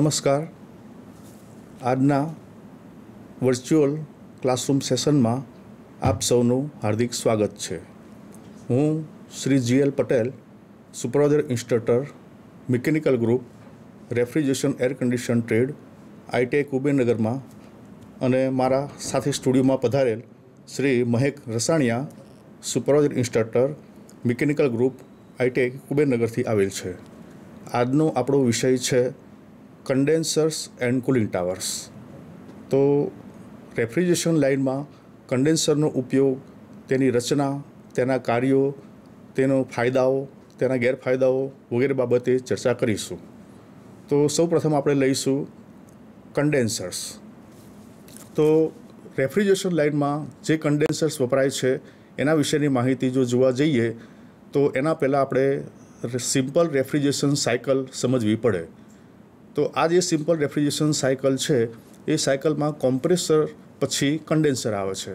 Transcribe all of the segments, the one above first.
નમસ્કાર આજના virtual classroom સેશનમાં આપ સૌનું હાર્દિક સ્વાગત છે હું Shri GL Patel supervisor instructor mechanical group refrigeration air condition trade ITI કુબેરનગરમાં અને મારા સાથે સ્ટુડિયોમાં પધારેલ Shri Mahek Rasaniya supervisor instructor mechanical group ITI કુબેરનગરથી આવેલ છે આજનો આપણો વિષય છે કન્ડેન્સર્સ એન્ડ કુલિંગ ટાવર્સ તો રેફ્રિજરેશન લાઇનમાં કન્ડેન્સરનો ઉપયોગ તેની રચના તેના કાર્યો તેનો ફાયદાઓ તેના ગેરફાયદાઓ વગેરે બાબતે ચર્ચા કરીશું તો સૌપ્રથમ આપણે લઈશું કન્ડેન્સર્સ તો રેફ્રિજરેશન લાઇનમાં જે કન્ડેન્સર્સ વપરાય છે એના વિશેની માહિતી જો જોવા જઈએ તો એના પહેલાં આપણે સિમ્પલ રેફ્રિજરેશન સાયકલ સમજવી પડે તો આ જે સિમ્પલ રેફ્રિજરેશન સાયકલ છે એ સાયકલમાં કોમ્પ્રેસર પછી કન્ડેન્સર આવે છે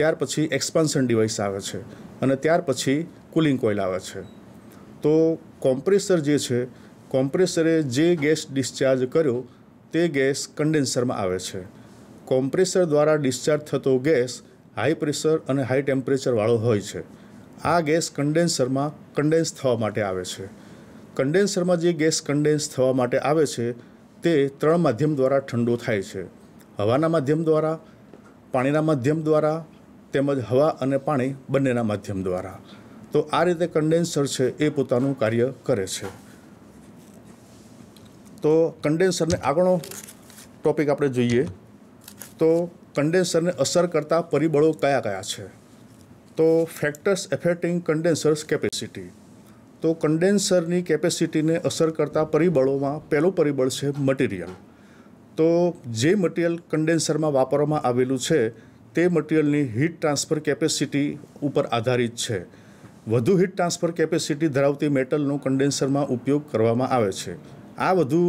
ત્યાર પછી એક્સપાન્સન ડિવાઇસ આવે છે અને ત્યાર પછી કુલિંગ કોઇલ આવે છે તો કોમ્પ્રેસર જે છે કોમ્પ્રેસરે જે ગેસ ડિસ્ચાર્જ કર્યો તે ગેસ કન્ડેન્સરમાં આવે છે કોમ્પ્રેસર દ્વારા ડિસ્ચાર્જ થતો ગેસ હાઈ પ્રેશર અને હાઈ ટેમ્પરેચરવાળો હોય છે આ ગેસ કન્ડેન્સરમાં કન્ડેન્સ થવા માટે આવે છે કન્ડેન્સરમાં જે ગેસ કન્ડેન્સ થવા માટે આવે છે તે ત્રણ માધ્યમ દ્વારા ઠંડો થાય છે હવાના માધ્યમ દ્વારા પાણીના માધ્યમ દ્વારા તેમજ હવા અને પાણી બંનેના માધ્યમ દ્વારા તો આ રીતે કન્ડેન્સર છે એ પોતાનું કાર્ય કરે છે તો કન્ડેન્સરને આગળનો ટોપિક આપણે જોઈએ તો કન્ડેન્સરને અસર કરતા પરિબળો કયા કયા છે તો ફેક્ટર્સ એફેક્ટિંગ કન્ડેન્સર્સ કેપેસિટી તો કન્ડેન્સરની કેપેસિટીને અસર કરતા પરિબળોમાં પહેલું પરિબળ છે મટીરિયલ તો જે મટીરિયલ કન્ડેન્સરમાં વાપરવામાં આવેલું છે તે મટીરિયલની હીટ ટ્રાન્સફર કેપેસિટી ઉપર આધારિત છે વધુ હીટ ટ્રાન્સફર કેપેસિટી ધરાવતી મેટલનો કન્ડેન્સરમાં ઉપયોગ કરવામાં આવે છે આ વધુ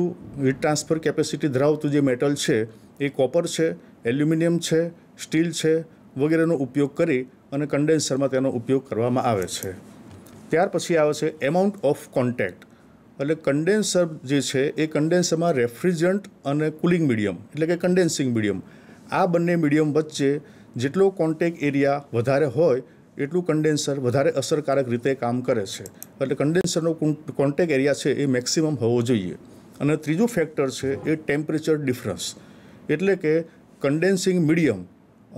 હીટ ટ્રાન્સફર કેપેસિટી ધરાવતું જે મેટલ છે એ કોપર છે એલ્યુમિનિયમ છે સ્ટીલ છે વગેરેનો ઉપયોગ કરી અને કન્ડેન્સરમાં તેનો ઉપયોગ કરવામાં આવે છે ત્યાર પછી આવે છે એમાઉન્ટ ઓફ કોન્ટેક્ટ એટલે કન્ડેન્સર જે છે એ કન્ડેન્સરમાં રેફ્રિજરન્ટ અને કુલિંગ મીડિયમ એટલે કે કન્ડેન્સિંગ મીડિયમ આ બંને મીડિયમ વચ્ચે જેટલો કોન્ટેક એરિયા વધારે હોય એટલું કન્ડેન્સર વધારે અસરકારક રીતે કામ કરે છે એટલે કન્ડેન્સરનો કોન્ટેક એરિયા છે એ મેક્સિમમ હોવો જોઈએ અને ત્રીજું ફેક્ટર છે એ ટેમ્પરેચર ડિફરન્સ એટલે કે કન્ડેન્સિંગ મીડિયમ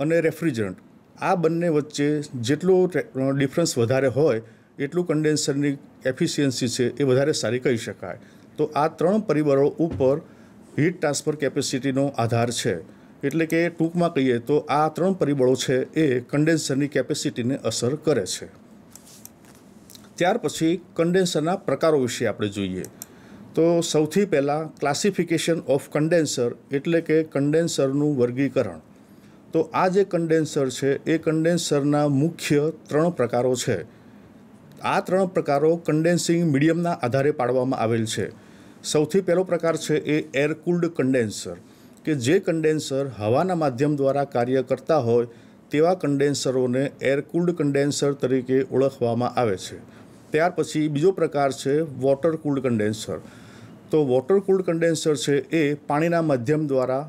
અને રેફ્રિજરન્ટ આ બંને વચ્ચે જેટલો ડિફરન્સ વધારે હોય એટલું કન્ડેન્સરની એફિશિયન્સી છે એ વધારે સારી કહી શકાય તો આ ત્રણ પરિબળો ઉપર હીટ ટ્રાન્સફર કેપેસિટીનો આધાર છે એટલે કે ટૂંકમાં કહીએ તો આ ત્રણ પરિબળો છે એ કન્ડેન્સરની કેપેસિટીને અસર કરે છે ત્યાર પછી કન્ડેન્સરના પ્રકારો વિશે આપણે જોઈએ તો સૌથી પહેલાં ક્લાસિફિકેશન ઓફ કન્ડેન્સર એટલે કે કન્ડેન્સરનું વર્ગીકરણ તો આ જે કન્ડેન્સર છે એ કન્ડેન્સરના મુખ્ય ત્રણ પ્રકારો છે આ ત્રણ પ્રકારો કન્ડેન્સિંગ મીડિયમના આધારે પાડવામાં આવેલ છે સૌથી પહેલો પ્રકાર છે એ એર કુલ્ડ કન્ડેન્સર કે જે કન્ડેન્સર હવાના માધ્યમ દ્વારા કાર્ય કરતા હોય તેવા કન્ડેન્સરોને એર કુલ્ડ કન્ડેન્સર તરીકે ઓળખવામાં આવે છે ત્યાર પછી બીજો પ્રકાર છે વોટર કુલ્ડ કન્ડેન્સર તો વોટર કુલ્ડ કન્ડેન્સર છે એ પાણીના માધ્યમ દ્વારા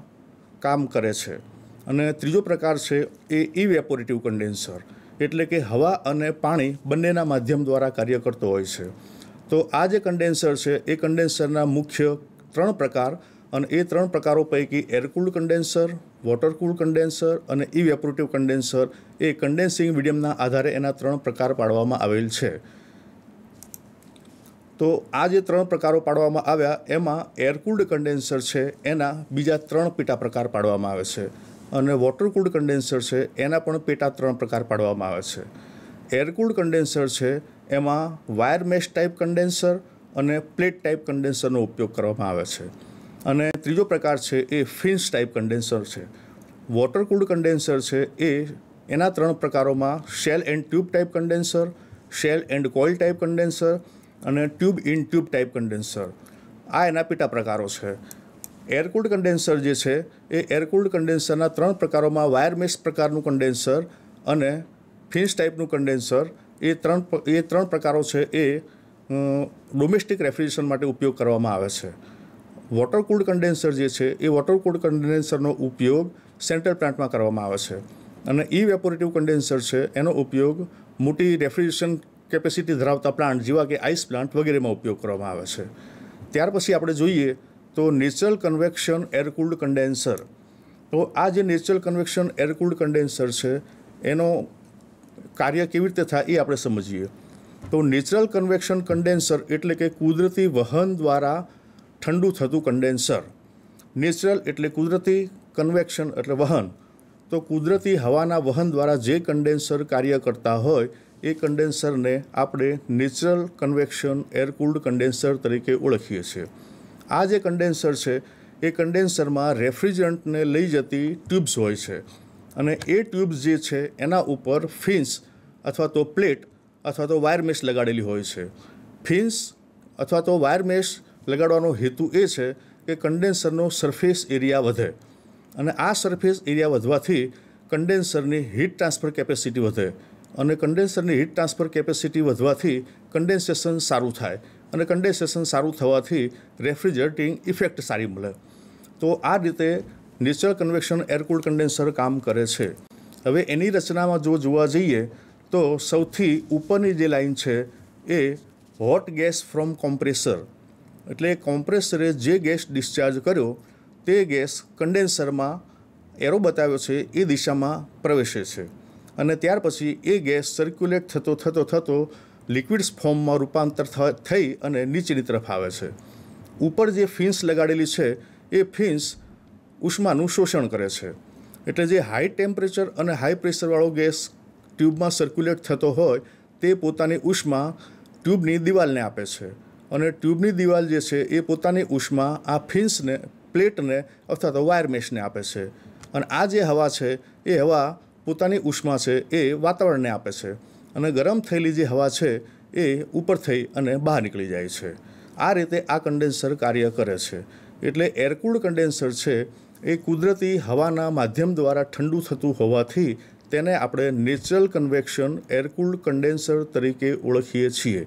કામ કરે છે અને ત્રીજો પ્રકાર છે એ ઇવેપોરેટિવ કન્ડેન્સર એટલે કે હવા અને પાણી બંનેના માધ્યમ દ્વારા કાર્ય કરતો હોય છે તો આ જે કન્ડેન્સર છે એ કન્ડેન્સરના મુખ્ય ત્રણ પ્રકાર અને એ ત્રણ પ્રકારો પૈકી એરકુલ્ડ કન્ડેન્સર વોટરકુલ્ડ કન્ડેન્સર અને ઇવેપોરેટિવ કન્ડેન્સર એ કન્ડેન્સિંગ મીડિયમના આધારે એના ત્રણ પ્રકાર પાડવામાં આવેલ છે તો આ જે ત્રણ પ્રકારો પાડવામાં આવ્યા એમાં એરકૂલ્ડ કન્ડેન્સર છે એના બીજા ત્રણ પેટા પ્રકાર પાડવામાં આવે છે અને વોટર કુલ્ડ કન્ડેન્સર છે એના પણ પેટા ત્રણ પ્રકાર પાડવામાં આવે છે એર કુલ્ડ કન્ડેન્સર છે એમાં વાયર મેશ ટાઈપ કન્ડેન્સર અને પ્લેટ ટાઈપ કન્ડેન્સરનો ઉપયોગ કરવામાં આવે છે અને ત્રીજો પ્રકાર છે એ ફિન્સ ટાઈપ કન્ડેન્સર છે વોટર કુલ્ડ કન્ડેન્સર છે એ એના ત્રણ પ્રકારોમાં shell and tube type condenser shell and coil type condenser અને tube in tube type condenser આ એના પેટા પ્રકારો છે એરકુલ્ડ કન્ડેન્સર જે છે એ એરકુલ્ડ કન્ડેન્સરના ત્રણ પ્રકારોમાં વાયરમેશ પ્રકારનું કન્ડેન્સર અને ફિન્સ ટાઈપનું કન્ડેન્સર એ ત્રણ એ ત્રણ પ્રકારો છે એ ડોમેસ્ટિક રેફ્રિજરેશન માટે ઉપયોગ કરવામાં આવે છે વોટર કુલ્ડ કન્ડેન્સર જે છે એ વોટર કુલ્ડ કન્ડેન્સરનો ઉપયોગ સેન્ટ્રલ પ્લાન્ટમાં કરવામાં આવે છે અને ઈ વેપોરેટિવ કન્ડેન્સર છે એનો ઉપયોગ મોટી રેફ્રિજરેશન કેપેસિટી ધરાવતા પ્લાન્ટ જેવા કે આઈસ પ્લાન્ટ વગેરેમાં ઉપયોગ કરવામાં આવે છે ત્યાર પછી આપણે જોઈએ તો નેચરલ કન્વેક્શન એરકુલ્ડ કન્ડેન્સર તો આ જે નેચરલ કન્વેક્શન એરકુલ્ડ કન્ડેન્સર છે એનો કાર્ય કેવી રીતે થાય એ આપણે સમજીએ તો નેચરલ કન્વેક્શન કન્ડેન્સર એટલે કે કુદરતી વહન દ્વારા ઠંડુ થતું કન્ડેન્સર નેચરલ એટલે કુદરતી કન્વેક્શન એટલે વહન તો કુદરતી હવાના વહન દ્વારા જે કન્ડેન્સર કાર્ય કરતા હોય એ કન્ડેન્સરને આપણે નેચરલ કન્વેક્શન એરકુલ્ડ કન્ડેન્સર તરીકે ઓળખીએ છીએ આ જે કન્ડેન્સર છે એ કન્ડેન્સરમાં રેફ્રિજરન્ટને લઈ જતી ટ્યુબ્સ હોય છે અને એ ટ્યુબ્સ જે છે એના ઉપર ફિન્સ અથવા તો પ્લેટ અથવા તો વાયર મેશ લગાડેલી હોય છે ફિન્સ અથવા તો વાયર મેશ લગાડવાનો હેતુ એ છે કે કન્ડેન્સરનો સરફેસ એરિયા વધે અને આ સરફેસ એરિયા વધવાથી કન્ડેન્સરની હીટ ટ્રાન્સફર કેપેસિટી વધે અને કન્ડેન્સરની હીટ ટ્રાન્સફર કેપેસિટી વધવાથી કન્ડેન્સેશન સારું થાય અને કન્ડેન્સેશન સારું થવાથી રેફ્રિજરેટિંગ ઇફેક્ટ સારી મળે તો આ રીતે નેચરલ કન્વેક્શન એરકુલ કન્ડેન્સર કામ કરે છે હવે એની રચનામાં જો જોવા જઈએ તો સૌથી ઉપરની જે લાઇન છે એ હોટ ગેસ ફ્રોમ કોમ્પ્રેસર એટલે કોમ્પ્રેસરે જે ગેસ ડિસ્ચાર્જ કર્યો તે ગેસ કન્ડેન્સરમાં એરો બતાવ્યો છે એ દિશામાં પ્રવેશે છે અને ત્યાર પછી એ ગેસ સર્ક્યુલેટ થતો થતો થતો લિક્વિડ્સ ફોર્મમાં રૂપાંતર થઈ અને નીચેની તરફ આવે છે ઉપર જે ફિન્સ લગાડેલી છે એ ફિન્સ ઉષ્માનું શોષણ કરે છે એટલે જે હાઈ ટેમ્પરેચર અને હાઈ પ્રેશરવાળો ગેસ ટ્યુબમાં સર્ક્યુલેટ થતો હોય તે પોતાની ઉષ્મા ટ્યુબની દિવાલને આપે છે અને ટ્યુબની દિવાલ જે છે એ પોતાની ઉષ્મા આ ફિન્સને પ્લેટને અથવા તો વાયર મેશને આપે છે અને આ જે હવા છે એ હવા પોતાની ઉષ્મા છે એ વાતાવરણને આપે છે અને ગરમ થયેલી જે હવા છે એ ઉપર થઈ અને બહાર નીકળી જાય છે આ રીતે આ કન્ડેન્સર કાર્ય કરે છે એટલે એરકુલ્ડ કન્ડેન્સર છે એ કુદરતી હવાના માધ્યમ દ્વારા ઠંડુ થતું હોવાથી તેને આપણે નેચરલ કન્વેક્શન એરકુલ્ડ કન્ડેન્સર તરીકે ઓળખીએ છીએ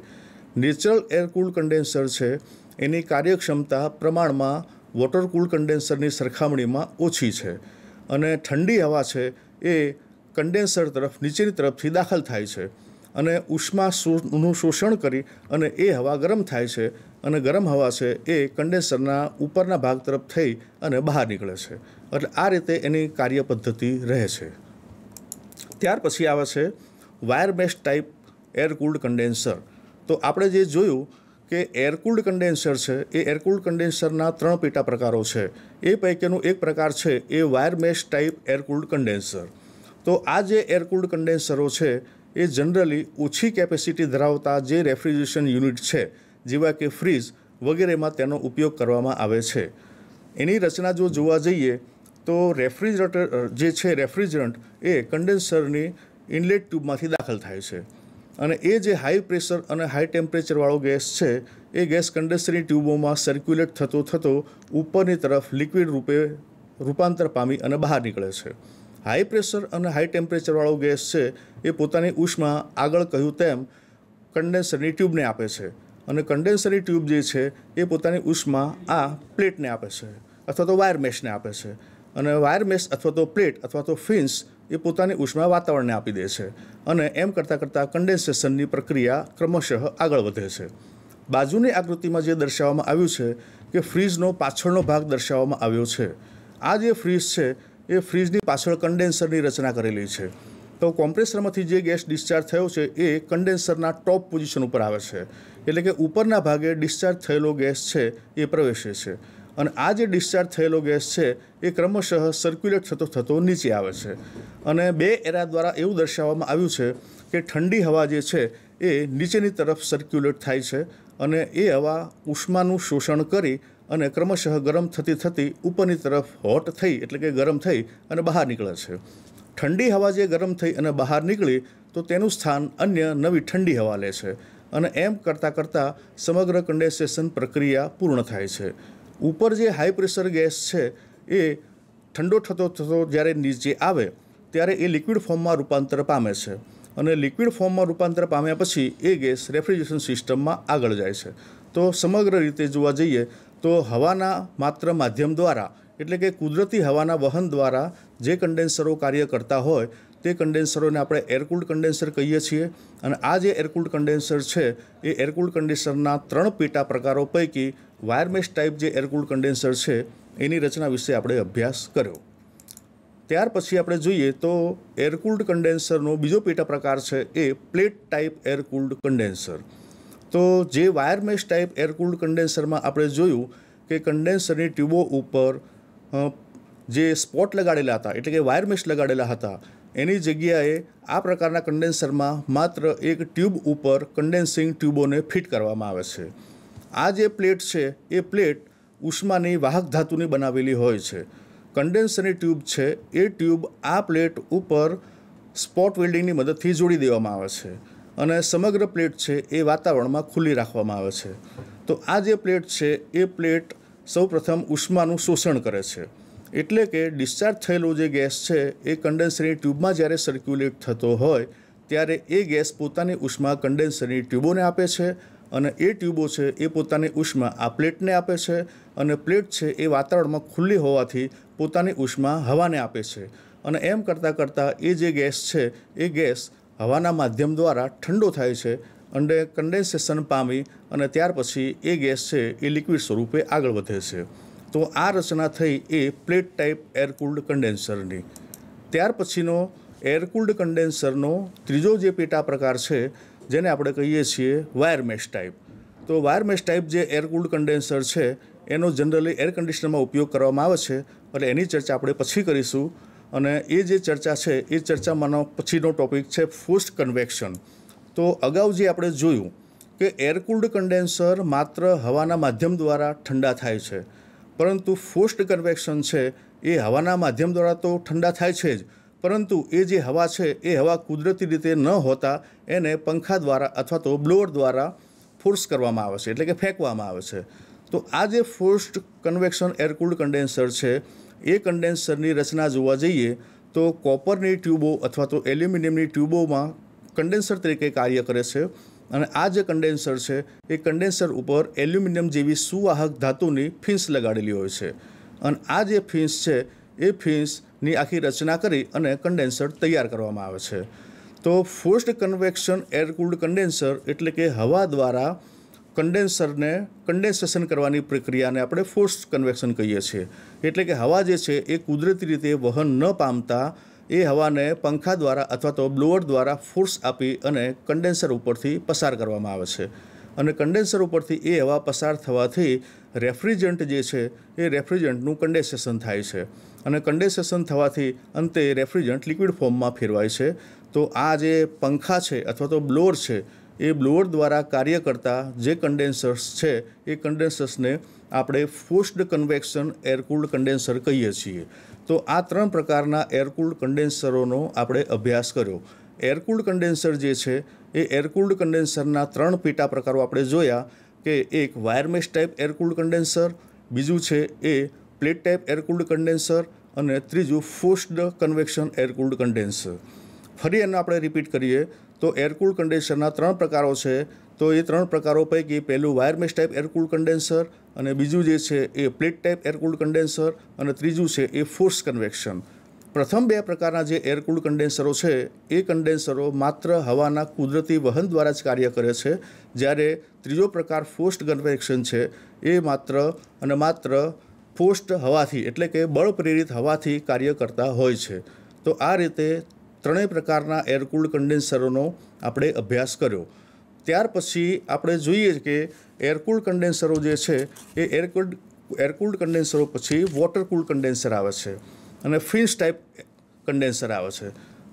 નેચરલ એરકુલ્ડ કન્ડેન્સર છે એની કાર્યક્ષમતા પ્રમાણમાં વોટરકુલ્ડ કન્ડેન્સરની સરખામણીમાં ઓછી છે અને ઠંડી હવા છે એ કન્ડેન્સર તરફ નીચેની તરફથી દાખલ થાય છે અને ઉષ્મા નું શોષણ કરી અને એ હવા ગરમ થાય છે અને ગરમ હવા છે એ કન્ડેન્સરના ઉપરના ભાગ તરફ થઈ અને બહાર નીકળે છે એટલે આ રીતે એની કાર્ય પદ્ધતિ રહે છે ત્યાર પછી આવે છે wire base type air cooled condenser તો આપણે જે જોયું કે એરકુલ્ડ કન્ડેન્સર છે એ એરકુલ્ડ કન્ડેન્સરના ત્રણ પેટા પ્રકારો છે એ પૈકીનો એક પ્રકાર છે એ wire mesh type air cooled condenser તો આ જે એરકુલ્ડ કન્ડેન્સરો છે એ જનરલી ઓછી કેપેસિટી ધરાવતા જે રેફ્રિજરેશન યુનિટ છે જેવા કે ફ્રીજ વગેરેમાં તેનો ઉપયોગ કરવામાં આવે છે એની રચના જો જોવા જઈએ તો રેફ્રિજરેટર જે છે રેફ્રિજરન્ટ એ કન્ડેન્સરની ઇનલેટ ટ્યુબમાંથી દાખલ થાય છે અને એ જે હાઈ પ્રેશર અને હાઈ ટેમ્પરેચરવાળો ગેસ છે એ ગેસ કન્ડેન્સરની ટ્યુબોમાં સર્ક્યુલેટ થતો થતો ઉપરની તરફ લિક્વિડ રૂપે રૂપાંતર પામી અને બહાર નીકળે છે હાઈ પ્રેશર અને હાઈ ટેમ્પરેચરવાળો ગેસ છે એ પોતાની ઉષ્મા આગળ કહ્યું તેમ કન્ડેન્સરની ટ્યુબને આપે છે અને કન્ડેન્સરની ટ્યુબ જે છે એ પોતાની ઉષ્મા આ પ્લેટને આપે છે અથવા તો વાયર મેશને આપે છે અને વાયર મેશ અથવા તો પ્લેટ અથવા તો ફિન્સ એ પોતાની ઉષ્મા વાતાવરણને આપી દે છે અને એમ કરતાં કરતાં કન્ડેન્સેશનની પ્રક્રિયા ક્રમશઃ આગળ વધે છે બાજુની આકૃતિમાં જે દર્શાવવામાં આવ્યું છે કે ફ્રીજનો પાછળનો ભાગ દર્શાવવામાં આવ્યો છે આ જે ફ્રીજ છે એ ફ્રીજની પાછળ કન્ડેન્સરની રચના કરેલી છે તો કોમ્પ્રેસરમાંથી જે ગેસ ડિસ્ચાર્જ થયો છે એ કન્ડેન્સરના ટોપ પોઝિશન ઉપર આવે છે એટલે કે ઉપરના ભાગે ડિસ્ચાર્જ થયેલો ગેસ છે એ પ્રવેશે છે અને આ જે ડિસ્ચાર્જ થયેલો ગેસ છે એ ક્રમશઃ સર્ક્યુલેટ થતો થતો નીચે આવે છે અને બે એરા દ્વારા એવું દર્શાવવામાં આવ્યું છે કે ઠંડી હવા જે છે એ નીચેની તરફ સર્ક્યુલેટ થાય છે અને એ હવા ઉષ્માનું શોષણ કરી અને ક્રમશઃ ગરમ થતી થતી ઉપરની તરફ હોટ થઈ એટલે કે ગરમ થઈ અને બહાર નીકળે છે ઠંડી હવા જે ગરમ થઈ અને બહાર નીકળી તો તેનું સ્થાન અન્ય નવી ઠંડી હવા લે છે અને એમ કરતાં કરતાં સમગ્ર કન્ડેન્સેશન પ્રક્રિયા પૂર્ણ થાય છે ઉપર જે હાઈ પ્રેશર ગેસ છે એ ઠંડો થતો થતો જ્યારે નીચે આવે ત્યારે એ લિક્વિડ ફોર્મમાં રૂપાંતર પામે છે અને લિક્વિડ ફોર્મમાં રૂપાંતર પામ્યા પછી એ ગેસ રેફ્રિજરેશન સિસ્ટમમાં આગળ જાય છે તો સમગ્ર રીતે જોવા જઈએ તો હવા ના માત્ર માધ્યમ દ્વારા એટલે કે કુદરતી હવા ના વહન દ્વારા જે કન્ડેન્સરો કાર્ય કરતા હોય તે કન્ડેન્સરોને આપણે એર કૂલ્ડ કન્ડેન્સર કહીએ છીએ અને આ જે એર કૂલ્ડ કન્ડેન્સર છે એ એર કૂલ્ડ કન્ડીશનર ના ત્રણ પેટા પ્રકારો પૈકી વાયર મેશ ટાઈપ જે એર કૂલ્ડ કન્ડેન્સર છે એની રચના વિશે આપણે અભ્યાસ કર્યો ત્યાર પછી આપણે જોઈએ તો એર કૂલ્ડ કન્ડેન્સર નો બીજો પેટા પ્રકાર છે એ plate type air cooled condenser તો જે વાયર મેશ ટાઈપ એરકુલ્ડ કન્ડેન્સરમાં આપણે જોયું કે કન્ડેન્સરની ટ્યુબો ઉપર જે સ્પોટ લગાડેલા હતા એટલે કે વાયર મેશ લગાડેલા હતા એની જગ્યાએ આ પ્રકારના કન્ડેન્સરમાં માત્ર એક ટ્યુબ ઉપર કન્ડેન્સિંગ ટ્યુબોને ફિટ કરવામાં આવે છે આ જે પ્લેટ છે એ પ્લેટ ઉષ્માની વાહક ધાતુની બનાવેલી હોય છે કન્ડેન્સરની ટ્યુબ છે એ ટ્યુબ આ પ્લેટ ઉપર સ્પોટ વેલ્ડિંગની મદદથી જોડી દેવામાં આવે છે અને સમગ્ર પ્લેટ છે એ વાતાવરણમાં ખુલ્લી રાખવામાં આવે છે તો આ જે પ્લેટ છે એ પ્લેટ સૌપ્રથમ ઉષ્માનું શોષણ કરે છે એટલે કે ડિસ્ચાર્જ થયેલો જે ગેસ છે એ કન્ડેન્સરની ટ્યુબમાં જ્યારે સર્ક્યુલેટ થતો હોય ત્યારે એ ગેસ પોતાની ઉષ્મા કન્ડેન્સરની ટ્યુબોને આપે છે અને એ ટ્યુબો છે એ પોતાની ઉષ્મા આ પ્લેટને આપે છે અને પ્લેટ છે એ વાતાવરણમાં ખુલ્લી હોવાથી પોતાની ઉષ્મા હવાને આપે છે અને એમ કરતાં કરતાં એ જે ગેસ છે એ ગેસ હવાના માધ્યમ દ્વારા ઠંડો થાય છે અંડે કન્ડેન્સેશન પામી અને ત્યાર પછી એ ગેસ છે એ લિક્વિડ સ્વરૂપે આગળ વધે છે તો આ રચના થઈ એ પ્લેટ ટાઈપ એરકુલ્ડ કન્ડેન્સરની ત્યાર પછીનો એરકુલ્ડ કન્ડેન્સરનો ત્રીજો જે પેટા પ્રકાર છે જેને આપણે કહીએ છીએ વાયર વાયરમેશ ટાઈપ તો વાયર વાયરમેશ ટાઈપ જે એરકુલ્ડ કન્ડેન્સર છે એનો જનરલી એર કન્ડિશનરમાં ઉપયોગ કરવામાં આવે છે એટલે એની ચર્ચા આપણે પછી કરીશું અને એ જે ચર્ચા છે એ ચર્ચામાંનો પછીનો ટોપિક છે ફૂસ્ટ કન્વેક્શન તો અગાઉ જે આપણે જોયું કે એરકુલ્ડ કન્ડેન્સર માત્ર હવાના માધ્યમ દ્વારા ઠંડા થાય છે પરંતુ ફૂસ્ટ કન્વેક્શન છે એ હવાના માધ્યમ દ્વારા તો ઠંડા થાય છે જ પરંતુ એ જે હવા છે એ હવા કુદરતી રીતે ન હોતા એને પંખા દ્વારા અથવા તો બ્લોઅર દ્વારા ફોર્સ કરવામાં આવે છે એટલે કે ફેંકવામાં આવે છે તો આ જે ફોર્સ્ડ કન્વેક્શન એરકુલ્ડ કન્ડેન્સર છે એ કન્ડેન્સરની રચના જોવા જઈએ તો કોપરની ટ્યુબો અથવા તો એલ્યુમિનિયમની ટ્યુબોમાં કન્ડેન્સર તરીકે કાર્ય કરે છે અને આ જે કન્ડેન્સર છે એ કન્ડેન્સર ઉપર એલ્યુમિનિયમ જેવી સુવાહક ધાતુની ફિન્સ લગાડેલી હોય છે અને આ જે ફિન્સ છે એ ફિન્સની આખી રચના કરી અને કન્ડેન્સર તૈયાર કરવામાં આવે છે તો forced convection air cooled condenser એટલે કે હવા દ્વારા કન્ડેન્સરને કન્ડેન્સેશન કરવાની પ્રક્રિયાને આપણે ફોર્સ્ડ કન્વેક્શન કહીએ છીએ એટલે કે હવા જે છે એ કુદરતી રીતે વહન ન પામતા એ હવાને પંખા દ્વારા અથવા તો બ્લોઅર દ્વારા ફોર્સ આપી અને કન્ડેન્સર ઉપરથી પસાર કરવામાં આવે છે અને કન્ડેન્સર ઉપરથી એ હવા પસાર થવાથી રેફ્રિજરન્ટ જે છે એ રેફ્રિજરન્ટનું કન્ડેન્સેશન થાય છે અને કન્ડેન્સેશન થવાથી અંતે રેફ્રિજરન્ટ લિક્વિડ ફોર્મમાં ફેરવાય છે તો આ જે પંખા છે અથવા તો બ્લોર છે એ બ્લોઅર દ્વારા કાર્ય કરતા જે કન્ડેન્સર્સ છે એ કન્ડેન્સર્સને આપણે ફોર્સ્ડ કન્વેક્શન એરકુલ્ડ કન્ડેન્સર કહીએ છીએ તો આ ત્રણ પ્રકારના એરકુલ્ડ કન્ડેન્સરોનો આપણે અભ્યાસ કર્યો એરકુલ્ડ કન્ડેન્સર જે છે એ એરકુલ્ડ કન્ડેન્સરના ત્રણ પેટા પ્રકારો આપણે જોયા કે એક વાયરમેશ ટાઈપ એરકુલ્ડ કન્ડેન્સર બીજું છે એ પ્લેટ ટાઈપ એરકુલ્ડ કન્ડેન્સર અને ત્રીજું ફોસ્ડ કન્વેક્શન એરકુલ્ડ કન્ડેન્સર ફરી એને આપણે રિપીટ કરીએ તો એરકૂલ કન્ડેન્સરના ત્રણ પ્રકારો છે તો એ ત્રણ પ્રકારો પૈકી પહેલું વાયરમેશ ટાઈપ એરકૂલ કન્ડેન્સર અને બીજું જે છે એ પ્લેટ ટાઈપ એરકૂલ કન્ડેન્સર અને ત્રીજું છે એ ફોર્સ કન્વેક્શન પ્રથમ બે પ્રકારના જે એરકુલ કન્ડેન્સરો છે એ કન્ડેન્સરો માત્ર હવાના કુદરતી વહન દ્વારા જ કાર્ય કરે છે જ્યારે ત્રીજો પ્રકાર ફોર્સ્ટ કન્વેક્શન છે એ માત્ર અને માત્ર ફોર્સ્ડ હવાથી એટલે કે બળપ્રેરિત હવાથી કાર્ય કરતા હોય છે તો આ રીતે ત્રણેય પ્રકારના એરકુલ્ડ કન્ડેન્સરોનો આપણે અભ્યાસ કર્યો ત્યાર પછી આપણે જોઈએ કે એરકુલ્ડ કન્ડેન્સરો જે છે એ એરકુલ્ડ એરકુલ્ડ કન્ડેન્સરો પછી વોટરકુલ્ડ કન્ડેન્સર આવે છે અને ફિન્સ ટાઈપ કન્ડેન્સર આવે છે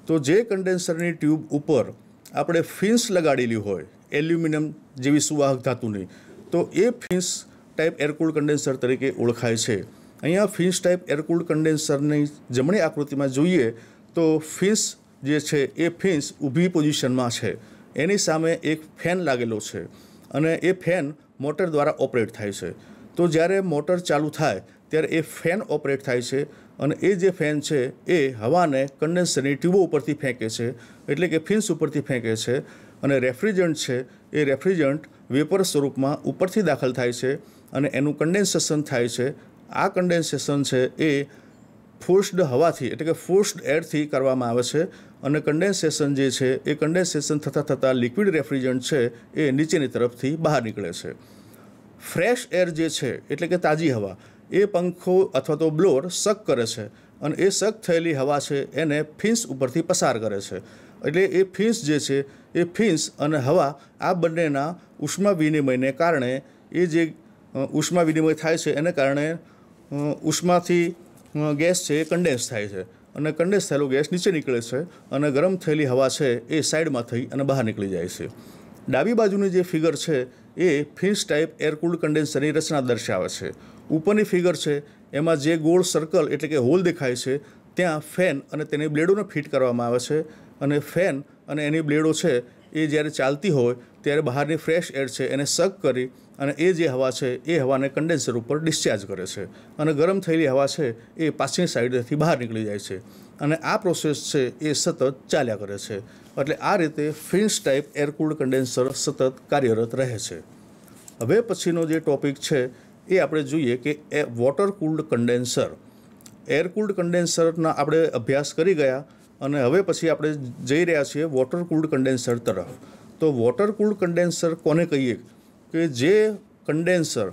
તો જે કન્ડેન્સરની ટ્યુબ ઉપર આપણે ફિન્સ લગાડેલી હોય એલ્યુમિનિયમ જેવી સુવાહક ધાતુની તો એ ફિન્સ ટાઈપ એરકુલ્ડ કન્ડેન્સર તરીકે ઓળખાય છે અહીંયા ફિન્સ ટાઈપ એરકુલ્ડ કન્ડેન્સરની જમણી આકૃતિમાં જોઈએ તો ફિન્સ જે છે એ ફિન્સ ઊભી પોઝિશનમાં છે એની સામે એક ફેન લાગેલો છે અને એ ફેન મોટર દ્વારા ઓપરેટ થાય છે તો જ્યારે મોટર ચાલુ થાય ત્યારે એ ફેન ઓપરેટ થાય છે અને એ જે ફેન છે એ હવાને કન્ડેન્સરની ટ્યુબો ઉપરથી ફેંકે છે એટલે કે ફિન્સ ઉપરથી ફેંકે છે અને રેફ્રિજન્ટ છે એ રેફ્રિજન્ટ વેપર સ્વરૂપમાં ઉપરથી દાખલ થાય છે અને એનું કન્ડેન્સેશન થાય છે આ કન્ડેન્સેશન છે એ ફોર્સ્ડ હવાથી એટલે કે ફોર્સ્ડ એરથી કરવામાં આવે છે અને કન્ડેન્સેશન જે છે એ કન્ડેન્સેશન થતાં થતાં લિક્વિડ રેફ્રિજરન્ટ છે એ નીચેની તરફથી બહાર નીકળે છે ફ્રેશ એર જે છે એટલે કે તાજી હવા એ પંખો અથવા તો બ્લોર સક કરે છે અને એ સક થયેલી હવા છે એને ફિન્સ ઉપરથી પસાર કરે છે એટલે એ ફિન્સ જે છે એ ફિન્સ અને હવા આ બંનેના ઉષ્મા વિનિમયને કારણે એ જે ઉષ્મા વિનિમય થાય છે એને કારણે ઉષ્માથી ગેસ છે એ કન્ડેન્સ થાય છે અને કન્ડેન્સ થયેલો ગેસ નીચે નીકળે છે અને ગરમ થયેલી હવા છે એ સાઈડમાં થઈ અને બહાર નીકળી જાય છે ડાબી બાજુની જે ફિગર છે એ ફિન્સ ટાઈપ એરકુલ્ડ કન્ડેન્સરની રચના દર્શાવે છે ઉપરની ફિગર છે એમાં જે ગોળ સર્કલ એટલે કે હોલ દેખાય છે ત્યાં ફેન અને તેની બ્લેડોને ફિટ કરવામાં આવે છે અને ફેન અને એની બ્લેડો છે એ જ્યારે ચાલતી હોય ત્યારે બહારની ફ્રેશ એર છે એને સક કરી અને એ જે હવા છે એ હવાને કન્ડેન્સર ઉપર ડિસ્ચાર્જ કરે છે અને ગરમ થયેલી હવા છે એ પાછળની સાઈડથી બહાર નીકળી જાય છે અને આ પ્રોસેસ છે એ સતત ચાલ્યા કરે છે એટલે આ રીતે ફિન્સ ટાઈપ એરકુલ્ડ કન્ડેન્સર સતત કાર્યરત રહે છે હવે પછીનો જે ટોપિક છે એ આપણે જોઈએ કે એ વોટર કુલ્ડ કન્ડેન્સર એરકુલ્ડ કન્ડેન્સરના આપણે અભ્યાસ કરી ગયા અને હવે પછી આપણે જઈ રહ્યા છીએ વોટર કુલ્ડ કન્ડેન્સર તરફ તો વોટર કુલ્ડ કન્ડેન્સર કોને કહીએ કે જે કન્ડેન્સર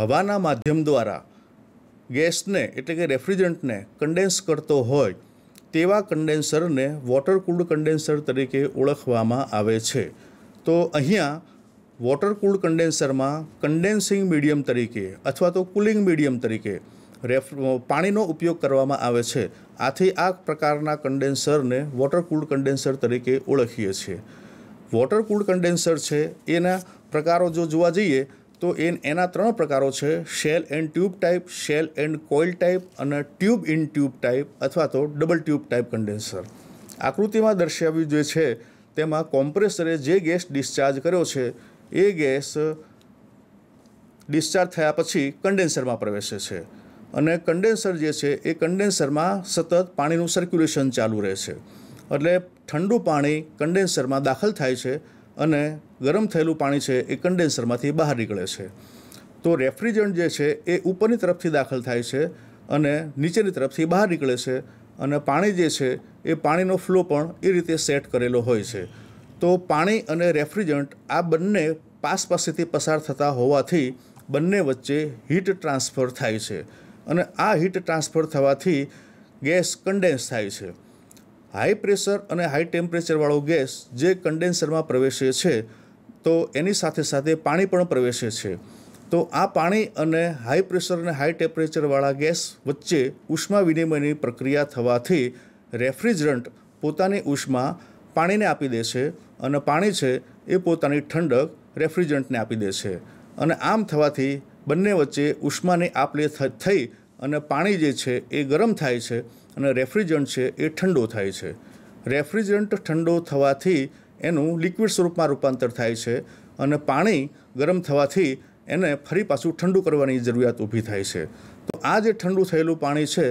હવાના માધ્યમ દ્વારા ગેસને એટલે કે રેફ્રિજરન્ટને કન્ડેન્સ કરતો હોય તેવા કન્ડેન્સરને વોટર કુલ્ડ કન્ડેન્સર તરીકે ઓળખવામાં આવે છે તો અહીંયા વોટર કુલ્ડ કન્ડેન્સરમાં કન્ડેન્સિંગ મીડિયમ તરીકે અથવા તો કુલિંગ મીડિયમ તરીકે રેફ પાણીનો ઉપયોગ કરવામાં આવે છે આથી આ પ્રકારના કન્ડેન્સરને વોટર કુલ્ડ કન્ડેન્સર તરીકે ઓળખીએ છીએ વોટર કુલ્ડ કન્ડેન્સર છે એના પ્રકારો જો જોવા જઈએ તો એ એના ત્રણ પ્રકારો છે shell and tube type shell and coil type અને ટ્યુબ ઇન ટ્યુબ ટાઈપ અથવા તો ડબલ ટ્યુબ ટાઈપ કન્ડેન્સર આકૃતિમાં દર્શાવ્યું જે છે તેમાં કોમ્પ્રેસરે જે ગેસ ડિસ્ચાર્જ કર્યો છે એ ગેસ ડિસ્ચાર્જ થયા પછી કન્ડેન્સરમાં પ્રવેશે છે અને કન્ડેન્સર જે છે એ કન્ડેન્સરમાં સતત પાણીનું સર્ક્યુલેશન ચાલુ રહે છે એટલે ઠંડુ પાણી કન્ડેન્સરમાં દાખલ થાય છે અને ગરમ થયેલું પાણી છે એ કન્ડેન્સરમાંથી બહાર નીકળે છે તો રેફ્રિજરન્ટ જે છે એ ઉપરની તરફથી દાખલ થાય છે અને નીચેની તરફથી બહાર નીકળે છે અને પાણી જે છે એ પાણીનો ફ્લો પણ એ રીતે સેટ કરેલો હોય છે તો પાણી અને રેફ્રિજરન્ટ આ બંને પાસ પાસેથી પસાર થતા હોવાથી બંને વચ્ચે હીટ ટ્રાન્સફર થાય છે અને આ હીટ ટ્રાન્સફર થવાથી ગેસ કન્ડેન્સ થાય છે હાઈ પ્રેશર અને હાઈ ટેમ્પરેચરવાળો ગેસ જે કન્ડેન્સરમાં પ્રવેશે છે તો એની સાથે સાથે પાણી પણ પ્રવેશે છે તો આ પાણી અને હાઈ પ્રેશર અને હાઈ ટેમ્પરેચરવાળા ગેસ વચ્ચે ઉષ્મા વિનિમયની પ્રક્રિયા થવાથી રેફ્રિજરન્ટ પોતાની ઉષ્મા પાણીને આપી દે છે અને પાણી છે એ પોતાની ઠંડક રેફ્રિજરન્ટને આપી દે છે અને આમ થવાથી બંને વચ્ચે ઉષ્માની આપ લે થઈ અને પાણી જે છે એ ગરમ થાય છે અને રેફ્રિજરન્ટ છે એ ઠંડો થાય છે રેફ્રિજરન્ટ ઠંડો થવાથી એનું લિક્વિડ સ્વરૂપમાં રૂપાંતર થાય છે અને પાણી ગરમ થવાથી એને ફરી પાછું ઠંડુ કરવાની જરૂરિયાત ઊભી થાય છે તો આ જે ઠંડુ થયેલું પાણી છે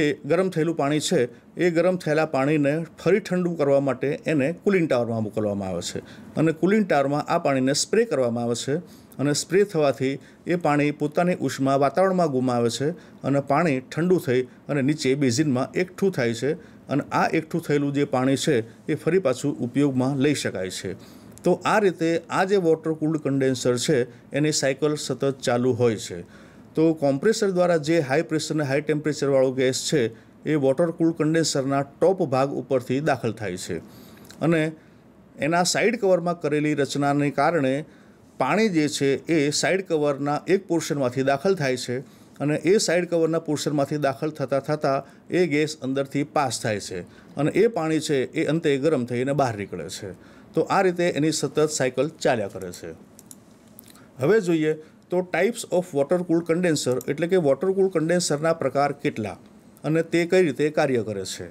એ ગરમ થયેલું પાણી છે એ ગરમ થયેલા પાણીને ફરી ઠંડુ કરવા માટે એને કુલિંગ ટાવરમાં મોકલવામાં આવે છે અને કુલિંગ ટાવરમાં આ પાણીને સ્પ્રે કરવામાં આવે છે અને સ્પ્રે થવાથી એ પાણી પોતાની ઉષ્મા વાતાવરણમાં ગુમાવે છે અને પાણી ઠંડુ થઈ અને નીચે બેઝિનમાં એકઠું થાય છે અને આ એકઠું થયેલું જે પાણી છે એ ફરી પાછું ઉપયોગમાં લઈ શકાય છે તો આ રીતે આ જે વોટર કુલ્ડ કન્ડેન્સર છે એની સાયકલ સતત ચાલુ હોય છે તો કોમ્પ્રેસર દ્વારા જે હાઈ પ્રેશર અને હાઈ ટેમ્પરેચરવાળો ગેસ છે એ વોટર કુલ્ડ કન્ડેન્સરના ટોપ ભાગ ઉપરથી દાખલ થાય છે અને એના સાઇડ કવરમાં કરેલી રચનાને કારણે પાણી જે છે એ સાઇડ કવરના એક પોર્શનમાંથી દાખલ થાય છે અને એ સાઇડ કવરના પોર્શનમાંથી દાખલ થતાં થતાં એ ગેસ અંદરથી પાસ થાય છે અને એ પાણી છે એ અંતે ગરમ થઈને બહાર નીકળે છે તો આ રીતે એની સતત સાયકલ ચાલ્યા કરે છે હવે જોઈએ તો types of water cool condenser એટલે કે વોટર કુલ કન્ડેન્સરના પ્રકાર કેટલા અને તે કઈ રીતે કાર્ય કરે છે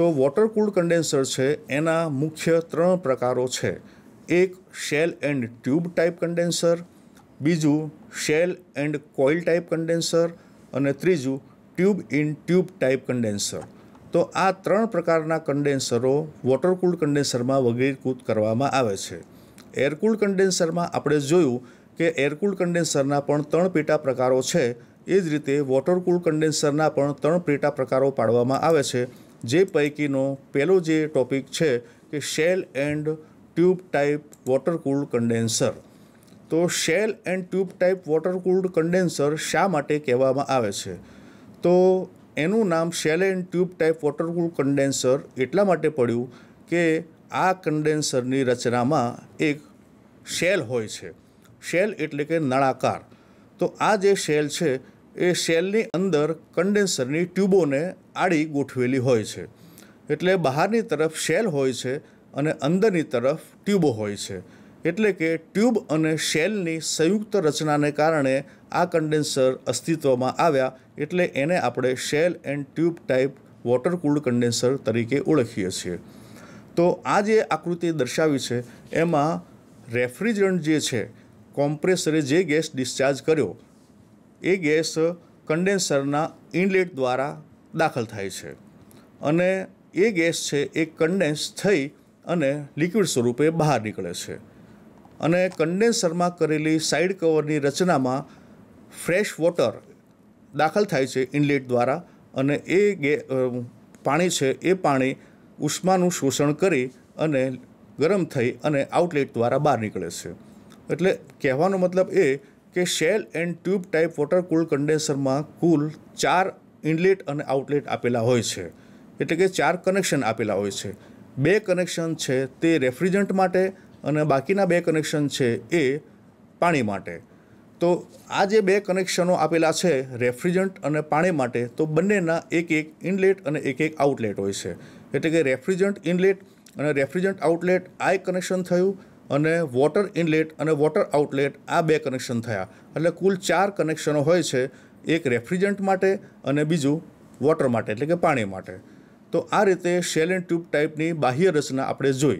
તો વોટર કુલ્ડ કન્ડેન્સર છે એના મુખ્ય ત્રણ પ્રકારો છે એક shell and tube type condenser બીજું shell and coil type condenser અને ત્રીજું tube in tube type condenser તો આ ત્રણ પ્રકારના કન્ડેન્સરો વોટરકૂલ્ડ કન્ડેન્સરમાં વર્ગીકૃત કરવામાં આવે છે એરકૂલ્ડ કન્ડેન્સરમાં આપણે જોયું કે એરકૂલ્ડ કન્ડેન્સરના પણ ત્રણ પેટા પ્રકારો છે એ જ રીતે વોટરકૂલ્ડ કન્ડેન્સરના પણ ત્રણ પેટા પ્રકારો પાડવામાં આવે છે જે પૈકીનો પહેલો જે ટોપિક છે કે shell and tube type water cooled condenser તો shell and tube type water cooled condenser શા માટે કહેવામાં આવે છે તો એનું નામ shell and tube type water cooled condenser એટલા માટે પડ્યું કે આ કન્ડેન્સરની રચનામાં એક શેલ હોય છે શેલ એટલે કે નળાકાર તો આ જે શેલ છે એ શેલની અંદર કન્ડેન્સરની ટ્યુબોને આડી ગોઠવેલી હોય છે એટલે બહારની તરફ શેલ હોય છે અને અંદરની તરફ ટ્યુબો હોય છે એટલે કે ટ્યુબ અને શેલની સંયુક્ત રચનાને કારણે આ કન્ડેન્સર અસ્તિત્વમાં આવ્યા એટલે એને આપણે shell and tube type water cooled condenser તરીકે ઓળખીએ છીએ તો આ જે આકૃતિ દર્શાવી છે એમાં રેફ્રિજરન્ટ જે છે કોમ્પ્રેસરે જે ગેસ ડિસ્ચાર્જ કર્યો એ ગેસ કન્ડેન્સરના ઇનલેટ દ્વારા દાખલ થાય છે અને એ ગેસ છે એ કન્ડેન્સ થઈ અને લિક્વિડ સ્વરૂપે બહાર નીકળે છે અને કન્ડેન્સરમાં કરેલી સાઇડ કવરની રચનામાં ફ્રેશ વોટર દાખલ થાય છે ઇનલેટ દ્વારા અને એ ગે પાણી છે એ પાણી ઉષ્માનું શોષણ કરી અને ગરમ થઈ અને આઉટલેટ દ્વારા બહાર નીકળે છે એટલે કહેવાનો મતલબ એ કે shell and tube type water cool કન્ડેન્સરમાં કુલ ચાર ઇનલેટ અને આઉટલેટ આપેલા હોય છે એટલે કે ચાર કનેક્શન આપેલા હોય છે બે કનેક્શન છે તે રેફ્રિજરન્ટ માટે અને બાકીના બે કનેક્શન છે એ પાણી માટે તો આ જે બે કનેક્શનો આપેલા છે રેફ્રિજરન્ટ અને પાણી માટે તો બંનેના એક એક ઇનલેટ અને એક એક આઉટલેટ હોય છે એટલે કે રેફ્રિજરન્ટ ઇનલેટ અને રેફ્રિજરન્ટ આઉટલેટ આ એક કનેક્શન થયું અને વોટર ઇનલેટ અને વોટર આઉટલેટ આ બે કનેક્શન થયા એટલે કુલ ચાર કનેક્શનો હોય છે એક રેફ્રિજરન્ટ માટે અને બીજું વોટર માટે એટલે કે પાણી માટે તો આ રીતે શેલ એન્ડ ટ્યુબ ટાઈપની બાહ્ય રચના આપણે જોઈ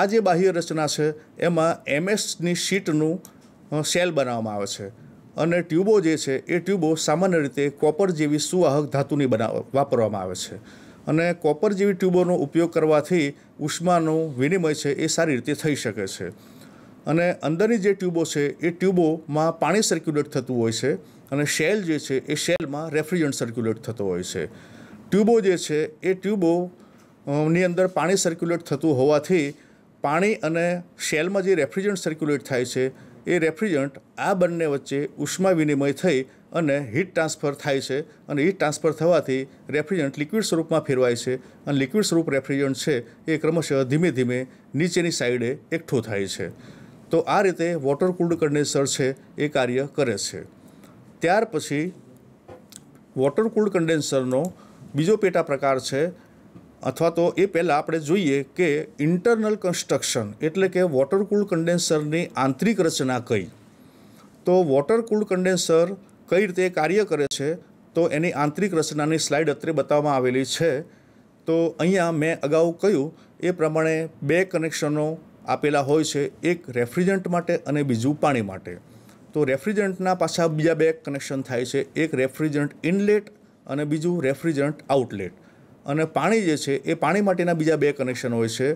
આ જે બાહ્ય રચના છે એમાં એમએસની શીટનું સેલ બનાવવામાં આવે છે અને ટ્યુબો જે છે એ ટ્યુબો સામાન્ય રીતે કોપર જેવી સુવાહક ધાતુની બનાવ વાપરવામાં આવે છે અને કોપર જેવી ટ્યુબોનો ઉપયોગ કરવાથી ઉષ્માનો વિનિમય છે એ સારી રીતે થઈ શકે છે અને અંદરની જે ટ્યુબો છે એ ટ્યુબોમાં પાણી સર્ક્યુલેટ થતું હોય છે અને શેલ જે છે એ શેલમાં રેફ્રિજરન્ટ સર્ક્યુલેટ થતો હોય છે ટ્યુબો જે છે એ ટ્યુબોની અંદર પાણી સર્ક્યુલેટ થતું હોવાથી પાણી અને શેલમાં જે રેફ્રિજરન્ટ સર્ક્યુલેટ થાય છે એ રેફ્રિજરન્ટ આ બંને વચ્ચે ઉષ્મા વિનિમય થઈ અને હીટ ટ્રાન્સફર થાય છે અને હીટ ટ્રાન્સફર થવાથી રેફ્રિજરન્ટ લિક્વિડ સ્વરૂપમાં ફેરવાય છે અને લિક્વિડ સ્વરૂપ રેફ્રિજરન્ટ છે એ ક્રમશઃ ધીમે ધીમે નીચેની સાઈડે એકઠું થાય છે તો આ રીતે વોટર કુલ્ડ કન્ડેન્સર છે એ કાર્ય કરે છે ત્યાર પછી વોટર કુલ્ડ કન્ડેન્સરનો બીજો પેટા પ્રકાર છે અથવા તો એ પહેલાં આપણે જોઈએ કે ઇન્ટરનલ કન્સ્ટ્રક્શન એટલે કે વોટરકૂલ કન્ડેન્સરની આંતરિક રચના કઈ તો વોટરકૂલ કન્ડેન્સર કઈ રીતે કાર્ય કરે છે તો એની આંતરિક રચનાની સ્લાઇડ અત્રે બતાવવામાં આવેલી છે તો અહીંયા મેં અગાઉ કહ્યું એ પ્રમાણે બે કનેક્શનો આપેલા હોય છે એક રેફ્રિજરન્ટ માટે અને બીજું પાણી માટે તો રેફ્રિજરન્ટના પાછા બીજા બે કનેક્શન થાય છે એક રેફ્રિજરન્ટ ઇનલેટ અને બીજું રેફ્રિજરન્ટ આઉટલેટ અને પાણી જે છે એ પાણી માટેના બીજા બે કનેક્શન હોય છે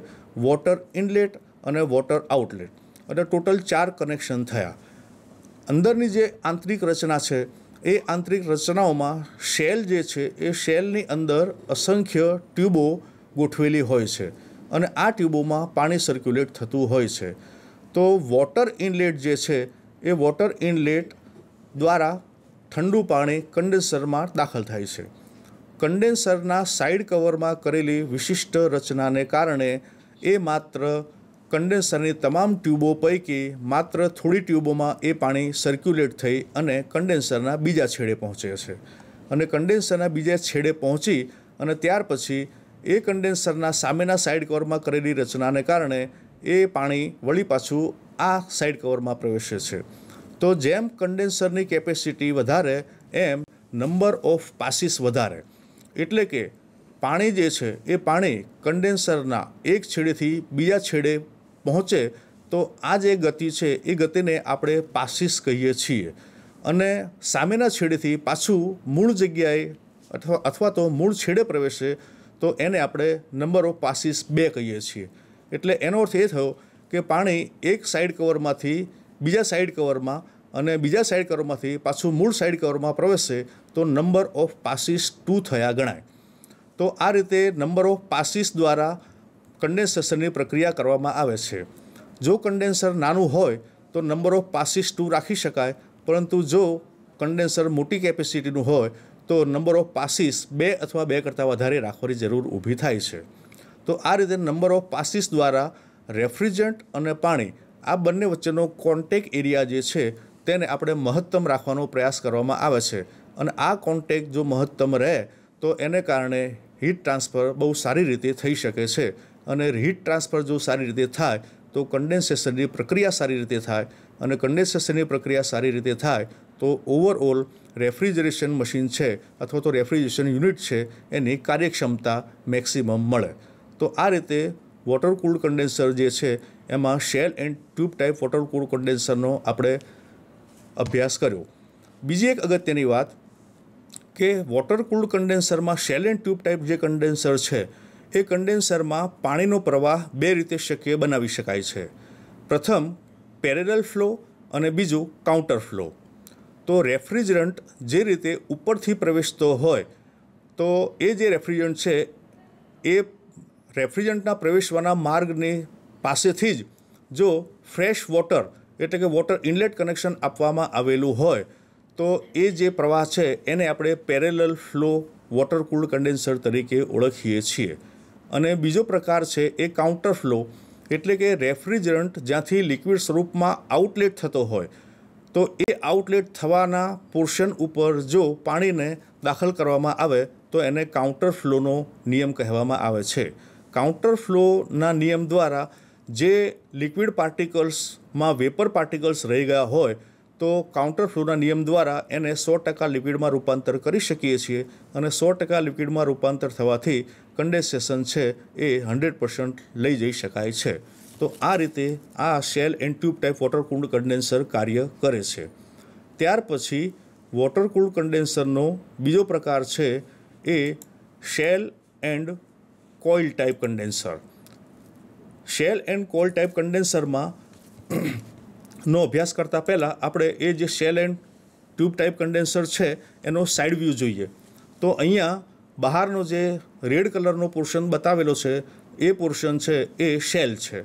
વોટર ઇનલેટ અને વોટર આઉટલેટ અને ટોટલ ચાર કનેક્શન થયા અંદરની જે આંતરિક રચના છે એ આંતરિક રચનાઓમાં શેલ જે છે એ શેલની અંદર અસંખ્ય ટ્યુબો ગોઠવેલી હોય છે અને આ ટ્યુબોમાં પાણી સર્ક્યુલેટ થતું હોય છે તો વોટર ઇનલેટ જે છે એ વોટર ઇનલેટ દ્વારા ઠંડુ પાણી કન્ડેન્સરમાં દાખલ થાય છે કન્ડેન્સરના સાઇડ કવરમાં કરેલી વિશિષ્ટ રચનાને કારણે એ માત્ર કન્ડેન્સરની તમામ ટ્યુબો પૈકી માત્ર થોડી ટ્યુબોમાં એ પાણી સર્ક્યુલેટ થઈ અને કન્ડેન્સરના બીજા છેડે પહોંચે છે અને કન્ડેન્સરના બીજા છેડે પહોંચી અને ત્યાર પછી એ કન્ડેન્સરના સામેના સાઇડ કવરમાં કરેલી રચનાને કારણે એ પાણી વળી પાછું આ સાઇડ કવરમાં પ્રવેશે છે તો જેમ કન્ડેન્સરની કેપેસિટી વધારે એમ નંબર ઓફ પાસીસ વધારે એટલે કે પાણી જે છે એ પાણી કન્ડેન્સરના એક છેડેથી બીજા છેડે પહોંચે તો આ જે ગતિ છે એ ગતિને આપણે પાસીસ કહીએ છીએ અને સામેના છેડેથી પાછું મૂળ જગ્યાએ અથવા અથવા તો મૂળ છેડે પ્રવેશે તો એને આપણે નંબર ઓફ પાસીસ બે કહીએ છીએ એટલે એનો અર્થ એ થયો કે પાણી એક સાઈડ કવરમાંથી બીજા સાઇડ કવરમાં અને બીજા સાઇડ કવરમાંથી પાછું મૂળ સાઇડ કવરમાં પ્રવેશે તો નંબર ઓફ પાસીસ ટુ થયા ગણાય તો આ રીતે નંબર ઓફ પાસીસ દ્વારા કન્ડેન્સેશનની પ્રક્રિયા કરવામાં આવે છે જો કન્ડેન્સર નાનું હોય તો નંબર ઓફ પાસીસ ટુ રાખી શકાય પરંતુ જો કન્ડેન્સર મોટી કેપેસિટીનું હોય તો નંબર ઓફ પાસીસ બે અથવા બે કરતાં વધારે રાખવાની જરૂર ઊભી થાય છે તો આ રીતે નંબર ઓફ પાસીસ દ્વારા રેફ્રિજરન્ટ અને પાણી આ બંને વચ્ચેનો કોન્ટેક એરિયા જે છે તેને આપણે મહત્તમ રાખવાનો પ્રયાસ કરવામાં આવે છે અને આ કોન્ટેક જો મહત્તમ રહે તો એને કારણે હીટ ટ્રાન્સફર બહુ સારી રીતે થઈ શકે છે અને હીટ ટ્રાન્સફર જો સારી રીતે થાય તો કન્ડેન્સેશનની પ્રક્રિયા સારી રીતે થાય અને કન્ડેન્સેશનની પ્રક્રિયા સારી રીતે થાય તો ઓવરઓલ રેફ્રિજરેશન મશીન છે અથવા તો રેફ્રિજરેશન યુનિટ છે એની કાર્યક્ષમતા મેક્સિમમ મળે તો આ રીતે વોટર કુલ્ડ કન્ડેન્સર જે છે એમાં shell and tube type water cool કન્ડેન્સરનો આપણે અભ્યાસ કર્યો બીજી એક અગત્યની વાત કે વોટર કૂલ્ડ કન્ડેન્સરમાં શેલ એન્ડ ટ્યુબ ટાઈપ જે કન્ડેન્સર છે એ કન્ડેન્સરમાં પાણીનો પ્રવાહ બે રીતે શક્ય બનાવી શકાય છે પ્રથમ પેરેલલ ફ્લો અને બીજું કાઉન્ટર ફ્લો તો રેફ્રિજરન્ટ જે રીતે ઉપરથી પ્રવેશતો હોય તો એ જે રેફ્રિજરન્ટ છે એ રેફ્રિજરન્ટના પ્રવેશવાના માર્ગની પાસેથી જ જો ફ્રેશ વોટર એટલે કે વોટર ઇનલેટ કનેક્શન આપવામાં આવેલું હોય તો એ જે પ્રવાહ છે એને આપણે parallel flow water cooled condenser તરીકે ઓળખીએ છીએ અને બીજો પ્રકાર છે એ કાઉન્ટર ફ્લો એટલે કે રેફ્રિજરન્ટ જ્યાંથી લિક્વિડ સ્વરૂપમાં આઉટલેટ થતો હોય તો એ આઉટલેટ થવાના પોર્શન ઉપર જો પાણીને દાખલ કરવામાં આવે તો એને કાઉન્ટર ફ્લોનો નિયમ કહેવામાં આવે છે કાઉન્ટર ફ્લોના નિયમ દ્વારા જે લિક્વિડ પાર્ટિકલ્સમાં વેપર પાર્ટિકલ્સ રહી ગયા હોય તો કાઉન્ટર ફ્લોના નિયમ દ્વારા એને સો ટકા લિક્વિડમાં રૂપાંતર કરી શકીએ છીએ અને સો ટકા લિક્વિડમાં રૂપાંતર થવાથી કન્ડેન્સેશન છે એ હંડ્રેડ પર્સન્ટ લઈ જઈ શકાય છે તો આ રીતે આ shell and tube type water cooled condenser કાર્ય કરે છે ત્યાર પછી વોટર કુલ્ડ કન્ડેન્સરનો બીજો પ્રકાર છે એ shell and coil type condenser shell and coil type કન્ડેન્સરમાં નો અભ્યાસ કરતાં પહેલાં આપણે એ જે shell and tube type condenser છે એનો સાઈડ વ્યૂ જોઈએ તો અહીંયા બહારનો જે રેડ કલરનો પોર્શન બતાવેલો છે એ પોર્શન છે એ શેલ છે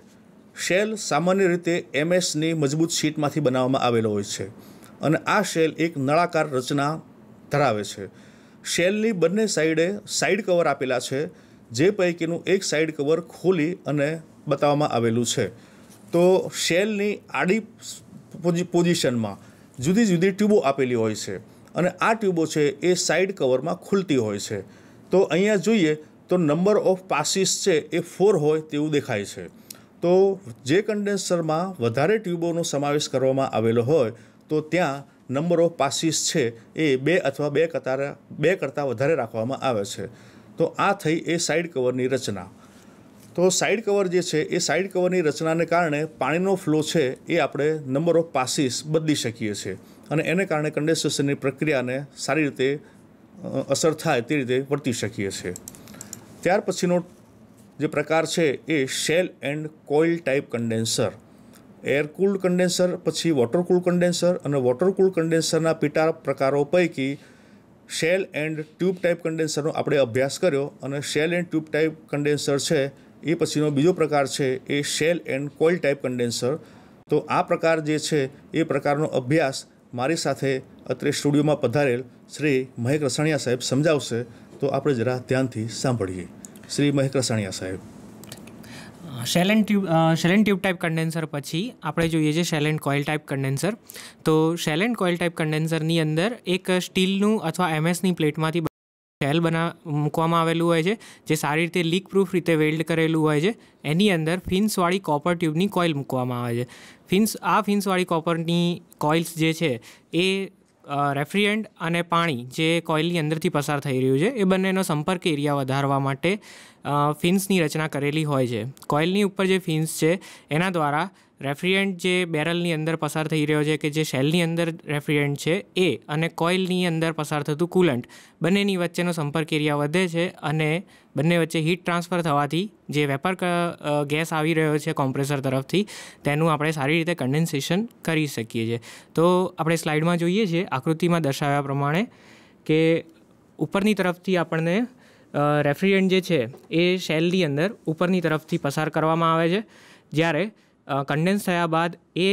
શેલ સામાન્ય રીતે એમએસની મજબૂત શીટમાંથી બનાવવામાં આવેલો હોય છે અને આ શેલ એક નળાકાર રચના ધરાવે છે શેલની બંને સાઈડે સાઈડ કવર આપેલા છે જે પૈકીનું એક સાઈડ કવર ખોલી અને બતાવવામાં આવેલું છે તો શેલની આડી પોઝિશનમાં જુદી જુદી ટ્યુબો આપેલી હોય છે અને આ ટ્યુબો છે એ સાઇડ કવરમાં ખુલતી હોય છે તો અહીંયા જોઈએ તો નંબર ઓફ પાસીસ છે એ ફોર હોય તેવું દેખાય છે તો જે કન્ડેન્સરમાં વધારે ટ્યુબોનો સમાવેશ કરવામાં આવેલો હોય તો ત્યાં નંબર ઓફ પાસીસ છે એ બે અથવા બે કતાર બે કરતાં વધારે રાખવામાં આવે છે તો આ થઈ એ સાઇડ કવરની રચના તો સાઇડ કવર જે છે એ સાઇડ કવરની રચનાને કારણે પાણીનો ફ્લો છે એ આપણે નંબર ઓફ પાસીસ બદલી શકીએ છીએ અને એને કારણે કન્ડેન્સેશનની પ્રક્રિયાને સારી રીતે અસર થાય તે રીતે વર્તી શકીએ છીએ ત્યાર પછીનો જે પ્રકાર છે એ shell and coil type condenser air cooled condenser પછી વોટર કુલ્ડ કન્ડેન્સર અને વોટર કુલ્ડ કન્ડેન્સરના પેટા પ્રકારો પૈકી શેલ એન્ડ ટ્યુબ ટાઈપ કન્ડેન્સરનો આપણે અભ્યાસ કર્યો અને shell and tube type condenser છે એ પછીનો બીજો પ્રકાર છે એ shell and coil type condenser તો આ પ્રકાર જે છે એ પ્રકારનો અભ્યાસ મારી સાથે અત્રે સ્ટુડિયોમાં પધારેલ શ્રી મહેક રસાણિયા સાહેબ સમજાવશે તો આપણે જરા ધ્યાનથી સાંભળીએ શ્રી મહેક રસાણિયા સાહેબ shell and tube shell and tube type condenser પછી આપણે જોઈએ છે શેલેન કોઇલ ટાઈપ કન્ડેન્સર તો શેલેન કોઇલ ટાઈપ કન્ડેન્સરની અંદર એક સ્ટીલનું અથવા એમએસની પ્લેટમાંથી શેલ બના મૂકવામાં આવેલું હોય છે જે સારી રીતે લીક પ્રૂફ રીતે વેલ્ડ કરેલું હોય છે એની અંદર ફિન્સવાળી કોપર ટ્યુબની કોઇલ મૂકવામાં આવે છે ફિન્સ આ ફિન્સવાળી કોપરની કોઇલ્સ જે છે એ રેફ્રિયન્ટ અને પાણી જે કોઇલની અંદરથી પસાર થઈ રહ્યું છે એ બંનેનો સંપર્ક એરિયા વધારવા માટે ફિન્સની રચના કરેલી હોય છે કોઇલની ઉપર જે ફિન્સ છે એના દ્વારા રેફ્રિજરન્ટ જે બેરલની અંદર પસાર થઈ રહ્યો છે કે જે શેલની અંદર રેફ્રિજરન્ટ છે એ અને કોઇલની અંદર પસાર થતું કુલન્ટ બંનેની વચ્ચેનો સંપર્ક એરિયા વધે છે અને બંને વચ્ચે હીટ ટ્રાન્સફર થવાથી જે વેપર ગેસ આવી રહ્યો છે કોમ્પ્રેસર તરફથી તેનું આપણે સારી રીતે કન્ડેન્સેશન કરી શકીએ છીએ તો આપણે સ્લાઇડમાં જોઈએ છીએ આકૃતિમાં દર્શાવ્યા પ્રમાણે કે ઉપરની તરફથી આપણને રેફ્રિજરન્ટ જે છે એ શેલની અંદર ઉપરની તરફથી પસાર કરવામાં આવે છે જ્યારે કન્ડેન્સ થયા બાદ એ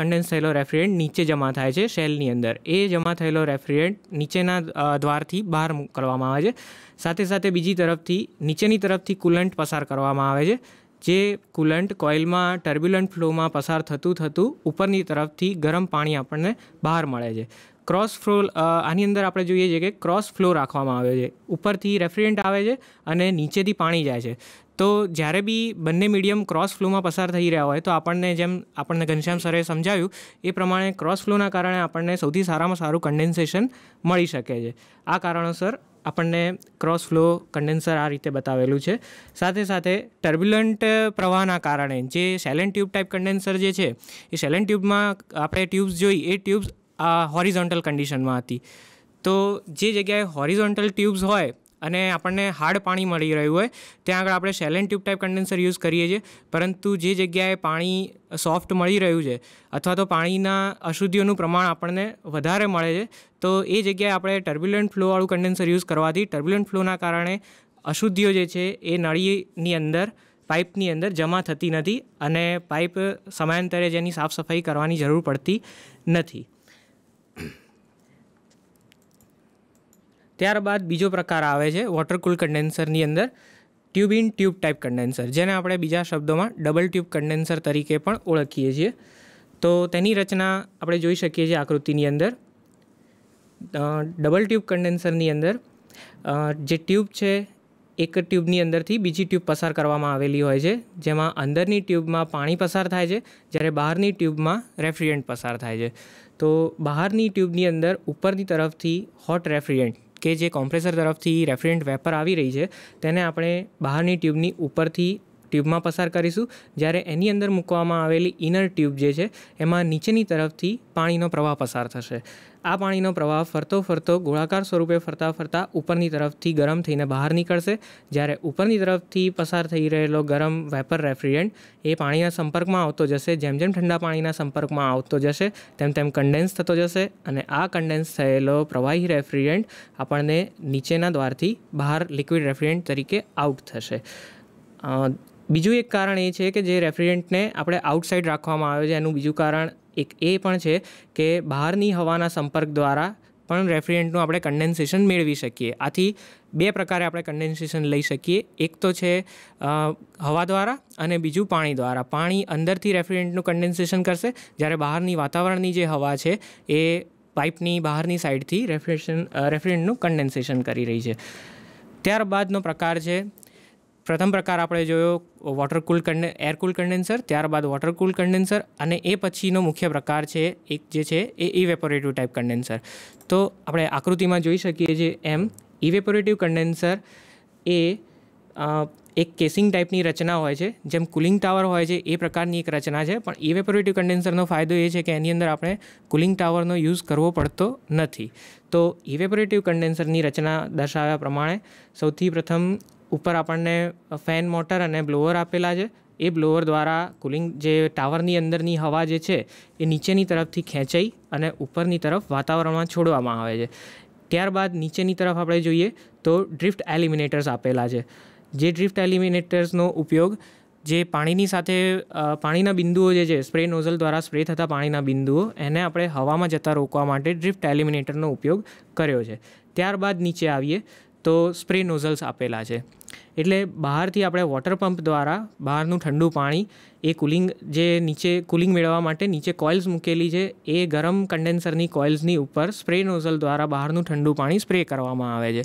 કન્ડેન્સ થયેલો રેફ્રિજરન્ટ નીચે જમા થાય છે શેલની અંદર એ જમા થયેલો રેફ્રિજરન્ટ નીચેના દ્વારથી બહાર કરવામાં આવે છે સાથે સાથે બીજી તરફથી નીચેની તરફથી કુલન્ટ પસાર કરવામાં આવે છે જે કુલન્ટ કોઇલમાં ટર્બ્યુલન્ટ ફ્લોમાં પસાર થતું થતું ઉપરની તરફથી ગરમ પાણી આપણને બહાર મળે છે ક્રોસ ફ્લો આની અંદર આપણે જોઈએ છીએ કે ક્રોસ ફ્લો રાખવામાં આવે છે ઉપરથી રેફ્રિજરન્ટ આવે છે અને નીચેથી પાણી જાય છે તો જ્યારે બી બંને મીડિયમ ક્રોસ ફ્લોમાં પસાર થઈ રહ્યા હોય તો આપણને જેમ આપણને ઘનશ્યામ સરે સમજાવ્યું એ પ્રમાણે ક્રોસ ફ્લોના કારણે આપણને સૌથી સારામાં સારું કન્ડેન્સેશન મળી શકે છે આ કારણોસર આપણને ક્રોસ ફ્લો કન્ડેન્સર આ રીતે બતાવેલું છે સાથે સાથે ટર્બ્યુલન્ટ પ્રવાહના કારણે જે સેલેન ટ્યુબ ટાઈપ કન્ડેન્સર જે છે એ સેલેન ટ્યુબમાં આપણે ટ્યુબ્સ જોઈ એ ટ્યુબ્સ આ હોરિઝોન્ટલ કન્ડિશનમાં હતી તો જે જગ્યાએ હોરિઝોન્ટલ ટ્યુબ્સ હોય અને આપણને હાર્ડ પાણી મળી રહ્યું હોય ત્યાં આગળ આપણે shell and tube type condenser use કરીએ છીએ પરંતુ જે જગ્યાએ પાણી સોફ્ટ મળી રહ્યું છે અથવા તો પાણીના અશુદ્ધિઓનું પ્રમાણ આપણને વધારે મળે છે તો એ જગ્યાએ આપણે ટર્બ્યુલન્ટ ફ્લોવાળું કન્ડેન્સર યુઝ કરવાથી ટર્બ્યુલન્ટ ફ્લોના કારણે અશુદ્ધિઓ જે છે એ નળીની અંદર પાઇપની અંદર જમા થતી નથી અને પાઇપ સમયાંતરે જેની સાફ સફાઈ કરવાની જરૂર પડતી નથી ત્યારબાદ બીજો પ્રકાર આવે છે વોટર કુલ કન્ડેન્સરની અંદર tube in tube type condenser જેને આપણે બીજા શબ્દોમાં ડબલ ટ્યુબ કન્ડેન્સર તરીકે પણ ઓળખીએ છીએ તો તેની રચના આપણે જોઈ શકીએ છીએ આકૃતિની અંદર ડબલ ટ્યુબ કન્ડેન્સરની અંદર જે ટ્યુબ છે એક ટ્યુબની અંદરથી બીજી ટ્યુબ પસાર કરવામાં આવેલી હોય છે જેમાં અંદરની ટ્યુબમાં પાણી પસાર થાય છે જ્યારે બહારની ટ્યુબમાં રેફ્રિજરન્ટ પસાર થાય છે તો બહારની ટ્યુબની અંદર ઉપરની તરફથી હોટ રેફ્રિજરન્ટ કે જે કોમ્પ્રેસર તરફથી રેફરેન્ટ વેપર આવી રહી છે તેને આપણે બહારની ટ્યુબની ઉપરથી ટ્યુબમાં પસાર કરીશું જ્યારે એની અંદર મૂકવામાં આવેલી ઇનર ટ્યુબ જે છે એમાં નીચેની તરફથી પાણીનો પ્રવાહ પસાર થશે આ પાણીનો પ્રવાહ ફરતો ફરતો ગોળાકાર સ્વરૂપે ફરતા ફરતા ઉપરની તરફથી ગરમ થઈને બહાર નીકળશે જ્યારે ઉપરની તરફથી પસાર થઈ રહેલો ગરમ વેપર રેફ્રિજરન્ટ એ પાણીના સંપર્કમાં આવતો જશે જેમ જેમ ઠંડા પાણીના સંપર્કમાં આવતો જશે તેમ તેમ કન્ડેન્સ થતો જશે અને આ કન્ડેન્સ થયેલો પ્રવાહી રેફ્રિજરન્ટ આપણને નીચેના દ્વારથી બહાર લિક્વિડ રેફ્રિજરન્ટ તરીકે આઉટ થશે બીજું એક કારણ એ છે કે જે રેફ્રિજરન્ટને આપણે આઉટસાઇડ રાખવામાં આવે છે એનું બીજું કારણ એક એ પણ છે કે બહારની હવાના સંપર્ક દ્વારા પણ રેફ્રિજરન્ટનું આપણે કન્ડેન્સેશન મેળવી શકીએ આથી બે પ્રકારે આપણે કન્ડેન્સેશન લઈ શકીએ એક તો છે હવા દ્વારા અને બીજું પાણી દ્વારા પાણી અંદરથી રેફ્રિજરન્ટનું કન્ડેન્સેશન કરશે જ્યારે બહારની વાતાવરણની જે હવા છે એ પાઇપની બહારની સાઇડથી રેફ્રિજરેશન રેફ્રિજરન્ટનું કન્ડેન્સેશન કરી રહી છે ત્યારબાદનો પ્રકાર છે પ્રથમ પ્રકાર આપણે જોયો water cool condenser air cool condenser ત્યારબાદ વોટર કુલ કન્ડેન્સર અને એ પછીનો મુખ્ય પ્રકાર છે એક જે છે એ ઇવેપોરેટિવ ટાઈપ કન્ડેન્સર તો આપણે આકૃતિમાં જોઈ શકીએ છીએ એમ ઇવેપોરેટિવ કન્ડેન્સર એ એક કેસિંગ ટાઈપની રચના હોય છે જેમ કુલિંગ ટાવર હોય છે એ પ્રકારની એક રચના છે પણ ઇવેપોરેટિવ કન્ડેન્સરનો ફાયદો એ છે કે એની અંદર આપણે કુલિંગ ટાવરનો યુઝ કરવો પડતો નથી તો ઇવેપોરેટિવ કન્ડેન્સરની રચના દર્શાવ્યા પ્રમાણે સૌથી પ્રથમ ઉપર આપણને ફેન મોટર અને બ્લોઅર આપેલા છે એ બ્લોઅર દ્વારા કુલિંગ જે ટાવરની અંદરની હવા જે છે એ નીચેની તરફથી ખેંચાઈ અને ઉપરની તરફ વાતાવરણમાં છોડવામાં આવે છે ત્યારબાદ નીચેની તરફ આપણે જોઈએ તો ડ્રિફ્ટ એલિમિનેટર્સ આપેલા છે જે ડ્રિફ્ટ એલિમિનેટર્સનો ઉપયોગ જે પાણીની સાથે પાણીના બિંદુઓ જે છે સ્પ્રે નોઝલ દ્વારા સ્પ્રે થતા પાણીના બિંદુઓ એને આપણે હવામાં જતાં રોકવા માટે ડ્રિફ્ટ એલિમિનેટરનો ઉપયોગ કર્યો છે ત્યારબાદ નીચે આવીએ તો સ્પ્રે નોઝલ્સ આપેલા છે એટલે બહારથી આપણે વોટર પંપ દ્વારા બહારનું ઠંડુ પાણી એ કુલિંગ જે નીચે કુલિંગ મેળવવા માટે નીચે કોઇલ્સ મૂકેલી છે એ ગરમ કન્ડેન્સરની કોઇલ્સની ઉપર સ્પ્રે નોઝલ દ્વારા બહારનું ઠંડુ પાણી સ્પ્રે કરવામાં આવે છે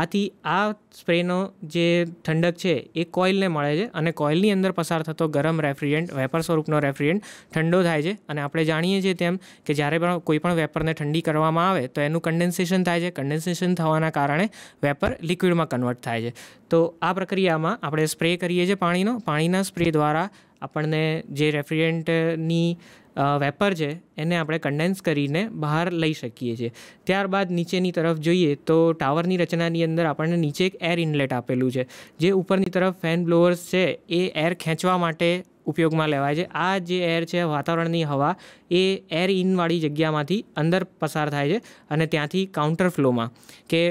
આથી આ સ્પ્રેનો જે ઠંડક છે એ કોઇલને મળે છે અને કોઇલની અંદર પસાર થતો ગરમ રેફ્રિજન્ટ વેપર સ્વરૂપનો રેફ્રિજન્ટ ઠંડો થાય છે અને આપણે જાણીએ છીએ તેમ કે જ્યારે પણ કોઈપણ વેપરને ઠંડી કરવામાં આવે તો એનું કન્ડેન્સેશન થાય છે કન્ડેન્સેશન થવાના કારણે વેપર લિક્વિડમાં કન્વર્ટ થાય છે તો આ પ્રક્રિયામાં આપણે સ્પ્રે કરીએ છીએ પાણીનો પાણીના સ્પ્રે દ્વારા આપણને જે રેફ્રિજન્ટની વેપર છે એને આપણે કન્ડેન્સ કરીને બહાર લઈ શકીએ છીએ ત્યારબાદ નીચેની તરફ જોઈએ તો ટાવરની રચનાની અંદર આપણને નીચે એક એર ઇનલેટ આપેલું છે જે ઉપરની તરફ ફેન બ્લોઅર્સ છે એ એર ખેંચવા માટે ઉપયોગમાં લેવાય છે આ જે એર છે વાતાવરણની હવા એ એર ઇનવાળી જગ્યામાંથી અંદર પસાર થાય છે અને ત્યાંથી કાઉન્ટર ફ્લોમાં કે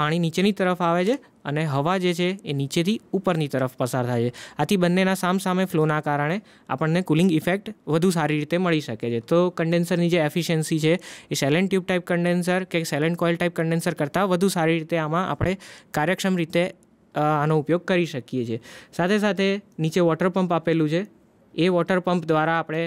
પાણી નીચેની તરફ આવે છે અને હવા જે છે એ નીચેથી ઉપરની તરફ પસાર થાય છે આથી બંનેના સામસામે ફ્લોના કારણે આપણને કુલિંગ ઇફેક્ટ વધુ સારી રીતે મળી શકે છે તો કન્ડેન્સરની જે એફિશિયન્સી છે એ સેલેન્ટ ટ્યુબ ટાઈપ કન્ડેન્સર કે સેલેન્ટ કોઇલ ટાઈપ કન્ડેન્સર કરતાં વધુ સારી રીતે આમાં આપણે કાર્યક્ષમ રીતે આનો ઉપયોગ કરી શકીએ છીએ સાથે સાથે નીચે વોટર પંપ આપેલું છે એ વોટર પંપ દ્વારા આપણે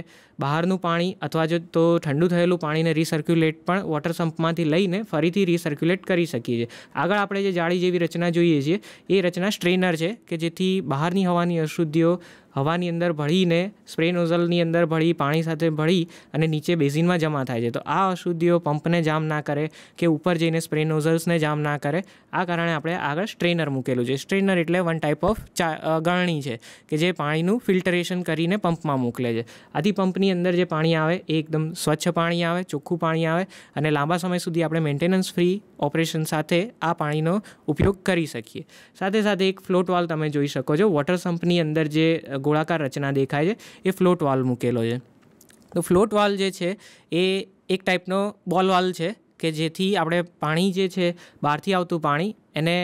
બહારનું પાણી અથવા જો તો ઠંડુ થયેલું પાણીને રિસર્ક્યુલેટ પણ વોટર પંપમાંથી લઈને ફરીથી રિસર્ક્યુલેટ કરી શકીએ છીએ આગળ આપણે જે જાળી જેવી રચના જોઈએ છીએ એ રચના સ્ટ્રેનર છે કે જેથી બહારની હવાની અશુદ્ધિઓ હવાની અંદર ભળીને સ્પ્રે નોઝલની અંદર ભળી પાણી સાથે ભળી અને નીચે બેઝિનમાં જમા થાય છે તો આ અશુદ્ધિઓ પંપને જામ ના કરે કે ઉપર જઈને સ્પ્રે નોઝલ્સને જામ ના કરે આ કારણે આપણે આગળ સ્ટ્રેનર મૂકેલું છે સ્ટ્રેનર એટલે વન ટાઈપ ઓફ ગળણી છે કે જે પાણીનું ફિલ્ટરેશન કરીને પંપમાં મોકલે છે આથી પંપની અંદર જે પાણી આવે એ એકદમ સ્વચ્છ પાણી આવે ચોખ્ખું પાણી આવે અને લાંબા સમય સુધી આપણે મેન્ટેનન્સ ફ્રી ઓપરેશન સાથે આ પાણીનો ઉપયોગ કરી શકીએ સાથે સાથે એક ફ્લોટ વાલ તમે જોઈ શકો છો વોટર સંપની અંદર જે ગોળાકાર રચના દેખાય છે એ ફ્લોટ વાલ મૂકેલો છે તો ફ્લોટ વાલ જે છે એ એક ટાઈપનો બોલ વાલ છે કે જેથી આપણે પાણી જે છે બહારથી આવતું પાણી એને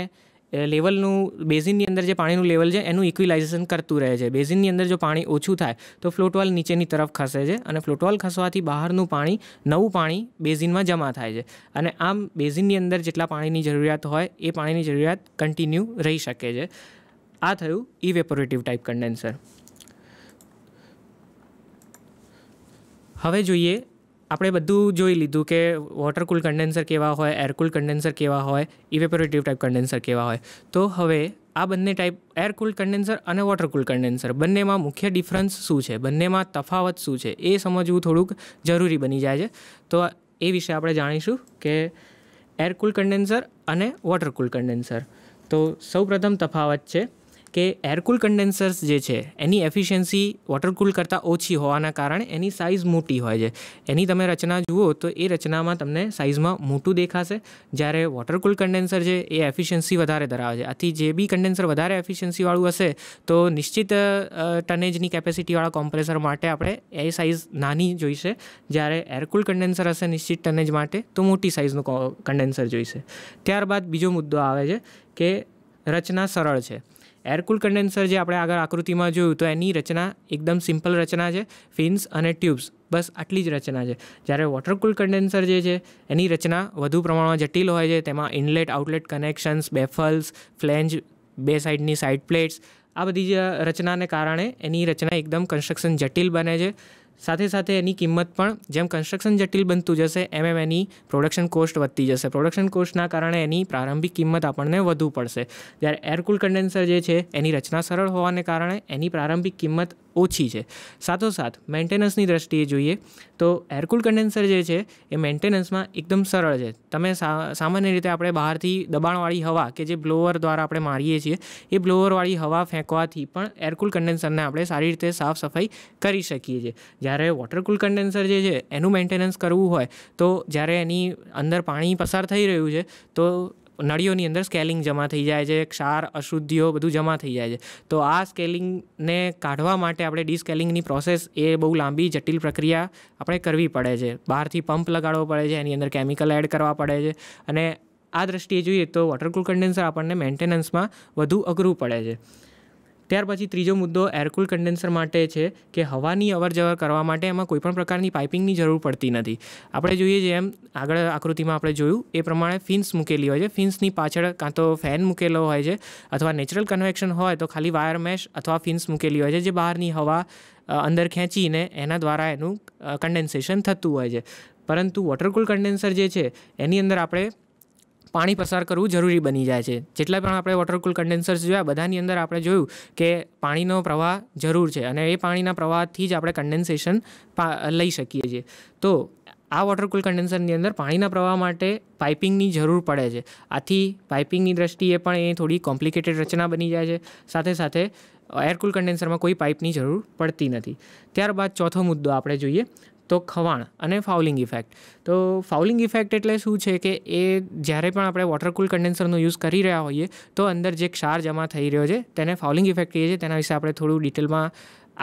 લેવલનું બેઝિનની અંદર જે પાણીનું લેવલ છે એનું ઇક્વિલાઇઝેશન કરતું રહે છે બેઝિનની અંદર જો પાણી ઓછું થાય તો ફ્લોટવાલ નીચેની તરફ ખસે છે અને ફ્લોટવાલ ખસવાથી બહારનું પાણી નવું પાણી બેઝિનમાં જમા થાય છે અને આમ બેઝિનની અંદર જેટલા પાણીની જરૂરિયાત હોય એ પાણીની જરૂરિયાત કન્ટિન્યુ રહી શકે છે આ થયું ઇવેપોરેટિવ ટાઈપ કન્ડેન્સર હવે જોઈએ આપણે બધું જોઈ લીધું કે વોટર કુલ કન્ડેન્સર કેવા હોય એરકુલ કન્ડેન્સર કેવા હોય ઇવેપોરેટિવ ટાઈપ કન્ડેન્સર કેવા હોય તો હવે આ બંને ટાઈપ એર કુલ કન્ડેન્સર અને વોટર કુલ કન્ડેન્સર બંનેમાં મુખ્ય ડિફરન્સ શું છે બંનેમાં તફાવત શું છે એ સમજવું થોડુંક જરૂરી બની જાય છે તો એ વિશે આપણે જાણીશું કે એર કુલ કન્ડેન્સર અને વોટર કુલ કન્ડેન્સર તો સૌપ્રથમ તફાવત છે કે એરકુલ કન્ડેન્સર્સ જે છે એની એફિશિયન્સી વોટરકુલ કરતાં ઓછી હોવાના કારણે એની સાઇઝ મોટી હોય છે એની તમે રચના જુઓ તો એ રચનામાં તમને સાઇઝમાં મોટું દેખાશે જ્યારે વોટરકુલ કન્ડેન્સર છે એ એફિશિયન્સી વધારે ધરાવે છે આથી જે બી કન્ડેન્સર વધારે એફિશિયન્સીવાળું હશે તો નિશ્ચિત ટનેજની કેપેસિટીવાળા કોમ્પ્રેસર માટે આપણે એ સાઇઝ નાની જોઈશે જ્યારે એરકુલ કન્ડેન્સર હશે નિશ્ચિત ટનેજ માટે તો મોટી સાઇઝનું કન્ડેન્સર જોઈશે ત્યારબાદ બીજો મુદ્દો આવે છે કે રચના સરળ છે એરકુલ કન્ડેન્સર જે આપણે આગળ આકૃતિમાં જોયું તો એની રચના એકદમ સિમ્પલ રચના છે ફિન્સ અને ટ્યુબ્સ બસ આટલી જ રચના છે જ્યારે વોટરકુલ કન્ડેન્સર જે છે એની રચના વધુ પ્રમાણમાં જટિલ હોય છે તેમાં inlet outlet connections baffles flange બે સાઇડની સાઇડ પ્લેટ્સ આ બધી જ રચનાને કારણે એની રચના એકદમ કન્સ્ટ્રક્શન જટિલ બને છે સાથે સાથે એની કિંમત પણ જેમ કન્સ્ટ્રક્શન જટિલ બનતું જશે એમ એમ એની પ્રોડક્શન કોસ્ટ વધતી જશે પ્રોડક્શન કોસ્ટના કારણે એની પ્રારંભિક કિંમત આપણને વધુ પડશે જ્યારે એરકુલ કન્ડેન્સર જે છે એની રચના સરળ હોવાને કારણે એની પ્રારંભિક કિંમત ઓછી છે સાથોસાથ મેન્ટેનન્સની દ્રષ્ટિએ જોઈએ તો એરકુલ કન્ડેન્સર જે છે એ મેન્ટેનન્સમાં એકદમ સરળ છે તમે સામાન્ય રીતે આપણે બહારથી દબાણવાળી હવા કે જે બ્લોઅર દ્વારા આપણે મારીએ છીએ એ બ્લોઅરવાળી હવા ફેંકવાથી પણ એરકુલ કન્ડેન્સરને આપણે સારી રીતે સાફ સફાઈ કરી શકીએ છીએ જ્યારે વોટરકુલ કન્ડેન્સર જે છે એનું મેન્ટેનન્સ કરવું હોય તો જ્યારે એની અંદર પાણી પસાર થઈ રહ્યું છે તો નળીઓની અંદર સ્કેલિંગ જમા થઈ જાય છે ક્ષાર અશુદ્ધિઓ બધું જમા થઈ જાય છે તો આ સ્કેલિંગને કાઢવા માટે આપણે ડિસ્કેલિંગની પ્રોસેસ એ બહુ લાંબી જટિલ પ્રક્રિયા આપણે કરવી પડે છે બહારથી પંપ લગાડવો પડે છે એની અંદર કેમિકલ એડ કરવા પડે છે અને આ દ્રષ્ટિએ જોઈએ તો વોટર કુલ કન્ડેન્સર આપણને મેન્ટેનન્સમાં વધુ અઘરું પડે છે ત્યાર પછી ત્રીજો મુદ્દો એરકુલ કન્ડેન્સર માટે છે કે હવાની અવર જવર કરવા માટે એમાં કોઈપણ પ્રકારની પાઇપિંગની જરૂર પડતી નથી આપણે જોઈએ છે એમ આગળ આકૃતિમાં આપણે જોયું એ પ્રમાણે ફિન્સ મૂકેલી હોય છે ફિન્સની પાછળ કાં તો ફેન મૂકેલો હોય છે અથવા નેચરલ કન્વેક્શન હોય તો ખાલી વાયર મેશ અથવા ફિન્સ મૂકેલી હોય છે જે બહારની હવા અંદર ખેંચીને એના દ્વારા એનું કન્ડેન્સેશન થતું હોય છે પરંતુ વોટરકુલ કન્ડેન્સર જે છે એની અંદર આપણે પાણી પસાર કરવું જરૂરી બની જાય છે જેટલા પણ આપણે વોટરકુલ કન્ડેન્સર્સ જોયા બધાની અંદર આપણે જોયું કે પાણીનો પ્રવાહ જરૂર છે અને એ પાણીના પ્રવાહથી જ આપણે કન્ડેન્સેશન લઈ શકીએ છીએ તો આ વોટરકુલ કન્ડેન્સરની અંદર પાણીના પ્રવાહ માટે પાઇપિંગની જરૂર પડે છે આથી પાઇપિંગની દ્રષ્ટિએ પણ એ થોડી કોમ્પ્લિકેટેડ રચના બની જાય છે સાથે સાથે એરકુલ કન્ડેન્સરમાં કોઈ પાઇપની જરૂર પડતી નથી ત્યારબાદ ચોથો મુદ્દો આપણે જોઈએ તો ખવાણ અને ફાઉલિંગ ઇફેક્ટ તો ફાઉલિંગ ઇફેક્ટ એટલે શું છે કે એ જ્યારે પણ આપણે વોટર કુલ કન્ડેન્સરનો યુઝ કરી રહ્યા હોઈએ તો અંદર જે ક્ષાર જમા થઈ રહ્યો છે તેને ફાઉલિંગ ઇફેક્ટ કહીએ છીએ તેના વિશે આપણે થોડું ડિટેલમાં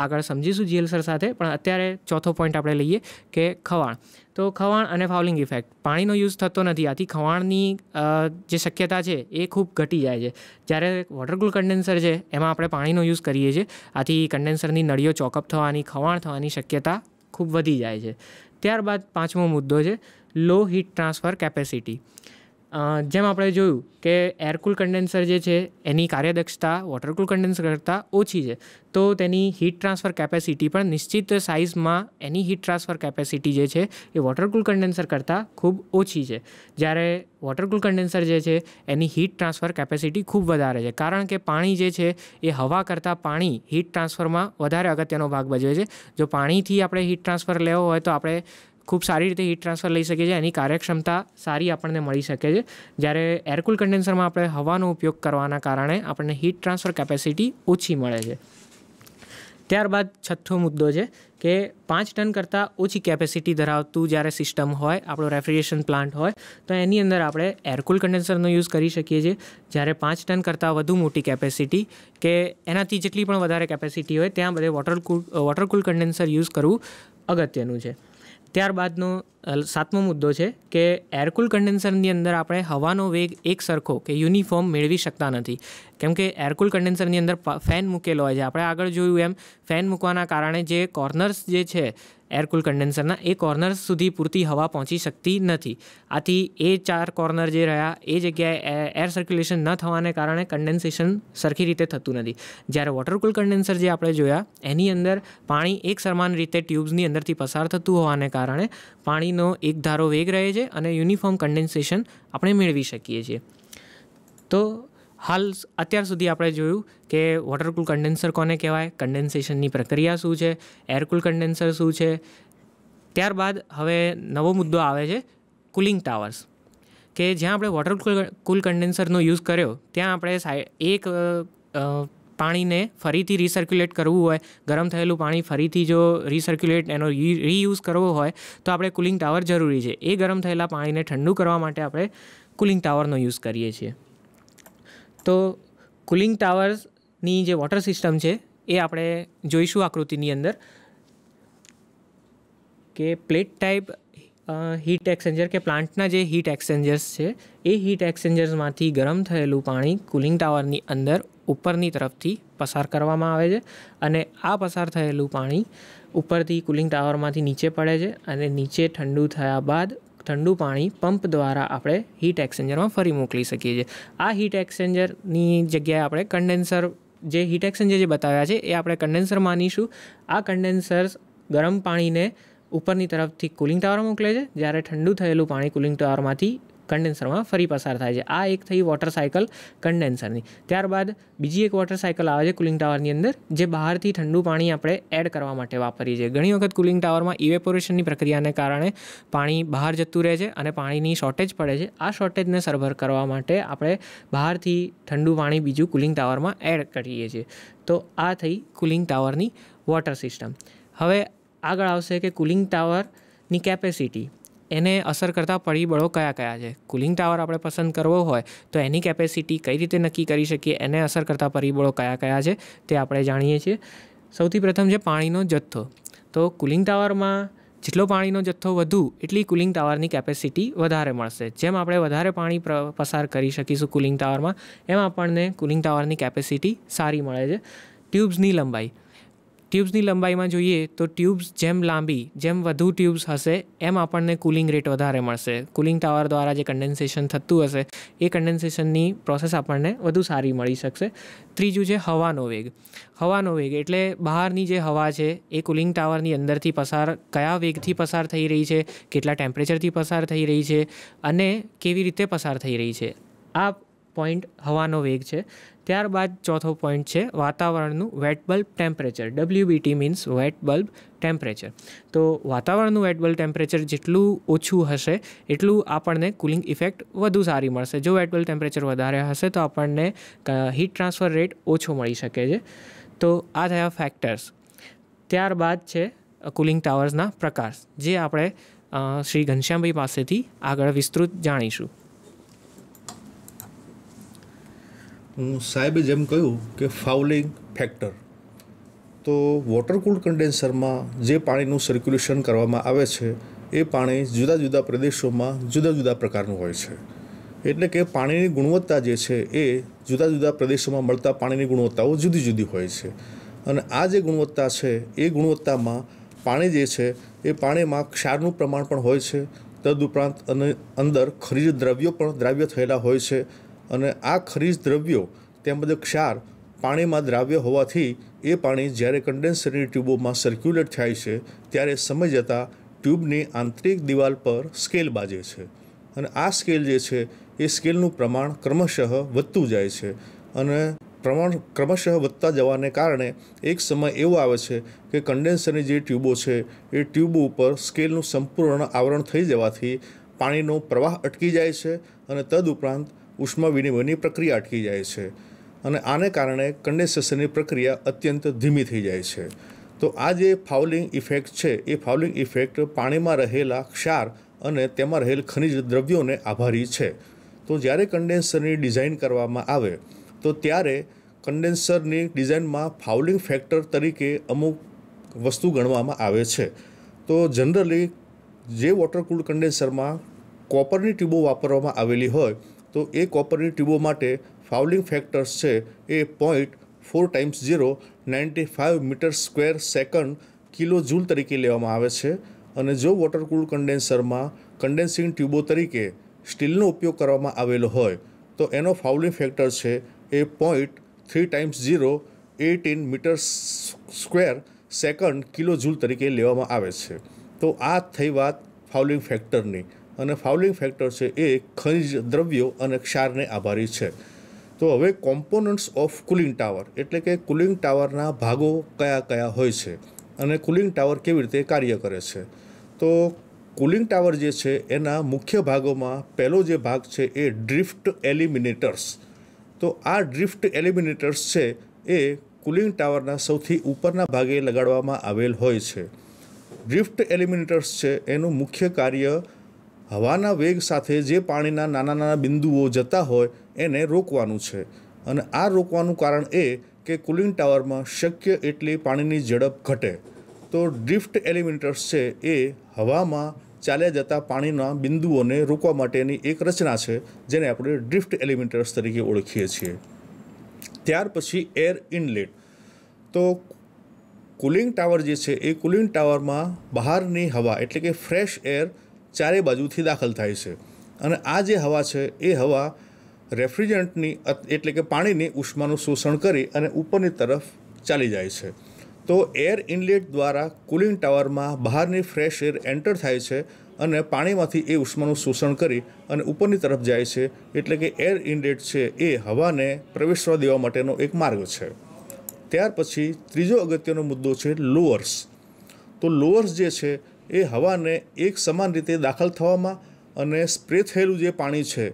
આગળ સમજીશું જીએલ સર સાથે પણ અત્યારે ચોથો પોઈન્ટ આપણે લઈએ કે ખવાણ તો ખવાણ અને ફાઉલિંગ ઇફેક્ટ પાણીનો યુઝ થતો નથી આથી ખવાણની જે શક્યતા છે એ ખૂબ ઘટી જાય છે જ્યારે વોટરકુલ કન્ડેન્સર છે એમાં આપણે પાણીનો યુઝ કરીએ છીએ આથી કન્ડેન્સરની નળીઓ ચોકઅપ થવાની ખવાણ થવાની શક્યતા ખૂબ વધી જાય છે ત્યારબાદ પાંચમો મુદ્દો છે લો હીટ ટ્રાન્સફર કેપેસિટી જેમ આપણે જોયું કે એરકુલ કન્ડેન્સર જે છે એની કાર્યદક્ષતા વોટરકુલ કન્ડેન્સર કરતાં ઓછી છે તો તેની હીટ ટ્રાન્સફર કેપેસિટી પણ નિશ્ચિત સાઇઝમાં એની હીટ ટ્રાન્સફર કેપેસિટી જે છે એ વોટરકુલ કન્ડેન્સર કરતાં ખૂબ ઓછી છે જ્યારે વોટરકુલ કન્ડેન્સર જે છે એની હીટ ટ્રાન્સફર કેપેસિટી ખૂબ વધારે છે કારણ કે પાણી જે છે એ હવા કરતાં પાણી હીટ ટ્રાન્સફરમાં વધારે અગત્યનો ભાગ ભજવે છે જો પાણીથી આપણે હીટ ટ્રાન્સફર લેવો હોય તો આપણે ખૂબ સારી રીતે હીટ ટ્રાન્સફર લઈ શકીએ છીએ એની કાર્યક્ષમતા સારી આપણને મળી શકે છે જ્યારે એરકુલ કન્ડેન્સરમાં આપણે હવાનો ઉપયોગ કરવાના કારણે આપણને હીટ ટ્રાન્સફર કેપેસિટી ઓછી મળે છે ત્યારબાદ છઠ્ઠો મુદ્દો છે કે પાંચ ટન કરતાં ઓછી કેપેસિટી ધરાવતું જ્યારે સિસ્ટમ હોય આપણો રેફ્રિજરેશન પ્લાન્ટ હોય તો એની અંદર આપણે એરકુલ કન્ડેન્સરનો યુઝ કરી શકીએ છીએ જ્યારે પાંચ ટન કરતાં વધુ મોટી કેપેસિટી કે એનાથી જેટલી પણ વધારે કેપેસિટી હોય ત્યાં બધે water cool water cool condenser use કરવું અગત્યનું છે ત્યારબાદનો સાતમો મુદ્દો છે કે એરકુલ કન્ડેન્સરની અંદર આપણે હવાનો વેગ એક સરખો કે યુનિફોર્મ મેળવી શકતા નથી કેમ કે એરકુલ કન્ડેન્સરની અંદર ફેન મૂકેલો હોય છે આપણે આગળ જોયું એમ ફેન મૂકવાના કારણે જે કોર્નર્સ જે છે એરકુલ કન્ડેન્સરના એ કોર્નર સુધી પૂરતી હવા પહોંચી શકતી નથી આથી એ ચાર કોર્નર જે રહ્યા એ જગ્યાએ એર સર્ક્યુલેશન ન થવાને કારણે કન્ડેન્સેશન સરખી રીતે થતું નથી જ્યારે વોટરકુલ કન્ડેન્સર જે આપણે જોયા એની અંદર પાણી એક સમાન રીતે ટ્યુબ્સની અંદરથી પસાર થતું હોવાને કારણે પાણીનો એક ધારો વેગ રહે છે અને યુનિફોર્મ કન્ડેન્સેશન આપણે મેળવી શકીએ છીએ તો હાલ અત્યાર સુધી આપણે જોયું કે વોટરકુલ કન્ડેન્સર કોને કહેવાય કન્ડેન્સેશનની પ્રક્રિયા શું છે એરકુલ કન્ડેન્સર શું છે ત્યારબાદ હવે નવો મુદ્દો આવે છે કુલિંગ ટાવર્સ કે જ્યાં આપણે વોટર કુલ કન્ડેન્સરનો યુઝ કર્યો ત્યાં આપણે સાઈડ એક પાણીને ફરીથી રિસર્ક્યુલેટ કરવું હોય ગરમ થયેલું પાણી ફરીથી જો રિસર્ક્યુલેટ એનો રીયુઝ કરવો હોય તો આપણે કુલિંગ ટાવર જરૂરી છે એ ગરમ થયેલા પાણીને ઠંડુ કરવા માટે આપણે કુલિંગ ટાવરનો યુઝ કરીએ છીએ તો કુલિંગ ટાવર્સની જે વોટર સિસ્ટમ છે એ આપણે જોઈશું આકૃતિની અંદર કે પ્લેટ ટાઈપ હીટ એક્સચેન્જર કે પ્લાન્ટના જે હીટ એક્સચેન્જર્સ છે એ હીટ એક્સચેન્જર્સમાંથી ગરમ થયેલું પાણી કુલિંગ ટાવરની અંદર ઉપરની તરફથી પસાર કરવામાં આવે છે અને આ પસાર થયેલું પાણી ઉપરથી કુલિંગ ટાવરમાંથી નીચે પડે છે અને નીચે ઠંડુ થયા બાદ ઠંડુ પાણી પંપ દ્વારા આપણે હીટ એક્સચેન્જરમાં ફરી મોકલી શકીએ છીએ આ હીટ એક્સચેન્જરની જગ્યાએ આપણે કન્ડેન્સર જે હીટ એક્સચેન્જર જે બતાવ્યા છે એ આપણે કન્ડેન્સર માનીશું આ કન્ડેન્સર્સ ગરમ પાણીને ઉપરની તરફથી કુલિંગ ટાવર મોકલે છે જ્યારે ઠંડુ થયેલું પાણી કુલિંગ ટાવરમાંથી કન્ડેન્સરમાં ફરી પસાર થાય છે આ એક થઈ વોટર સાયકલ કન્ડેન્સરની ત્યારબાદ બીજી એક વોટર સાયકલ આવે છે કુલિંગ ટાવરની અંદર જે બહારથી ઠંડુ પાણી આપણે એડ કરવા માટે વાપરીએ છીએ ઘણી વખત કુલિંગ ટાવરમાં ઇવેપોરેશનની પ્રક્રિયાને કારણે પાણી બહાર જતું રહે છે અને પાણીની શોર્ટેજ પડે છે આ શોર્ટેજને સરભર કરવા માટે આપણે બહારથી ઠંડુ પાણી બીજું કુલિંગ ટાવરમાં એડ કરીએ છીએ તો આ થઈ કુલિંગ ટાવરની વોટર સિસ્ટમ હવે આગળ આવશે કે કુલિંગ ટાવરની કેપેસિટી એને અસર કરતા પરિબળો કયા કયા છે કુલિંગ ટાવર આપણે પસંદ કરવો હોય તો એની કેપેસિટી કઈ રીતે નક્કી કરી શકીએ એને અસર કરતા પરિબળો કયા કયા છે તે આપણે જાણીએ છીએ સૌથી પ્રથમ છે પાણીનો જથ્થો તો કુલિંગ ટાવરમાં જેટલો પાણીનો જથ્થો વધુ એટલી કુલિંગ ટાવરની કેપેસિટી વધારે મળશે જેમ આપણે વધારે પાણી પસાર કરી શકીશું કુલિંગ ટાવરમાં એમ આપણને કુલિંગ ટાવરની કેપેસિટી સારી મળે છે ટ્યુબ્સની લંબાઈ ટ્યુબ્સની લંબાઈમાં જોઈએ તો ટ્યુબ્સ જેમ લાંબી જેમ વધુ ટ્યુબ્સ હશે એમ આપણને કુલિંગ રેટ વધારે મળશે કુલિંગ ટાવર દ્વારા જે કન્ડેન્સેશન થતું હશે એ કન્ડેન્સેશનની પ્રોસેસ આપણને વધુ સારી મળી શકશે ત્રીજું છે હવાનો વેગ હવાનો વેગ એટલે બહારની જે હવા છે એ કુલિંગ ટાવરની અંદરથી પસાર કયા વેગથી પસાર થઈ રહી છે કેટલા ટેમ્પરેચરથી પસાર થઈ રહી છે અને કેવી રીતે પસાર થઈ રહી છે આ પોઈન્ટ હવાનો વેગ છે ત્યારબાદ ચોથો પોઈન્ટ છે વાતાવરણનું wet bulb temperature WBT means wet bulb temperature તો વાતાવરણનું વેટ બલ્બ ટેમ્પરેચર જેટલું ઓછું હશે એટલું આપણને કુલિંગ ઇફેક્ટ વધુ સારી મળશે જો વેટ બલ્બ ટેમ્પરેચર વધારે હશે તો આપણને હીટ ટ્રાન્સફર રેટ ઓછો મળી શકે છે તો આ થયા ફેક્ટર્સ ત્યારબાદ છે કુલિંગ ટાવર્સના પ્રકાર જે આપણે શ્રી ઘનશ્યામભાઈ પાસેથી આગળ વિસ્તૃત જાણીશું હું સાહેબે જેમ કહ્યું કે ફાઉલિંગ ફેક્ટર તો વોટર કુલ્ડ કન્ડેન્સરમાં જે પાણીનું સર્ક્યુલેશન કરવામાં આવે છે એ પાણી જુદા જુદા પ્રદેશોમાં જુદા જુદા પ્રકારનું હોય છે એટલે કે પાણીની ગુણવત્તા જે છે એ જુદા જુદા પ્રદેશોમાં મળતા પાણીની ગુણવત્તાઓ જુદી જુદી હોય છે અને આ જે ગુણવત્તા છે એ ગુણવત્તામાં પાણી જે છે એ પાણીમાં ક્ષારનું પ્રમાણ પણ હોય છે તદુપરાંત અને અંદર ખરીજ દ્રવ્યો પણ દ્રાવ્ય થયેલા હોય છે અને આ ખરીજ દ્રવ્યો તેમજ ક્ષાર પાણીમાં દ્રાવ્ય હોવાથી એ પાણી જ્યારે કન્ડેન્સરની ટ્યુબોમાં સર્ક્યુલેટ થાય છે ત્યારે સમય જતાં ટ્યુબની આંતરિક દિવાલ પર સ્કેલ બાજે છે અને આ સ્કેલ જે છે એ સ્કેલનું પ્રમાણ ક્રમશઃ વધતું જાય છે અને પ્રમાણ ક્રમશઃ વધતા જવાને કારણે એક સમય એવો આવે છે કે કન્ડેન્સરની જે ટ્યુબો છે એ ટ્યુબો ઉપર સ્કેલનું સંપૂર્ણ આવરણ થઈ જવાથી પાણીનો પ્રવાહ અટકી જાય છે અને તદુપરાંત ઉષ્મા વિનિમયની પ્રક્રિયા અટકી જાય છે અને આને કારણે કન્ડેન્સેશનની પ્રક્રિયા અત્યંત ધીમી થઈ જાય છે તો આ જે ફાઉલિંગ ઇફેક્ટ છે એ ફાઉલિંગ ઇફેક્ટ પાણીમાં રહેલા ક્ષાર અને તેમાં રહેલ ખનિજ દ્રવ્યોને આભારી છે તો જ્યારે કન્ડેન્સરની ડિઝાઇન કરવામાં આવે તો ત્યારે કન્ડેન્સરની ડિઝાઇનમાં ફાઉલિંગ ફેક્ટર તરીકે અમુક વસ્તુ ગણવામાં આવે છે તો જનરલી જે વોટર કુલ્ડ કન્ડેન્સરમાં કોપરની ટ્યુબો વાપરવામાં આવેલી હોય તો એ કોપરની ટ્યુબો માટે ફાઉલિંગ ફેક્ટર્સ છે એ point four times zero ninety five metre square second kilo joule તરીકે લેવામાં આવે છે અને જો વોટર કુલ કન્ડેન્સરમાં કન્ડેન્સિંગ ટ્યુબો તરીકે સ્ટીલનો ઉપયોગ કરવામાં આવેલો હોય તો એનો ફાઉલિંગ ફેક્ટર છે એ point three times zero eighteen metre square second kilo joule તરીકે લેવામાં આવે છે તો આ થઈ વાત ફાઉલિંગ ફેક્ટરની અને ફાઉલિંગ ફેક્ટર છે એ ખનિજ દ્રવ્યો અને ક્ષારને આભારી છે તો હવે કોમ્પોનન્ટ્સ ઓફ કુલિંગ ટાવર એટલે કે કુલિંગ ટાવરના ભાગો કયા કયા હોય છે અને કુલિંગ ટાવર કેવી રીતે કાર્ય કરે છે તો કુલિંગ ટાવર જે છે એના મુખ્ય ભાગોમાં પહેલો જે ભાગ છે એ ડ્રિફ્ટ એલિમિનેટર્સ તો આ ડ્રિફ્ટ એલિમિનેટર્સ છે એ કુલિંગ ટાવરના સૌથી ઉપરના ભાગે લગાડવામાં આવેલ હોય છે ડ્રિફ્ટ એલિમિનેટર્સ છે એનું મુખ્ય કાર્ય હવાના વેગ સાથે જે પાણીના નાના નાના બિંદુઓ જતા હોય એને રોકવાનું છે અને આ રોકવાનું કારણ એ કે કુલિંગ ટાવરમાં શક્ય એટલી પાણીની ઝડપ ઘટે તો ડ્રિફ્ટ એલિમેન્ટર્સ છે એ હવામાં ચાલ્યા જતા પાણીના બિંદુઓને રોકવા માટેની એક રચના છે જેને આપણે ડ્રિફ્ટ એલિમેન્ટર્સ તરીકે ઓળખીએ છીએ ત્યાર પછી એર ઇનલેટ તો કુલિંગ ટાવર જે છે એ કુલિંગ ટાવરમાં બહારની હવા એટલે કે ફ્રેશ એર ચારે બાજુથી દાખલ થાય છે અને આ જે હવા છે એ હવા રેફ્રિજરન્ટની એટલે કે પાણીની ઉષ્માનું શોષણ કરી અને ઉપરની તરફ ચાલી જાય છે તો એર ઇનલેટ દ્વારા કુલિંગ ટાવરમાં બહારની ફ્રેશ એર એન્ટર થાય છે અને પાણીમાંથી એ ઉષ્માનું શોષણ કરી અને ઉપરની તરફ જાય છે એટલે કે એર ઇનલેટ છે એ હવાને પ્રવેશવા દેવા માટેનો એક માર્ગ છે ત્યાર પછી ત્રીજો અગત્યનો મુદ્દો છે લોઅર્સ તો લોઅર્સ જે છે એ હવાને એક સમાન રીતે દાખલ થવામાં અને સ્પ્રે થયેલું જે પાણી છે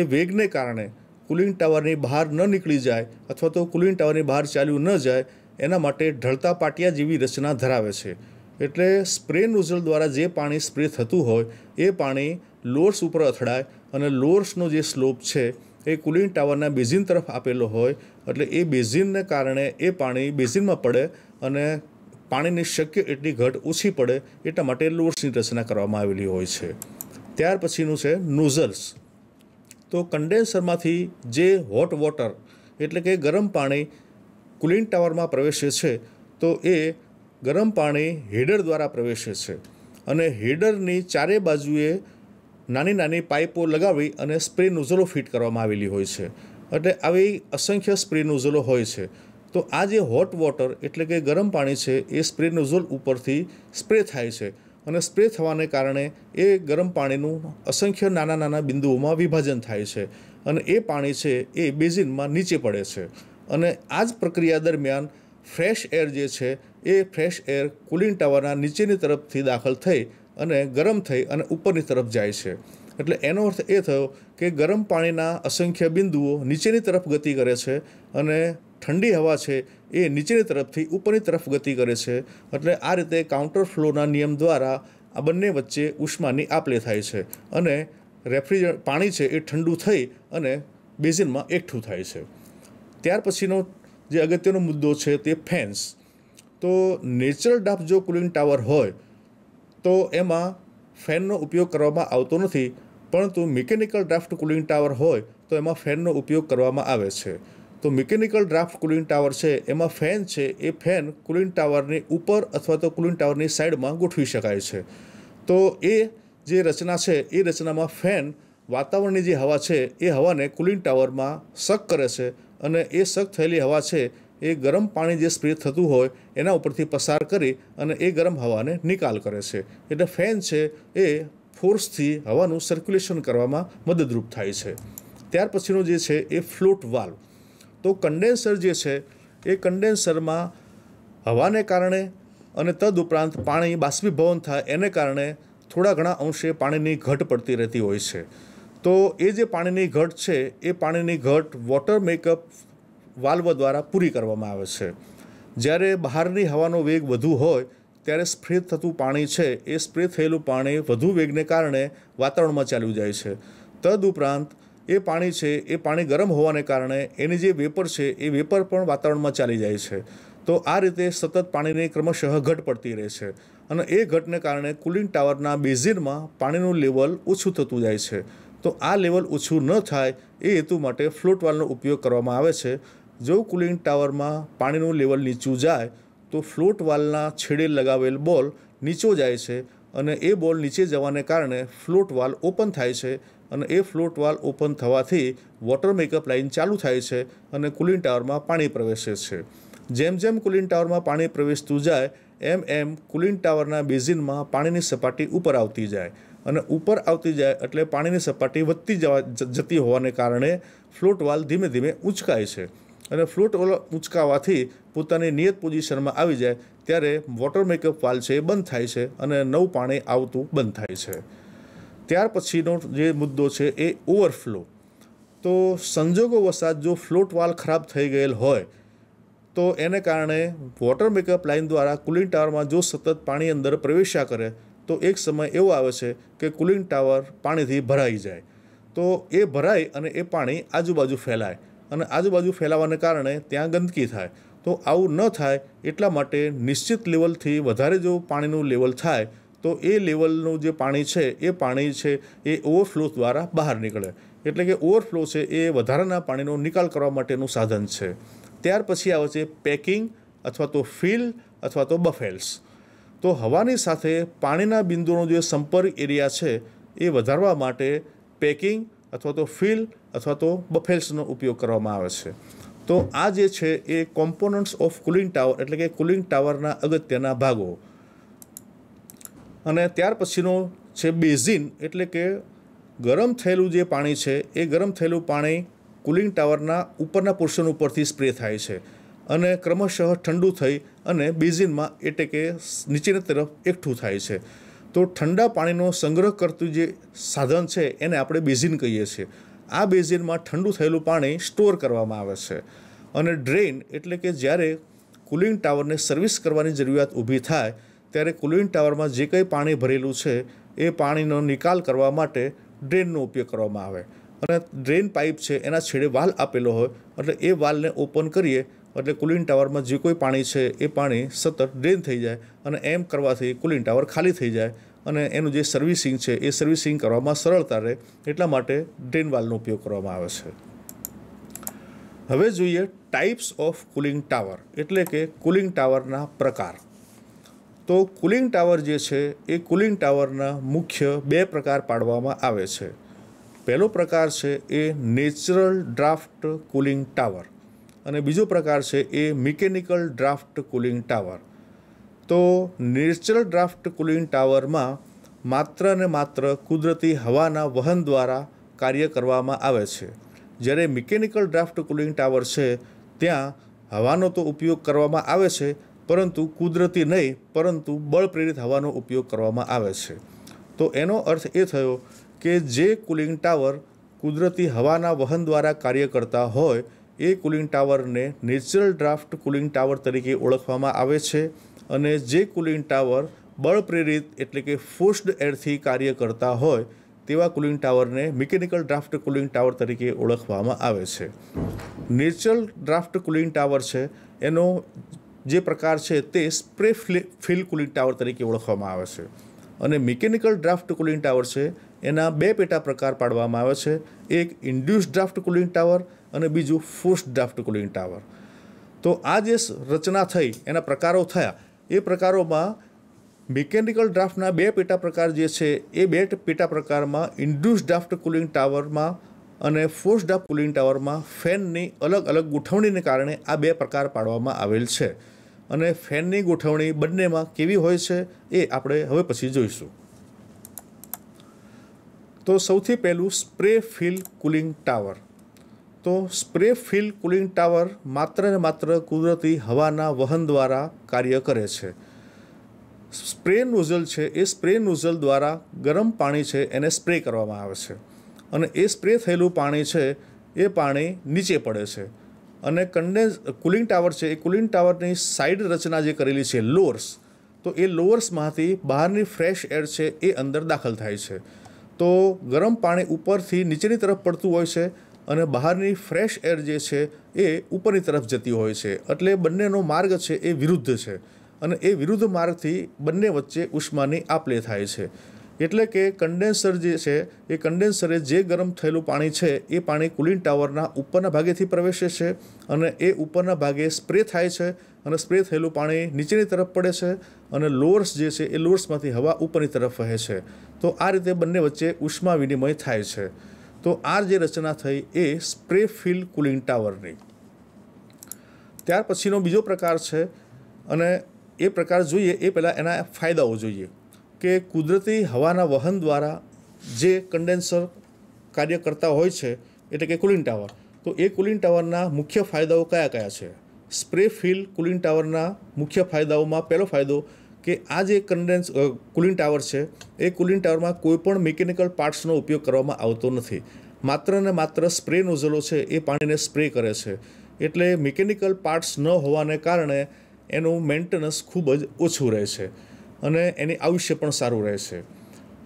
એ વેગને કારણે કુલિંગ ટાવરની બહાર ન નીકળી જાય અથવા તો કુલિંગ ટાવરની બહાર ચાલ્યું ન જાય એના માટે ઢળતા પાટિયા જેવી રચના ધરાવે છે એટલે સ્પ્રે નોઝલ દ્વારા જે પાણી સ્પ્રે થતું હોય એ પાણી લોર્સ ઉપર અથડાય અને લોર્સનો જે સ્લોપ છે એ કુલિંગ ટાવરના બેઝિન તરફ આપેલો હોય એટલે એ બેઝિનને કારણે એ પાણી બેઝિનમાં પડે અને પાણીની શક્ય એટલી ઘટ ઓછી પડે એટલા માટે લોડ્સની રચના કરવામાં આવેલી હોય છે ત્યાર પછીનું છે નોઝલ્સ તો કન્ડેન્સરમાંથી જે હોટ વોટર એટલે કે ગરમ પાણી કુલિંગ ટાવરમાં પ્રવેશે છે તો એ ગરમ પાણી હેડર દ્વારા પ્રવેશે છે અને હેડરની ચારે બાજુએ નાની નાની પાઇપો લગાવી અને સ્પ્રે નોઝલો ફિટ કરવામાં આવેલી હોય છે એટલે આવી અસંખ્ય સ્પ્રે નોઝલો હોય છે તો આ જે હોટ વોટર એટલે કે ગરમ પાણી છે એ સ્પ્રે નોઝલ ઉપરથી સ્પ્રે થાય છે અને સ્પ્રે થવાને કારણે એ ગરમ પાણીનું અસંખ્ય નાના નાના બિંદુઓમાં વિભાજન થાય છે અને એ પાણી છે એ બેઝિનમાં નીચે પડે છે અને આ જ પ્રક્રિયા દરમિયાન ફ્રેશ એર જે છે એ ફ્રેશ એર કુલિંગ ટાવરના નીચેની તરફથી દાખલ થઈ અને ગરમ થઈ અને ઉપરની તરફ જાય છે એટલે એનો અર્થ એ થયો કે ગરમ પાણીના અસંખ્ય બિંદુઓ નીચેની તરફ ગતિ કરે છે અને ઠંડી હવા છે એ નીચેની તરફથી ઉપરની તરફ ગતિ કરે છે એટલે આ રીતે કાઉન્ટર ફ્લોના નિયમ દ્વારા આ બંને વચ્ચે ઉષ્માની આપ લે થાય છે અને રેફ્રિજ પાણી છે એ ઠંડુ થઈ અને બેઝિનમાં એકઠું થાય છે ત્યાર પછીનો જે અગત્યનો મુદ્દો છે તે ફેન્સ તો નેચરલ ડાફ જો કુલિંગ ટાવર હોય તો એમાં ફેનનો ઉપયોગ કરવામાં આવતો નથી પરંતુ મિકેનિકલ ડ્રાફ્ટ કુલિંગ ટાવર હોય તો એમાં ફેનનો ઉપયોગ કરવામાં આવે છે તો મિકેનિકલ ડ્રાફ્ટ કુલિંગ ટાવર છે એમાં ફેન છે એ ફેન કુલિંગ ટાવરની ઉપર અથવા તો કુલિંગ ટાવરની સાઈડમાં ગોઠવી શકાય છે તો એ જે રચના છે એ રચનામાં ફેન વાતાવરણની જે હવા છે એ હવાને કુલિંગ ટાવરમાં શક કરે છે અને એ શક થયેલી હવા છે એ ગરમ પાણી જે સ્પ્રે થતું હોય એના ઉપરથી પસાર કરી અને એ ગરમ હવાને નિકાલ કરે છે એટલે ફેન છે એ ફોર્સથી હવાનું સર્ક્યુલેશન કરવામાં મદદરૂપ થાય છે ત્યાર પછીનો જે છે એ ફ્લોટ વાલ્વ તો કન્ડેન્સર જે છે એ કન્ડેન્સરમાં હવાને કારણે અને તદ ઉપરાંત પાણી બાષ્પીભવન થાય એને કારણે થોડા ઘણા અંશે પાણીની ઘટ પડતી રહેતી હોય છે તો એ જે પાણીની ઘટ છે એ પાણીની ઘટ વોટર મેકઅપ વાલ્વ દ્વારા પૂરી કરવામાં આવે છે જ્યારે બહારની હવાનો વેગ વધુ હોય ત્યારે સ્પ્રે થતું પાણી છે એ સ્પ્રે થયેલું પાણી વધુ વેગને કારણે વાતાવરણમાં ચાલ્યું જાય છે તદ ઉપરાંત એ પાણી છે એ પાણી ગરમ હોવાને કારણે એની જે વેપર છે એ વેપર પણ વાતાવરણમાં ચાલી જાય છે તો આ રીતે સતત પાણીની ક્રમશઃ ઘટ પડતી રહે છે અને એ ઘટને કારણે કુલિંગ ટાવરના બેઝિનમાં પાણીનું લેવલ ઓછું થતું જાય છે તો આ લેવલ ઓછું ન થાય એ હેતુ માટે ફ્લોટ વાલનો ઉપયોગ કરવામાં આવે છે જો કુલિંગ ટાવરમાં પાણીનું લેવલ નીચું જાય તો ફ્લોટ વાલના છેડે લગાવેલ બોલ નીચો જાય છે અને એ બોલ નીચે જવાને કારણે ફ્લોટ વાલ ઓપન થાય છે અને એ ફ્લોટ વાલ ઓપન થવાથી વોટર મેકઅપ લાઇન ચાલુ થાય છે અને કુલિંગ ટાવરમાં પાણી પ્રવેશે છે જેમ જેમ કુલિંગ ટાવરમાં પાણી પ્રવેશતું જાય એમ એમ કુલિંગ ટાવરના બેઝિનમાં પાણીની સપાટી ઉપર આવતી જાય અને ઉપર આવતી જાય એટલે પાણીની સપાટી વધતી જવા જતી હોવાને કારણે ફ્લોટ વાલ ધીમે ધીમે ઉંચકાય છે અને ફ્લોટ વાલ ઉંચકાવાથી પોતાની નિયત પોઝિશનમાં આવી જાય ત્યારે વોટર મેકઅપ વાલ છે એ બંધ થાય છે અને નવું પાણી આવતું બંધ થાય છે ત્યાર પછીનો જે મુદ્દો છે એ ઓવરફ્લો તો સંજોગો વસાત જો ફ્લોટ વાલ ખરાબ થઈ ગયેલ હોય તો એને કારણે વોટર મેકઅપ લાઇન દ્વારા કુલિંગ ટાવરમાં જો સતત પાણી અંદર પ્રવેશ્યા કરે તો એક સમય એવો આવે છે કે કુલિંગ ટાવર પાણીથી ભરાઈ જાય તો એ ભરાય અને એ પાણી આજુબાજુ ફેલાય અને આજુબાજુ ફેલાવાને કારણે ત્યાં ગંદકી થાય તો આવું ન થાય એટલા માટે નિશ્ચિત લેવલથી વધારે જો પાણીનું લેવલ થાય તો એ લેવલનું જે પાણી છે એ પાણી છે એ ઓવરફ્લો દ્વારા બહાર નીકળે એટલે કે ઓવરફ્લો છે એ વધારાના પાણીનો નિકાલ કરવા માટેનું સાધન છે ત્યાર પછી આવે છે પેકિંગ અથવા તો ફિલ અથવા તો બફેલ્સ તો હવાની સાથે પાણીના બિંદુનો જે સંપર્ક એરિયા છે એ વધારવા માટે પેકિંગ અથવા તો ફિલ અથવા તો બફેલ્સનો ઉપયોગ કરવામાં આવે છે તો આ જે છે એ કોમ્પોનન્ટ્સ ઓફ કુલિંગ ટાવર એટલે કે કુલિંગ ટાવરના અગત્યના ભાગો અને ત્યાર પછીનો છે બેઝિન એટલે કે ગરમ થયેલું જે પાણી છે એ ગરમ થયેલું પાણી કુલિંગ ટાવરના ઉપરના પોર્શન ઉપરથી સ્પ્રે થાય છે અને ક્રમશઃ ઠંડુ થઈ અને બેઝિનમાં એટલે કે નીચેની તરફ એકઠું થાય છે તો ઠંડા પાણીનો સંગ્રહ કરતું જે સાધન છે એને આપણે બેઝિન કહીએ છીએ આ બેઝિનમાં ઠંડુ થયેલું પાણી સ્ટોર કરવામાં આવે છે અને ડ્રેઇન એટલે કે જ્યારે કુલિંગ ટાવરને સર્વિસ કરવાની જરૂરિયાત ઊભી થાય ત્યારે કુલિંગ ટાવરમાં જે કંઈ પાણી ભરેલું છે એ પાણીનો નિકાલ કરવા માટે ડ્રેનનો ઉપયોગ કરવામાં આવે અને ડ્રેન પાઇપ છે એના છેડે વાલ આપેલો હોય એટલે એ વાલને ઓપન કરીએ એટલે કુલિંગ ટાવરમાં જે કોઈ પાણી છે એ પાણી સતત ડ્રેન થઈ જાય અને એમ કરવાથી કુલિંગ ટાવર ખાલી થઈ જાય અને એનું જે સર્વિસિંગ છે એ સર્વિસિંગ કરવામાં સરળતા રહે એટલા માટે ડ્રેન વાલનો ઉપયોગ કરવામાં આવે છે હવે જોઈએ ટાઈપ્સ ઓફ કુલિંગ ટાવર એટલે કે કુલિંગ ટાવરના પ્રકાર તો કુલિંગ ટાવર જે છે એ કુલિંગ ટાવરના મુખ્ય બે પ્રકાર પાડવામાં આવે છે પહેલો પ્રકાર છે એ નેચરલ ડ્રાફ્ટ કુલિંગ ટાવર અને બીજો પ્રકાર છે એ મિકેનિકલ ડ્રાફ્ટ કુલિંગ ટાવર તો નેચરલ ડ્રાફ્ટ કુલિંગ ટાવરમાં માત્ર ને માત્ર કુદરતી હવાના વહન દ્વારા કાર્ય કરવામાં આવે છે જ્યારે મિકેનિકલ ડ્રાફ્ટ કુલિંગ ટાવર છે ત્યાં હવાનો તો ઉપયોગ કરવામાં આવે છે પરંતુ કુદરતી નહીં પરંતુ બળપ્રેરિત હવાનો ઉપયોગ કરવામાં આવે છે તો એનો અર્થ એ થયો કે જે કુલિંગ ટાવર કુદરતી હવાના વહન દ્વારા કાર્ય કરતા હોય એ કુલિંગ ટાવરને નેચરલ ડ્રાફ્ટ કુલિંગ ટાવર તરીકે ઓળખવામાં આવે છે અને જે કુલિંગ ટાવર બળ પ્રેરિત એટલે કે ફોર્સ્ડ એરથી કાર્ય કરતા હોય તેવા કુલિંગ ટાવરને મિકેનિકલ ડ્રાફ્ટ કુલિંગ ટાવર તરીકે ઓળખવામાં આવે છે નેચરલ ડ્રાફ્ટ કુલિંગ ટાવર છે એનો જે પ્રકાર છે તે સ્પ્રે ફ્લે ફિલ કુલિંગ ટાવર તરીકે ઓળખવામાં આવે છે અને મિકેનિકલ ડ્રાફ્ટ કુલિંગ ટાવર છે એના બે પેટા પ્રકાર પાડવામાં આવે છે એક ઇન્ડ્યુસ ડ્રાફ્ટ કુલિંગ ટાવર અને બીજું ફોર્સ ડ્રાફ્ટ કુલિંગ ટાવર તો આ જે રચના થઈ એના પ્રકારો થયા એ પ્રકારોમાં મિકેનિકલ ડ્રાફ્ટના બે પેટા પ્રકાર જે છે એ બે પેટા પ્રકારમાં ઇન્ડ્યુસ ડ્રાફ્ટ કુલિંગ ટાવરમાં અને ફોર્સ ડ્રાફ્ટ કુલિંગ ટાવરમાં ફેનની અલગ અલગ ગોઠવણીને કારણે આ બે પ્રકાર પાડવામાં આવેલ છે અને ફેનની ગોઠવણી બંનેમાં કેવી હોય છે એ આપણે હવે પછી જોઈશું તો સૌથી પહેલું સ્પ્રે ફિલ કુલિંગ ટાવર તો સ્પ્રે ફિલ કુલિંગ ટાવર માત્ર ને માત્ર કુદરતી હવાના વહન દ્વારા કાર્ય કરે છે સ્પ્રે નોઝલ છે એ સ્પ્રે નોઝલ દ્વારા ગરમ પાણી છે એને સ્પ્રે કરવામાં આવે છે અને એ સ્પ્રે થયેલું પાણી છે એ પાણી નીચે પડે છે અને કન્ડેન્સ કુલિંગ ટાવર છે એ કુલિંગ ટાવરની સાઇડ રચના જે કરેલી છે લોઅર્સ તો એ લોઅર્સમાંથી બહારની ફ્રેશ એર છે એ અંદર દાખલ થાય છે તો ગરમ પાણી ઉપરથી નીચેની તરફ પડતું હોય છે અને બહારની ફ્રેશ એર જે છે એ ઉપરની તરફ જતી હોય છે એટલે બંનેનો માર્ગ છે એ વિરુદ્ધ છે અને એ વિરુદ્ધ માર્ગથી બંને વચ્ચે ઉષ્માની આપ લે થાય છે એટલે કે કન્ડેન્સર જે છે એ કન્ડેન્સરે જે ગરમ થયેલું પાણી છે એ પાણી કુલિંગ ટાવરના ઉપરના ભાગેથી પ્રવેશે છે અને એ ઉપરના ભાગે સ્પ્રે થાય છે અને સ્પ્રે થયેલું પાણી નીચેની તરફ પડે છે અને લોર્સ જે છે એ લોર્સમાંથી હવા ઉપરની તરફ વહે છે તો આ રીતે બંને વચ્ચે ઉષ્મા વિનિમય થાય છે તો આ જે રચના થઈ એ સ્પ્રે ફિલ કુલિંગ ટાવરની ત્યાર પછીનો બીજો પ્રકાર છે અને એ પ્રકાર જોઈએ એ પહેલાં એના ફાયદાઓ જોઈએ કે કુદરતી હવાના વહન દ્વારા જે કન્ડેન્સર કાર્ય કરતા હોય છે એટલે કે કુલિંગ ટાવર તો એ કુલિંગ ટાવરના મુખ્ય ફાયદાઓ કયા કયા છે સ્પ્રે ફિલ કુલિંગ ટાવરના મુખ્ય ફાયદાઓમાં પહેલો ફાયદો કે આ જે કન્ડેન્સ કુલિંગ ટાવર છે એ કુલિંગ ટાવરમાં કોઈપણ મિકેનિકલ પાર્ટ્સનો ઉપયોગ કરવામાં આવતો નથી માત્ર ને માત્ર સ્પ્રે નોઝલો છે એ પાણીને સ્પ્રે કરે છે એટલે મિકેનિકલ પાર્ટ્સ ન હોવાને કારણે એનું મેન્ટેનન્સ ખૂબ જ ઓછું રહે છે અને એની આયુષ્ય પણ સારું રહેશે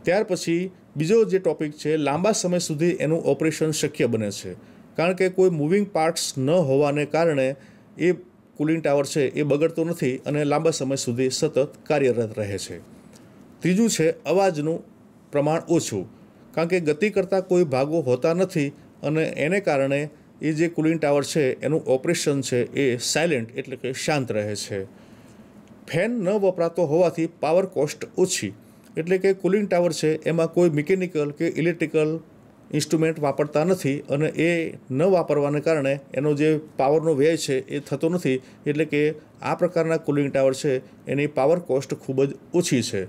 ત્યાર પછી બીજો જે ટૉપિક છે લાંબા સમય સુધી એનું ઓપરેશન શક્ય બને છે કારણ કે કોઈ મૂવિંગ પાર્ટ્સ ન હોવાને કારણે એ કુલિંગ ટાવર છે એ બગડતો નથી અને લાંબા સમય સુધી સતત કાર્યરત રહે છે ત્રીજું છે અવાજનું પ્રમાણ ઓછું કારણ કે ગતિ કરતાં કોઈ ભાગો હોતા નથી અને એને કારણે એ જે કુલિંગ ટાવર છે એનું ઓપરેશન છે એ સાયલેન્ટ એટલે કે શાંત રહે છે ફેન ન વપરાતો હોવાથી પાવર કોસ્ટ ઓછી એટલે કે કુલિંગ ટાવર છે એમાં કોઈ મિકેનિકલ કે ઇલેક્ટ્રિકલ ઇન્સ્ટ્રુમેન્ટ વાપરતા નથી અને એ ન વાપરવાને કારણે એનો જે પાવરનો વ્યય છે એ થતો નથી એટલે કે આ પ્રકારના કુલિંગ ટાવર છે એની પાવર કોસ્ટ ખૂબ જ ઓછી છે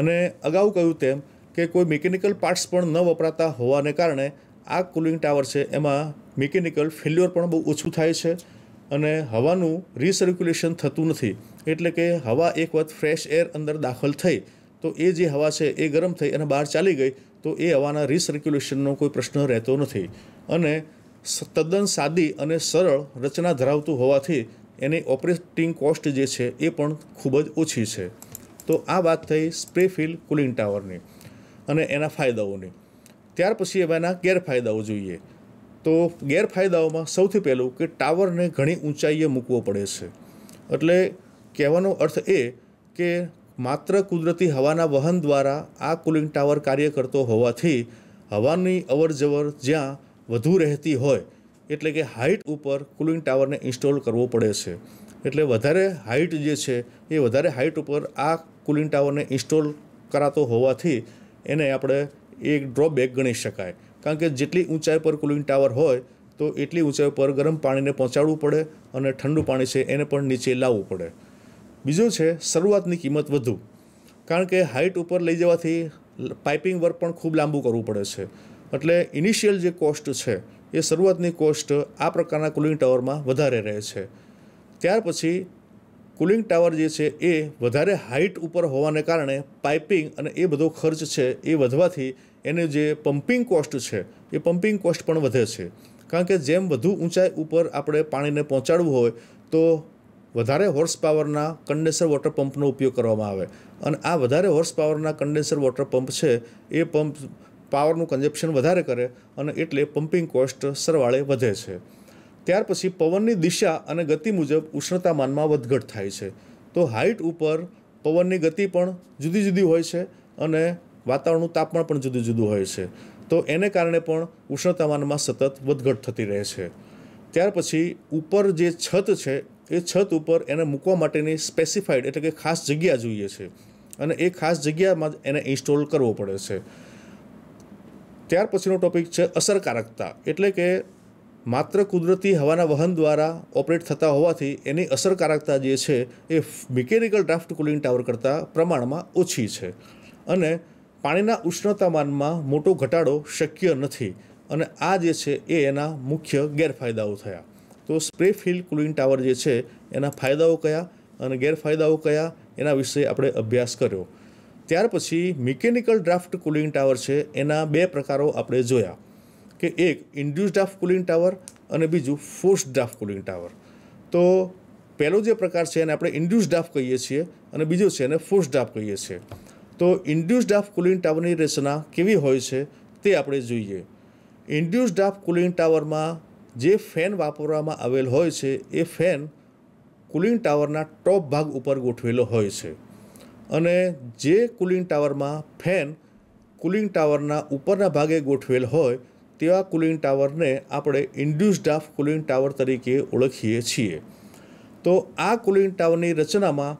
અને અગાઉ કહ્યું તેમ કે કોઈ મિકેનિકલ પાર્ટ્સ પણ ન વપરાતા હોવાને કારણે આ કુલિંગ ટાવર છે એમાં મિકેનિકલ ફેલ્યોર પણ બહુ ઓછું થાય છે અને હવાનું રિસર્ક્યુલેશન થતું નથી એટલે કે હવા એક વખત ફ્રેશ એર અંદર દાખલ થઈ તો એ જે હવા છે એ ગરમ થઈ અને બહાર ચાલી ગઈ તો એ હવાના રિસર્ક્યુલેશનનો કોઈ પ્રશ્ન રહેતો નથી અને તદ્દન સાદી અને સરળ રચના ધરાવતું હોવાથી એની ઓપરેટિંગ કોસ્ટ જે છે એ પણ ખૂબ જ ઓછી છે તો આ વાત થઈ સ્પ્રે ફિલ કુલિંગ ટાવરની અને એના ફાયદાઓની ત્યાર પછી હવે એના ગેરફાયદાઓ જોઈએ તો ગેરફાયદાઓમાં સૌથી પહેલું કે ટાવરને ઘણી ઊંચાઈએ મૂકવો પડે છે એટલે કહેવાનો અર્થ એ કે માત્ર કુદરતી હવાના વહન દ્વારા આ કુલિંગ ટાવર કાર્ય કરતો હોવાથી હવાની અવરજવર જ્યાં વધુ રહેતી હોય એટલે કે હાઇટ ઉપર કુલિંગ ટાવરને ઇન્સ્ટોલ કરવો પડે છે એટલે વધારે હાઇટ જે છે એ વધારે હાઇટ ઉપર આ કુલિંગ ટાવરને ઇન્સ્ટોલ કરાતો હોવાથી એને આપણે એક ડ્રોબેક ગણી શકાય કારણ કે જેટલી ઊંચાઈ પર કુલિંગ ટાવર હોય તો એટલી ઊંચાઈ પર ગરમ પાણીને પહોંચાડવું પડે અને ઠંડુ પાણી છે એને પણ નીચે લાવવું પડે બીજું છે શરૂઆતની કિંમત વધુ કારણ કે હાઇટ ઉપર લઈ જવાથી પાઇપિંગ વર્ક પણ ખૂબ લાંબુ કરવું પડે છે એટલે ઇનિશિયલ જે કોસ્ટ છે એ શરૂઆતની કોસ્ટ આ પ્રકારના કુલિંગ ટાવરમાં વધારે રહે છે ત્યાર પછી કુલિંગ ટાવર જે છે એ વધારે હાઇટ ઉપર હોવાને કારણે પાઇપિંગ અને એ બધો ખર્ચ છે એ વધવાથી એને જે પમ્પિંગ કોસ્ટ છે એ પમ્પિંગ કોસ્ટ પણ વધે છે કારણ કે જેમ વધુ ઊંચાઈ ઉપર આપણે પાણીને પહોંચાડવું હોય તો વધારે હોર્સ પાવરના કન્ડેન્સર વોટર પંપનો ઉપયોગ કરવામાં આવે અને આ વધારે હોર્સ પાવરના કન્ડેન્સર વોટર પંપ છે એ પંપ પાવરનું કન્ઝપ્શન વધારે કરે અને એટલે પંપિંગ કોસ્ટ સરવાળે વધે છે ત્યાર પછી પવનની દિશા અને ગતિ મુજબ ઉષ્ણતામાનમાં વધઘટ થાય છે તો હાઇટ ઉપર પવનની ગતિ પણ જુદી જુદી હોય છે અને વાતાવરણનું તાપમાન પણ જુદું જુદું હોય છે તો એને કારણે પણ ઉષ્ણતામાનમાં સતત વધઘટ થતી રહે છે ત્યાર પછી ઉપર જે છત છે એ છત ઉપર એને મૂકવા માટેની સ્પેસિફાઈડ એટલે કે ખાસ જગ્યા જોઈએ છે અને એ ખાસ જગ્યામાં જ એને ઇન્સ્ટોલ કરવો પડે છે ત્યાર પછીનો ટોપિક છે અસરકારકતા એટલે કે માત્ર કુદરતી હવાના વહન દ્વારા ઓપરેટ થતા હોવાથી એની અસરકારકતા જે છે એ મિકેનિકલ ડ્રાફ્ટ કુલિંગ ટાવર કરતાં પ્રમાણમાં ઓછી છે અને પાણીના ઉષ્ણતામાનમાં મોટો ઘટાડો શક્ય નથી અને આ જે છે એ એના મુખ્ય ગેરફાયદાઓ થયા તો સ્પ્રે ફિલ કુલિંગ ટાવર જે છે એના ફાયદાઓ કયા અને ગેરફાયદાઓ કયા એના વિશે આપણે અભ્યાસ કર્યો ત્યાર પછી મિકેનિકલ ડ્રાફ્ટ કુલિંગ ટાવર છે એના બે પ્રકારો આપણે જોયા કે એક ઇન્ડ્યુસ ડ્રાફ્ટ કુલિંગ ટાવર અને બીજું ફોર્સ ડ્રાફ્ટ કુલિંગ ટાવર તો પહેલો જે પ્રકાર છે એને આપણે ઇન્ડ્યુસ ડ્રાફ્ટ કહીએ છીએ અને બીજો છે એને ફોર્સ ડ્રાફ્ટ કહીએ છીએ તો ઇન્ડ્યુસ ડ્રાફ્ટ કુલિંગ ટાવરની રચના કેવી હોય છે તે આપણે જોઈએ ઇન્ડ્યુસ ડ્રાફ્ટ કુલિંગ ટાવરમાં જે ફેન વાપરવામાં આવેલ હોય છે એ ફેન કુલિંગ ટાવરના ટોપ ભાગ ઉપર ગોઠવેલો હોય છે અને જે કુલિંગ ટાવરમાં ફેન કુલિંગ ટાવરના ઉપરના ભાગે ગોઠવેલ હોય તેવા કુલિંગ ટાવરને આપણે ઇન્ડ્યુસ ડાફ કુલિંગ ટાવર તરીકે ઓળખીએ છીએ તો આ કુલિંગ ટાવરની રચનામાં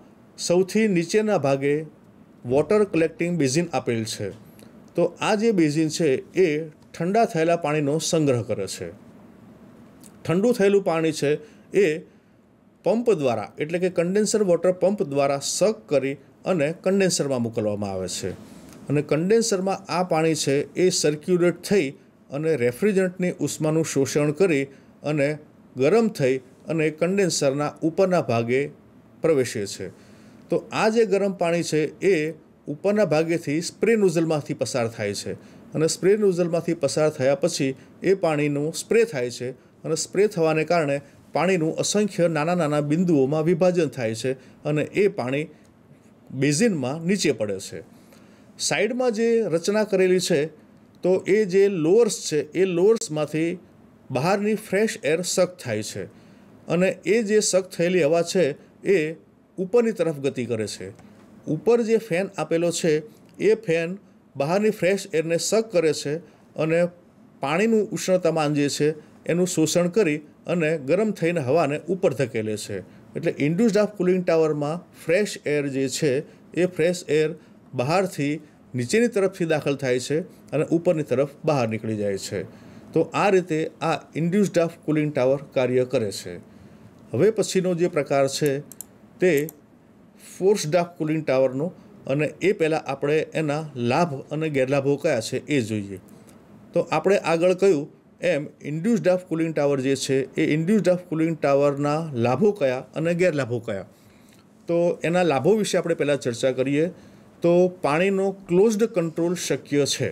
સૌથી નીચેના ભાગે વોટર કલેક્ટિંગ બેઝિન આપેલ છે તો આ જે બેઝિન છે એ ઠંડા થયેલા પાણીનો સંગ્રહ કરે છે ઠંડુ થયેલું પાણી છે એ પંપ દ્વારા એટલે કે કન્ડેન્સર વોટર પંપ દ્વારા સક કરી અને કન્ડેન્સરમાં મોકલવામાં આવે છે અને કન્ડેન્સરમાં આ પાણી છે એ સર્ક્યુલેટ થઈ અને રેફ્રિજરન્ટની ઉષ્માનું શોષણ કરી અને ગરમ થઈ અને કન્ડેન્સરના ઉપરના ભાગે પ્રવેશે છે તો આ જે ગરમ પાણી છે એ ઉપરના ભાગેથી સ્પ્રે નોઝલમાંથી પસાર થાય છે અને સ્પ્રે નોઝલમાંથી પસાર થયા પછી એ પાણીનું સ્પ્રે થાય છે અને સ્પ્રે થવાને કારણે પાણીનું અસંખ્ય નાના નાના બિંદુઓમાં વિભાજન થાય છે અને એ પાણી બેઝિનમાં નીચે પડે છે સાઈડમાં જે રચના કરેલી છે તો એ જે લોઅર્સ છે એ લોઅર્સમાંથી બહારની ફ્રેશ એર સક થાય છે અને એ જે સક થયેલી હવા છે એ ઉપરની તરફ ગતિ કરે છે ઉપર જે ફેન આપેલો છે એ ફેન બહારની ફ્રેશ એરને સક કરે છે અને પાણીનું ઉષ્ણતામાન જે છે એનું શોષણ કરી અને ગરમ થઈને હવાને ઉપર ધકેલે છે એટલે ઇન્ડ્યુસ્ડ આફ કુલિંગ ટાવરમાં ફ્રેશ એર જે છે એ ફ્રેશ એર બહારથી નીચેની તરફથી દાખલ થાય છે અને ઉપરની તરફ બહાર નીકળી જાય છે તો આ રીતે આ ઇન્ડ્યુસ્ડ આફ કુલિંગ ટાવર કાર્ય કરે છે હવે પછીનો જે પ્રકાર છે તે ફોર્સ ડાફ કુલિંગ ટાવરનો અને એ પહેલાં આપણે એના લાભ અને ગેરલાભો કયા છે એ જોઈએ તો આપણે આગળ કહ્યું એમ ઇન્ડ્યુસ ડ્રાફ્ટ કુલિંગ ટાવર જે છે એ ઇન્ડ્યુસ ડ્રાફ્ટ કુલિંગ ટાવરના લાભો કયા અને ગેરલાભો કયા તો એના લાભો વિશે આપણે પહેલાં ચર્ચા કરીએ તો પાણીનો ક્લોઝડ કંટ્રોલ શક્ય છે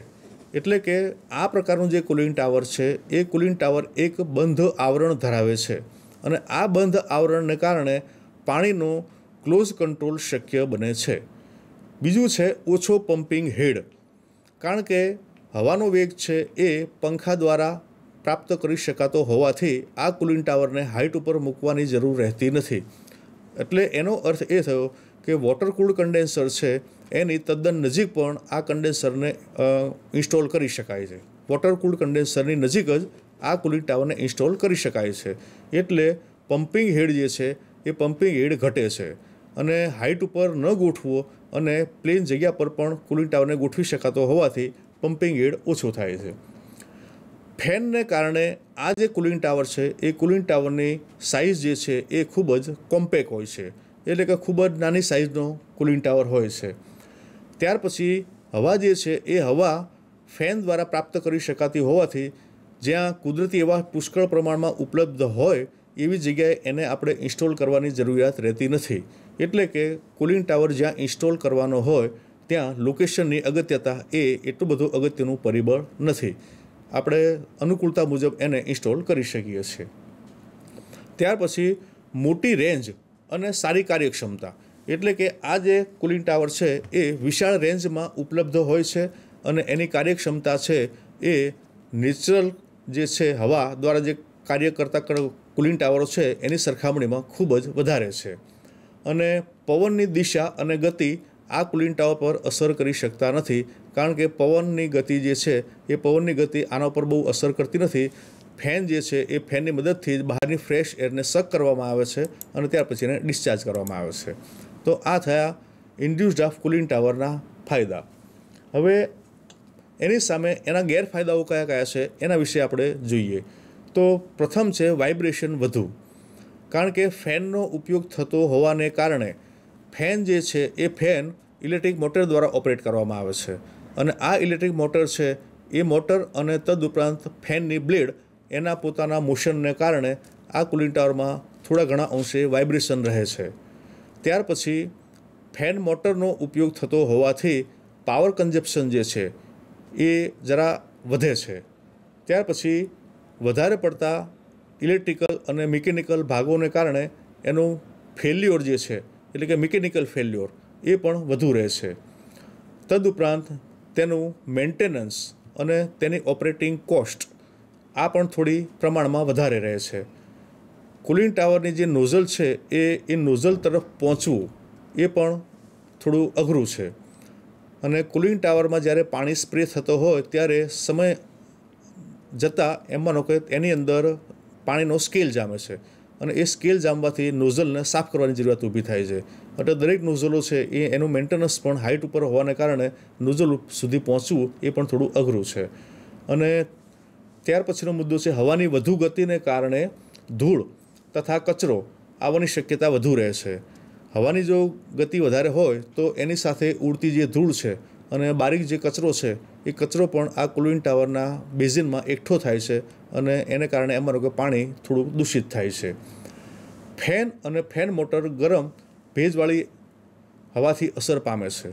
એટલે કે આ પ્રકારનું જે કુલિંગ ટાવર છે એ કુલિંગ ટાવર એક બંધ આવરણ ધરાવે છે અને આ બંધ આવરણને કારણે પાણીનો ક્લોઝ કંટ્રોલ શક્ય બને છે બીજું છે ઓછો પમ્પિંગ હેડ કારણ કે હવાનો વેગ છે એ પંખા દ્વારા પ્રાપ્ત કરી શકાતો હોવાથી આ કુલિંગ ટાવરને હાઇટ ઉપર મૂકવાની જરૂર રહેતી નથી એટલે એનો અર્થ એ થયો કે વોટર કુલ્ડ કન્ડેન્સર છે એની તદ્દન નજીક પણ આ કન્ડેન્સરને ઇન્સ્ટોલ કરી શકાય છે વોટર કુલ્ડ કન્ડેન્સરની નજીક જ આ કુલિંગ ટાવરને ઇન્સ્ટોલ કરી શકાય છે એટલે પમ્પિંગ હેડ જે છે એ પમ્પિંગ હેડ ઘટે છે અને હાઇટ ઉપર ન ગોઠવો અને પ્લેન જગ્યા પર પણ કુલિંગ ટાવરને ગોઠવી શકાતો હોવાથી પમ્પિંગ હેડ ઓછું થાય છે ફેનને કારણે આ જે કુલિંગ ટાવર છે એ કુલિંગ ટાવરની સાઇઝ જે છે એ ખૂબ જ કોમ્પેક હોય છે એટલે કે ખૂબ જ નાની સાઇઝનો કુલિંગ ટાવર હોય છે ત્યાર પછી હવા જે છે એ હવા ફેન દ્વારા પ્રાપ્ત કરી શકાતી હોવાથી જ્યાં કુદરતી એવા પુષ્કળ પ્રમાણમાં ઉપલબ્ધ હોય એવી જગ્યાએ એને આપણે ઇન્સ્ટોલ કરવાની જરૂરિયાત રહેતી નથી એટલે કે કુલિંગ ટાવર જ્યાં ઇન્સ્ટોલ કરવાનો હોય ત્યાં લોકેશનની અગત્યતા એ એટલું બધું અગત્યનું પરિબળ નથી આપણે અનુકૂળતા મુજબ એને ઇન્સ્ટોલ કરી શકીએ છીએ ત્યાર પછી મોટી રેન્જ અને સારી કાર્યક્ષમતા એટલે કે આ જે કુલિંગ ટાવર છે એ વિશાળ રેન્જમાં ઉપલબ્ધ હોય છે અને એની કાર્યક્ષમતા છે એ નેચરલ જે છે હવા દ્વારા જે કાર્ય કરતા કુલિંગ ટાવરો છે એની સરખામણીમાં ખૂબ જ વધારે છે અને પવનની દિશા અને ગતિ આ કુલિંગ ટાવર પર અસર કરી શકતા નથી કારણ કે પવનની ગતિ જે છે એ પવનની ગતિ આના પર બહુ અસર કરતી નથી ફેન જે છે એ ફેનની મદદથી જ બહારની ફ્રેશ એરને સક કરવામાં આવે છે અને ત્યાર પછી એને ડિસ્ચાર્જ કરવામાં આવે છે તો આ થયા ઇન્ડ્યુસ્ડ ઓફ કુલિંગ ટાવરના ફાયદા હવે એની સામે એના ગેરફાયદાઓ કયા કયા છે એના વિશે આપણે જોઈએ તો પ્રથમ છે વાઇબ્રેશન વધુ કારણ કે ફેનનો ઉપયોગ થતો હોવાને કારણે ફેન જે છે એ ફેન ઇલેક્ટ્રિક મોટર દ્વારા ઓપરેટ કરવામાં આવે છે અને આ ઇલેક્ટ્રિક મોટર છે એ મોટર અને તદુપરાંત ફેનની બ્લેડ એના પોતાના મોશનને કારણે આ કુલિંગ ટાવરમાં થોડા ઘણા અંશે વાઇબ્રેશન રહે છે ત્યાર પછી ફેન મોટરનો ઉપયોગ થતો હોવાથી પાવર કન્ઝપ્શન જે છે એ જરા વધે છે ત્યાર પછી વધારે પડતા ઇલેક્ટ્રિકલ અને મિકેનિકલ ભાગોને કારણે એનું ફેલ્યોર જે છે એટલે કે મિકેનિકલ ફેલ્યોર એ પણ વધુ રહે છે તદુપરાંત તેનું મેન્ટેનન્સ અને તેની ઓપરેટિંગ કોસ્ટ આ પણ થોડી પ્રમાણમાં વધારે રહે છે કુલિંગ ટાવરની જે નોઝલ છે એ એ નોઝલ તરફ પહોંચવું એ પણ થોડું અઘરું છે અને કુલિંગ ટાવરમાં જ્યારે પાણી સ્પ્રે થતો હોય ત્યારે સમય જતાં એમ માનો કે એની અંદર પાણીનો સ્કેલ જામે છે અને એ સ્કેલ જામવાથી નોઝલને સાફ કરવાની જરૂરિયાત ઊભી થાય છે એટલે દરેક નોઝલો છે એ એનું મેન્ટેનન્સ પણ હાઇટ ઉપર હોવાને કારણે નોઝલ સુધી પહોંચવું એ પણ થોડું અઘરું છે અને ત્યાર પછીનો મુદ્દો છે હવાની વધુ ગતિને કારણે ધૂળ તથા કચરો આવવાની શક્યતા વધુ રહે છે હવાની જો ગતિ વધારે હોય તો એની સાથે ઉડતી જે ધૂળ છે અને બારીક જે કચરો છે એ કચરો પણ આ કુલિંગ ટાવરના બેઝિનમાં એકઠો થાય છે અને એને કારણે અમારું કે પાણી થોડું દૂષિત થાય છે ફેન અને ફેન મોટર ગરમ ભેજવાળી હવાથી અસર પામે છે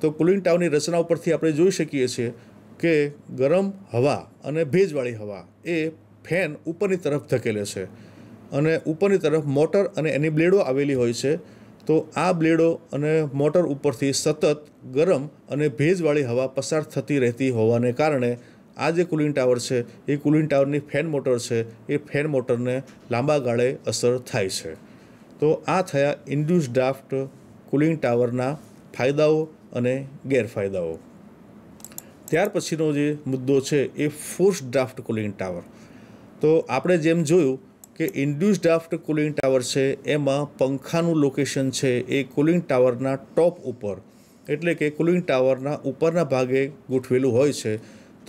તો કુલિંગ ટાવરની રચના ઉપરથી આપણે જોઈ શકીએ છીએ કે ગરમ હવા અને ભેજવાળી હવા એ ફેન ઉપરની તરફ ધકેલે છે અને ઉપરની તરફ મોટર અને એની બ્લેડો આવેલી હોય છે તો આ બ્લેડો અને મોટર ઉપરથી સતત ગરમ અને ભેજવાળી હવા પસાર થતી રહેતી હોવાને કારણે આ જે કુલિંગ ટાવર છે એ કુલિંગ ટાવરની ફેન મોટર છે એ ફેન મોટરને લાંબા ગાળે અસર થાય છે તો આ થયા ઇન્ડ્યુસ ડ્રાફ્ટ કુલિંગ ટાવરના ફાયદાઓ અને ગેરફાયદાઓ ત્યાર પછીનો જે મુદ્દો છે એ ફોર્સ ડ્રાફ્ટ કુલિંગ ટાવર તો આપણે જેમ જોયું કે ઇન્ડ્યુસ ડ્રાફ્ટ કુલિંગ ટાવર છે એમાં પંખાનું લોકેશન છે એ કુલિંગ ટાવરના ટોપ ઉપર એટલે કે કુલિંગ ટાવરના ઉપરના ભાગે ગોઠવેલું હોય છે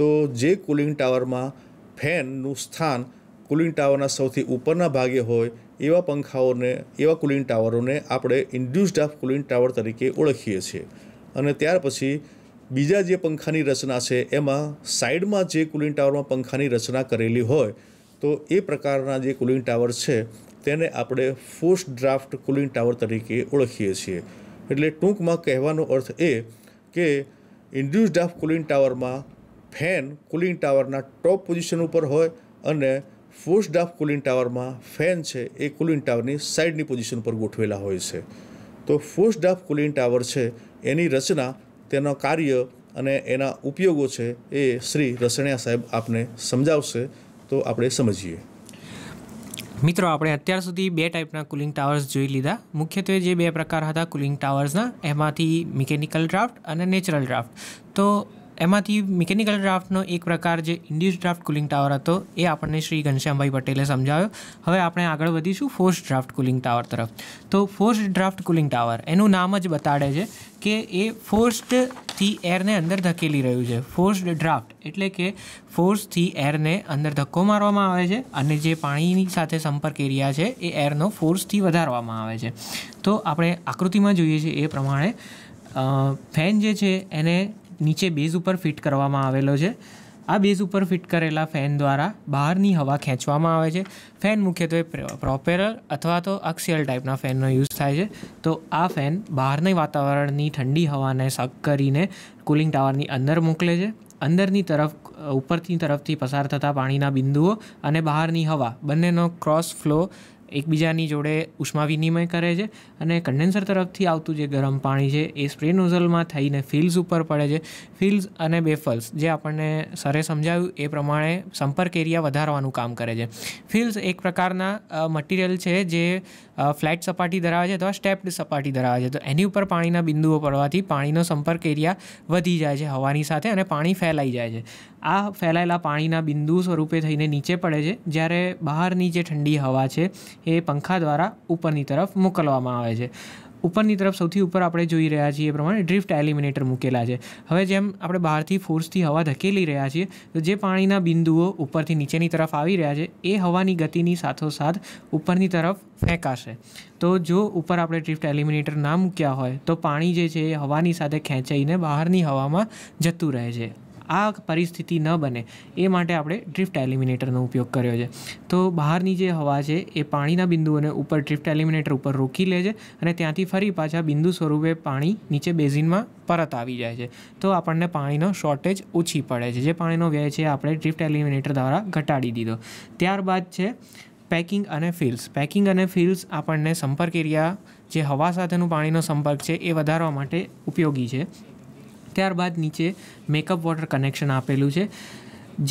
તો જે કુલિંગ ટાવરમાં ફેનનું સ્થાન કુલિંગ ટાવરના સૌથી ઉપરના ભાગે હોય એવા પંખાઓને એવા કુલિંગ ટાવરોને આપણે ઇન્ડ્યુસ ડ્રાફ્ટ કુલિંગ ટાવર તરીકે ઓળખીએ છીએ અને ત્યાર પછી બીજા જે પંખાની રચના છે એમાં સાઈડમાં જે કુલિંગ ટાવરમાં પંખાની રચના કરેલી હોય તો એ પ્રકારના જે કુલિંગ ટાવર છે તેને આપણે ફોર્સ્ટ ડ્રાફ્ટ કુલિંગ ટાવર તરીકે ઓળખીએ છીએ એટલે ટૂંકમાં કહેવાનો અર્થ એ કે ઇન્ડ્યુસ ડ્રાફ્ટ કુલિંગ ટાવરમાં ફેન કુલિંગ ટાવરના ટોપ પોઝિશન ઉપર હોય અને ફોર્સ ડ્રાફ્ટ કુલિંગ ટાવરમાં ફેન છે એ કુલિંગ ટાવરની સાઇડની પોઝિશન પર ગોઠવેલા હોય છે તો ફોર્સ ડ્રાફ્ટ કુલિંગ ટાવર છે એની રચના તેના કાર્ય અને એના ઉપયોગો છે એ શ્રી રસણિયા સાહેબ આપને સમજાવશે તો આપણે સમજીએ મિત્રો આપણે અત્યાર સુધી બે ટાઈપના કુલિંગ ટાવર્સ જોઈ લીધા મુખ્યત્વે જે બે પ્રકાર હતા કુલિંગ ટાવર્સના એમાંથી મિકેનિકલ ડ્રાફ્ટ અને નેચરલ ડ્રાફ્ટ તો એમાંથી મિકેનિકલ ડ્રાફ્ટનો એક પ્રકાર જે ઇન્ડ્યુસ ડ્રાફ્ટ કુલિંગ ટાવર હતો એ આપણને શ્રી ઘનશ્યામભાઈ પટેલે સમજાવ્યો હવે આપણે આગળ વધીશું ફોર્સ ડ્રાફ્ટ કુલિંગ ટાવર તરફ તો ફોર્સ ડ્રાફ્ટ કુલિંગ ટાવર એનું નામ જ બતાડે છે કે એ ફોર્સ્ડ ફોર્સથી એરને અંદર ધકેલી રહ્યું છે ફોર્સ્ડ ડ્રાફ્ટ એટલે કે ફોર્સથી એરને અંદર ધક્કો મારવામાં આવે છે અને જે પાણીની સાથે સંપર્ક એરિયા છે એ એરનો ફોર્સથી વધારવામાં આવે છે તો આપણે આકૃતિમાં જોઈએ છીએ એ પ્રમાણે ફેન જે છે એને નીચે બેઝ ઉપર ફિટ કરવામાં આવેલો છે આ બેઝ ઉપર ફિટ કરેલા ફેન દ્વારા બહારની હવા ખેંચવામાં આવે છે ફેન મુખ્યત્વે પ્રોપેલર અથવા તો અક્સિયલ ટાઈપના ફેનનો યુઝ થાય છે તો આ ફેન બહારની વાતાવરણની ઠંડી હવાને શક કરીને કુલિંગ ટાવરની અંદર મોકલે છે અંદરની તરફ ઉપરની તરફથી પસાર થતા પાણીના બિંદુઓ અને બહારની હવા બંનેનો ક્રોસ ફ્લો એકબીજાની જોડે ઉષ્મા વિનિમય કરે છે અને કન્ડેન્સર તરફથી આવતું જે ગરમ પાણી છે એ સ્પ્રે નોઝલમાં થઈને ફિલ્સ ઉપર પડે છે ફિલ્સ અને બેફલ્સ જે આપણને સરે સમજાવ્યું એ પ્રમાણે સંપર્ક એરિયા વધારવાનું કામ કરે છે ફિલ્ડ્સ એક પ્રકારના મટીરિયલ છે જે ફ્લેટ સપાટી ધરાવે છે અથવા સ્ટેપ્ડ સપાટી ધરાવે છે તો એની ઉપર પાણીના બિંદુઓ પડવાથી પાણીનો સંપર્ક એરિયા વધી જાય છે હવાની સાથે અને પાણી ફેલાઈ જાય છે આ ફેલાયેલા પાણીના બિંદુ સ્વરૂપે થઈને નીચે પડે છે જ્યારે બહારની જે ઠંડી હવા છે એ પંખા દ્વારા ઉપરની તરફ મોકલવામાં આવે છે ઉપરની તરફ સૌથી ઉપર આપણે જોઈ રહ્યા છીએ એ પ્રમાણે ડ્રિફ્ટ એલિમિનેટર મૂકેલા છે હવે જેમ આપણે બહારથી ફોર્સથી હવા ધકેલી રહ્યા છીએ તો જે પાણીના બિંદુઓ ઉપરથી નીચેની તરફ આવી રહ્યા છે એ હવાની ગતિની સાથોસાથ ઉપરની તરફ ફેંકાશે તો જો ઉપર આપણે ડ્રિફ્ટ એલિમિનેટર ના મૂક્યા હોય તો પાણી જે છે એ હવાની સાથે ખેંચાઈને બહારની હવામાં જતું રહે છે આ પરિસ્થિતિ ન બને એ માટે આપણે ડ્રિફ્ટ એલિમિનેટરનો ઉપયોગ કર્યો છે તો બહારની જે હવા છે એ પાણીના બિંદુઓને ઉપર ડ્રિફ્ટ એલિમિનેટર ઉપર રોકી લે છે અને ત્યાંથી ફરી પાછા બિંદુ સ્વરૂપે પાણી નીચે બેઝિનમાં પરત આવી જાય છે તો આપણને પાણીનો શોર્ટેજ ઓછી પડે છે જે પાણીનો વ્યય છે આપણે ડ્રિફ્ટ એલિમિનેટર દ્વારા ઘટાડી દીધો ત્યારબાદ છે પેકિંગ અને ફિલ્સ પેકિંગ અને ફિલ્સ આપણને સંપર્ક એરિયા જે હવા સાથેનું પાણીનો સંપર્ક છે એ વધારવા માટે ઉપયોગી છે ત્યારબાદ નીચે મેકઅપ વોટર કનેક્શન આપેલું છે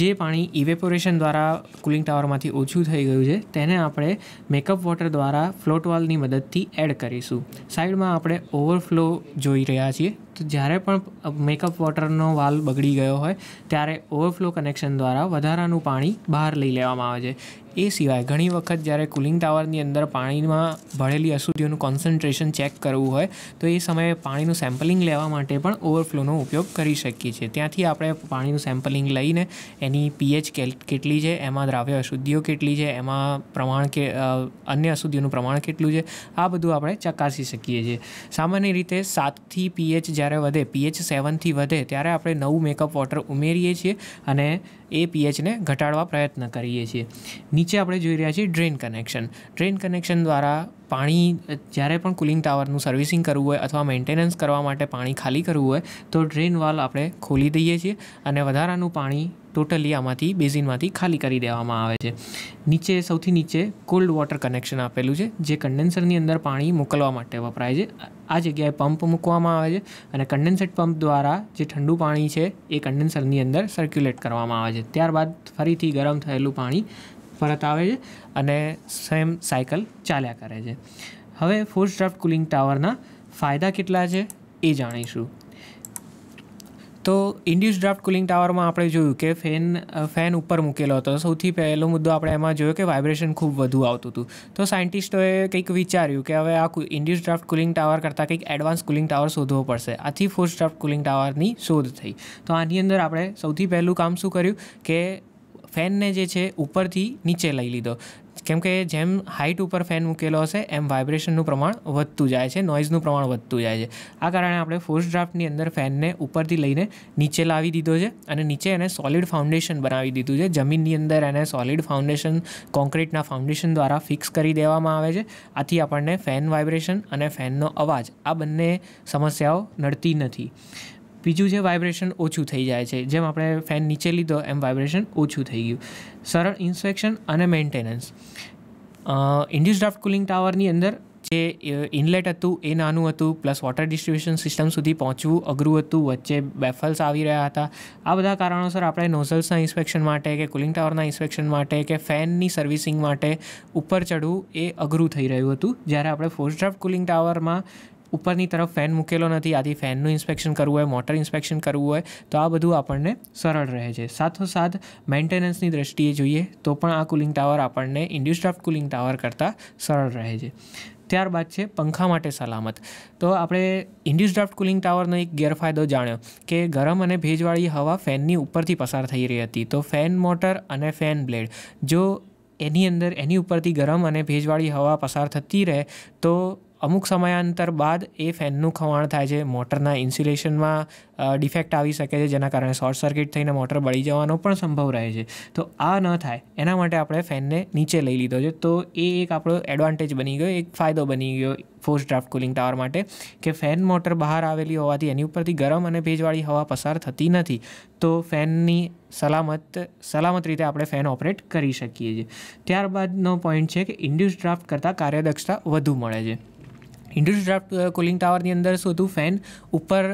જે પાણી ઇવેપોરેશન દ્વારા કુલિંગ ટાવરમાંથી ઓછું થઈ ગયું છે તેને આપણે મેકઅપ વોટર દ્વારા ફ્લોટ વાલની મદદથી એડ કરીશું સાઈડમાં આપણે ઓવરફ્લો જોઈ રહ્યા છીએ તો જ્યારે પણ મેકઅપ વોટરનો વાલ બગડી ગયો હોય ત્યારે ઓવરફ્લો કનેક્શન દ્વારા વધારાનું પાણી બહાર લઈ લેવામાં આવે છે એ સિવાય ઘણી વખત જ્યારે કુલિંગ ટાવરની અંદર પાણીમાં ભળેલી અશુદ્ધિઓનું કોન્સન્ટ્રેશન ચેક કરવું હોય તો એ સમયે પાણીનું સેમ્પલિંગ લેવા માટે પણ ઓવરફ્લોનો ઉપયોગ કરી શકીએ છીએ ત્યાંથી આપણે પાણીનું સેમ્પલિંગ લઈને એની પીએચ કેટલી છે એમાં દ્રાવ્ય અશુદ્ધિઓ કેટલી છે એમાં પ્રમાણ કે અન્ય અશુદ્ધિઓનું પ્રમાણ કેટલું છે આ બધું આપણે ચકાસી શકીએ છીએ સામાન્ય રીતે સાતથી પીએચ જ્યારે વધે પીએચ સેવનથી વધે ત્યારે આપણે નવું મેકઅપ વોટર ઉમેરીએ છીએ અને એ પીએચને ઘટાડવા પ્રયત્ન કરીએ છીએ નીચે આપણે જોઈ રહ્યા છીએ ડ્રેન કનેક્શન ડ્રેન કનેક્શન દ્વારા પાણી જ્યારે પણ કુલિંગ ટાવરનું સર્વિસિંગ કરવું હોય અથવા મેન્ટેનન્સ કરવા માટે પાણી ખાલી કરવું હોય તો ડ્રેન વાલ આપણે ખોલી દઈએ છીએ અને વધારાનું પાણી ટોટલી આમાંથી બેઝિનમાંથી ખાલી કરી દેવામાં આવે છે નીચે સૌથી નીચે કોલ્ડ વોટર કનેક્શન આપેલું છે જે કન્ડેન્સરની અંદર પાણી મોકલવા માટે વપરાય છે આ જગ્યાએ પંપ મૂકવામાં આવે છે અને કન્ડેન્સેટ પંપ દ્વારા જે ઠંડુ પાણી છે એ કન્ડેન્સરની અંદર સર્ક્યુલેટ કરવામાં આવે છે ત્યારબાદ ફરીથી ગરમ થયેલું પાણી પરત આવે છે અને સેમ સાયકલ ચાલ્યા કરે છે હવે ફોર્સ ડ્રાફ્ટ કુલિંગ ટાવરના ફાયદા કેટલા છે એ જાણીશું તો ઇન્ડ્યુસ ડ્રાફ્ટ કુલિંગ ટાવરમાં આપણે જોયું કે ફેન ફેન ઉપર મૂકેલો હતો સૌથી પહેલો મુદ્દો આપણે એમાં જોયો કે વાઇબ્રેશન ખૂબ વધુ આવતું હતું તો સાયન્ટિસ્ટોએ કંઈક વિચાર્યું કે હવે આ ઇન્ડિયુસ ડ્રાફ્ટ કુલિંગ ટાવર કરતાં કંઈક એડવાન્સ કુલિંગ ટાવર શોધવો પડશે આથી ફોર્સ ડ્રાફ્ટ કુલિંગ ટાવરની શોધ થઈ તો આની અંદર આપણે સૌથી પહેલું કામ શું કર્યું કે ફેનને જે છે ઉપરથી નીચે લઈ લીધો કેમ કે જેમ હાઇટ ઉપર ફેન મૂકેલો હશે એમ વાઇબ્રેશનનું પ્રમાણ વધતું જાય છે નોઇઝનું પ્રમાણ વધતું જાય છે આ કારણે આપણે ફોર્સ ડ્રાફ્ટની અંદર ફેનને ઉપરથી લઈને નીચે લાવી દીધો છે અને નીચે એને સોલિડ ફાઉન્ડેશન બનાવી દીધું છે જમીનની અંદર એને સોલિડ ફાઉન્ડેશન કોન્ક્રીટના ફાઉન્ડેશન દ્વારા ફિક્સ કરી દેવામાં આવે છે આથી આપણને ફેન વાઇબ્રેશન અને ફેનનો અવાજ આ બંને સમસ્યાઓ નડતી નથી બીજું જે વાઇબ્રેશન ઓછું થઈ જાય છે જેમ આપણે ફેન નીચે લીધો એમ વાઇબ્રેશન ઓછું થઈ ગયું સરળ ઇન્સ્પેક્શન અને મેન્ટેનન્સ ઇન્ડ્યુસ ડ્રાફ્ટ કુલિંગ ટાવરની અંદર જે ઇનલેટ હતું એ નાનું હતું પ્લસ વોટર ડિસ્ટ્રિબ્યુશન સિસ્ટમ સુધી પહોંચવું અઘરું હતું વચ્ચે બેફલ્સ આવી રહ્યા હતા આ બધા કારણોસર આપણે નોઝલ્સના ઇન્સ્પેક્શન માટે કે કુલિંગ ટાવરના ઇન્સ્પેક્શન માટે કે ફેનની સર્વિસિંગ માટે ઉપર ચડવું એ અઘરું થઈ રહ્યું હતું જ્યારે આપણે ફોર્સ ડ્રાફ્ટ કુલિંગ ટાવરમાં ઉપરની તરફ ફેન મૂકેલો નથી આથી ફેનનું ઇન્સ્પેક્શન કરવું હોય મોટર ઇન્સ્પેક્શન કરવું હોય તો આ બધું આપણને સરળ રહે છે સાથોસાથ મેન્ટેનન્સની દ્રષ્ટિએ જોઈએ તો પણ આ કુલિંગ ટાવર આપણને ઇન્ડ્યુસ ડ્રાફ્ટ કુલિંગ ટાવર કરતાં સરળ રહે છે ત્યારબાદ છે પંખા માટે સલામત તો આપણે ઇન્ડ્યુસ ડ્રાફ્ટ કુલિંગ ટાવરનો એક ગેરફાયદો જાણ્યો કે ગરમ અને ભેજવાળી હવા ફેનની ઉપરથી પસાર થઈ રહી હતી તો ફેન મોટર અને ફેન બ્લેડ જો એની અંદર એની ઉપરથી ગરમ અને ભેજવાળી હવા પસાર થતી રહે તો અમુક સમયાંતર બાદ એ ફેનનું ખવાણ થાય છે મોટરના ઇન્સ્યુલેશનમાં ડિફેક્ટ આવી શકે છે જેના કારણે શોર્ટ સર્કિટ થઈને મોટર બળી જવાનો પણ સંભવ રહે છે તો આ ન થાય એના માટે આપણે ફેનને નીચે લઈ લીધો છે તો એ એક આપણો એડવાન્ટેજ બની ગયો એક ફાયદો બની ગયો ફોર્સ ડ્રાફ્ટ કુલિંગ ટાવર માટે કે ફેન મોટર બહાર આવેલી હોવાથી એની ઉપરથી ગરમ અને ભેજવાળી હવા પસાર થતી નથી તો ફેનની સલામત સલામત રીતે આપણે ફેન ઓપરેટ કરી શકીએ છીએ ત્યારબાદનો પોઈન્ટ છે કે ઇન્ડ્યુસ ડ્રાફ્ટ કરતાં કાર્યદક્ષતા વધુ મળે છે ઇન્ડ્યુસ ડ્રાફ્ટ કુલિંગ ટાવરની અંદર શું ફેન ઉપર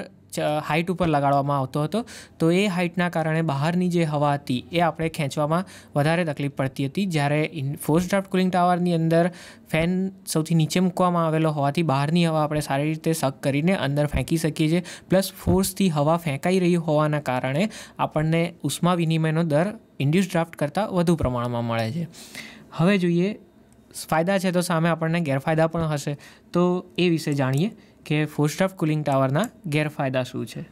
હાઇટ ઉપર લગાડવામાં આવતો હતો તો એ હાઇટના કારણે બહારની જે હવા હતી એ આપણે ખેંચવામાં વધારે તકલીફ પડતી હતી જ્યારે ફોર્સ ડ્રાફ્ટ કુલિંગ ટાવરની અંદર ફેન સૌથી નીચે મૂકવામાં આવેલો હોવાથી બહારની હવા આપણે સારી રીતે સક કરીને અંદર ફેંકી શકીએ છીએ પ્લસ ફોર્સથી હવા ફેંકાઈ રહી હોવાના કારણે આપણને ઉષ્મા વિનિમયનો દર ઇન્ડ્યુસ ડ્રાફ્ટ કરતાં વધુ પ્રમાણમાં મળે છે હવે જોઈએ ફાયદા છે તો સામે આપણને ગેરફાયદા પણ હશે તો એ વિશે જાણીએ કે ફોસ્ટફ કુલિંગ ટાવરના ગેરફાયદા શું છે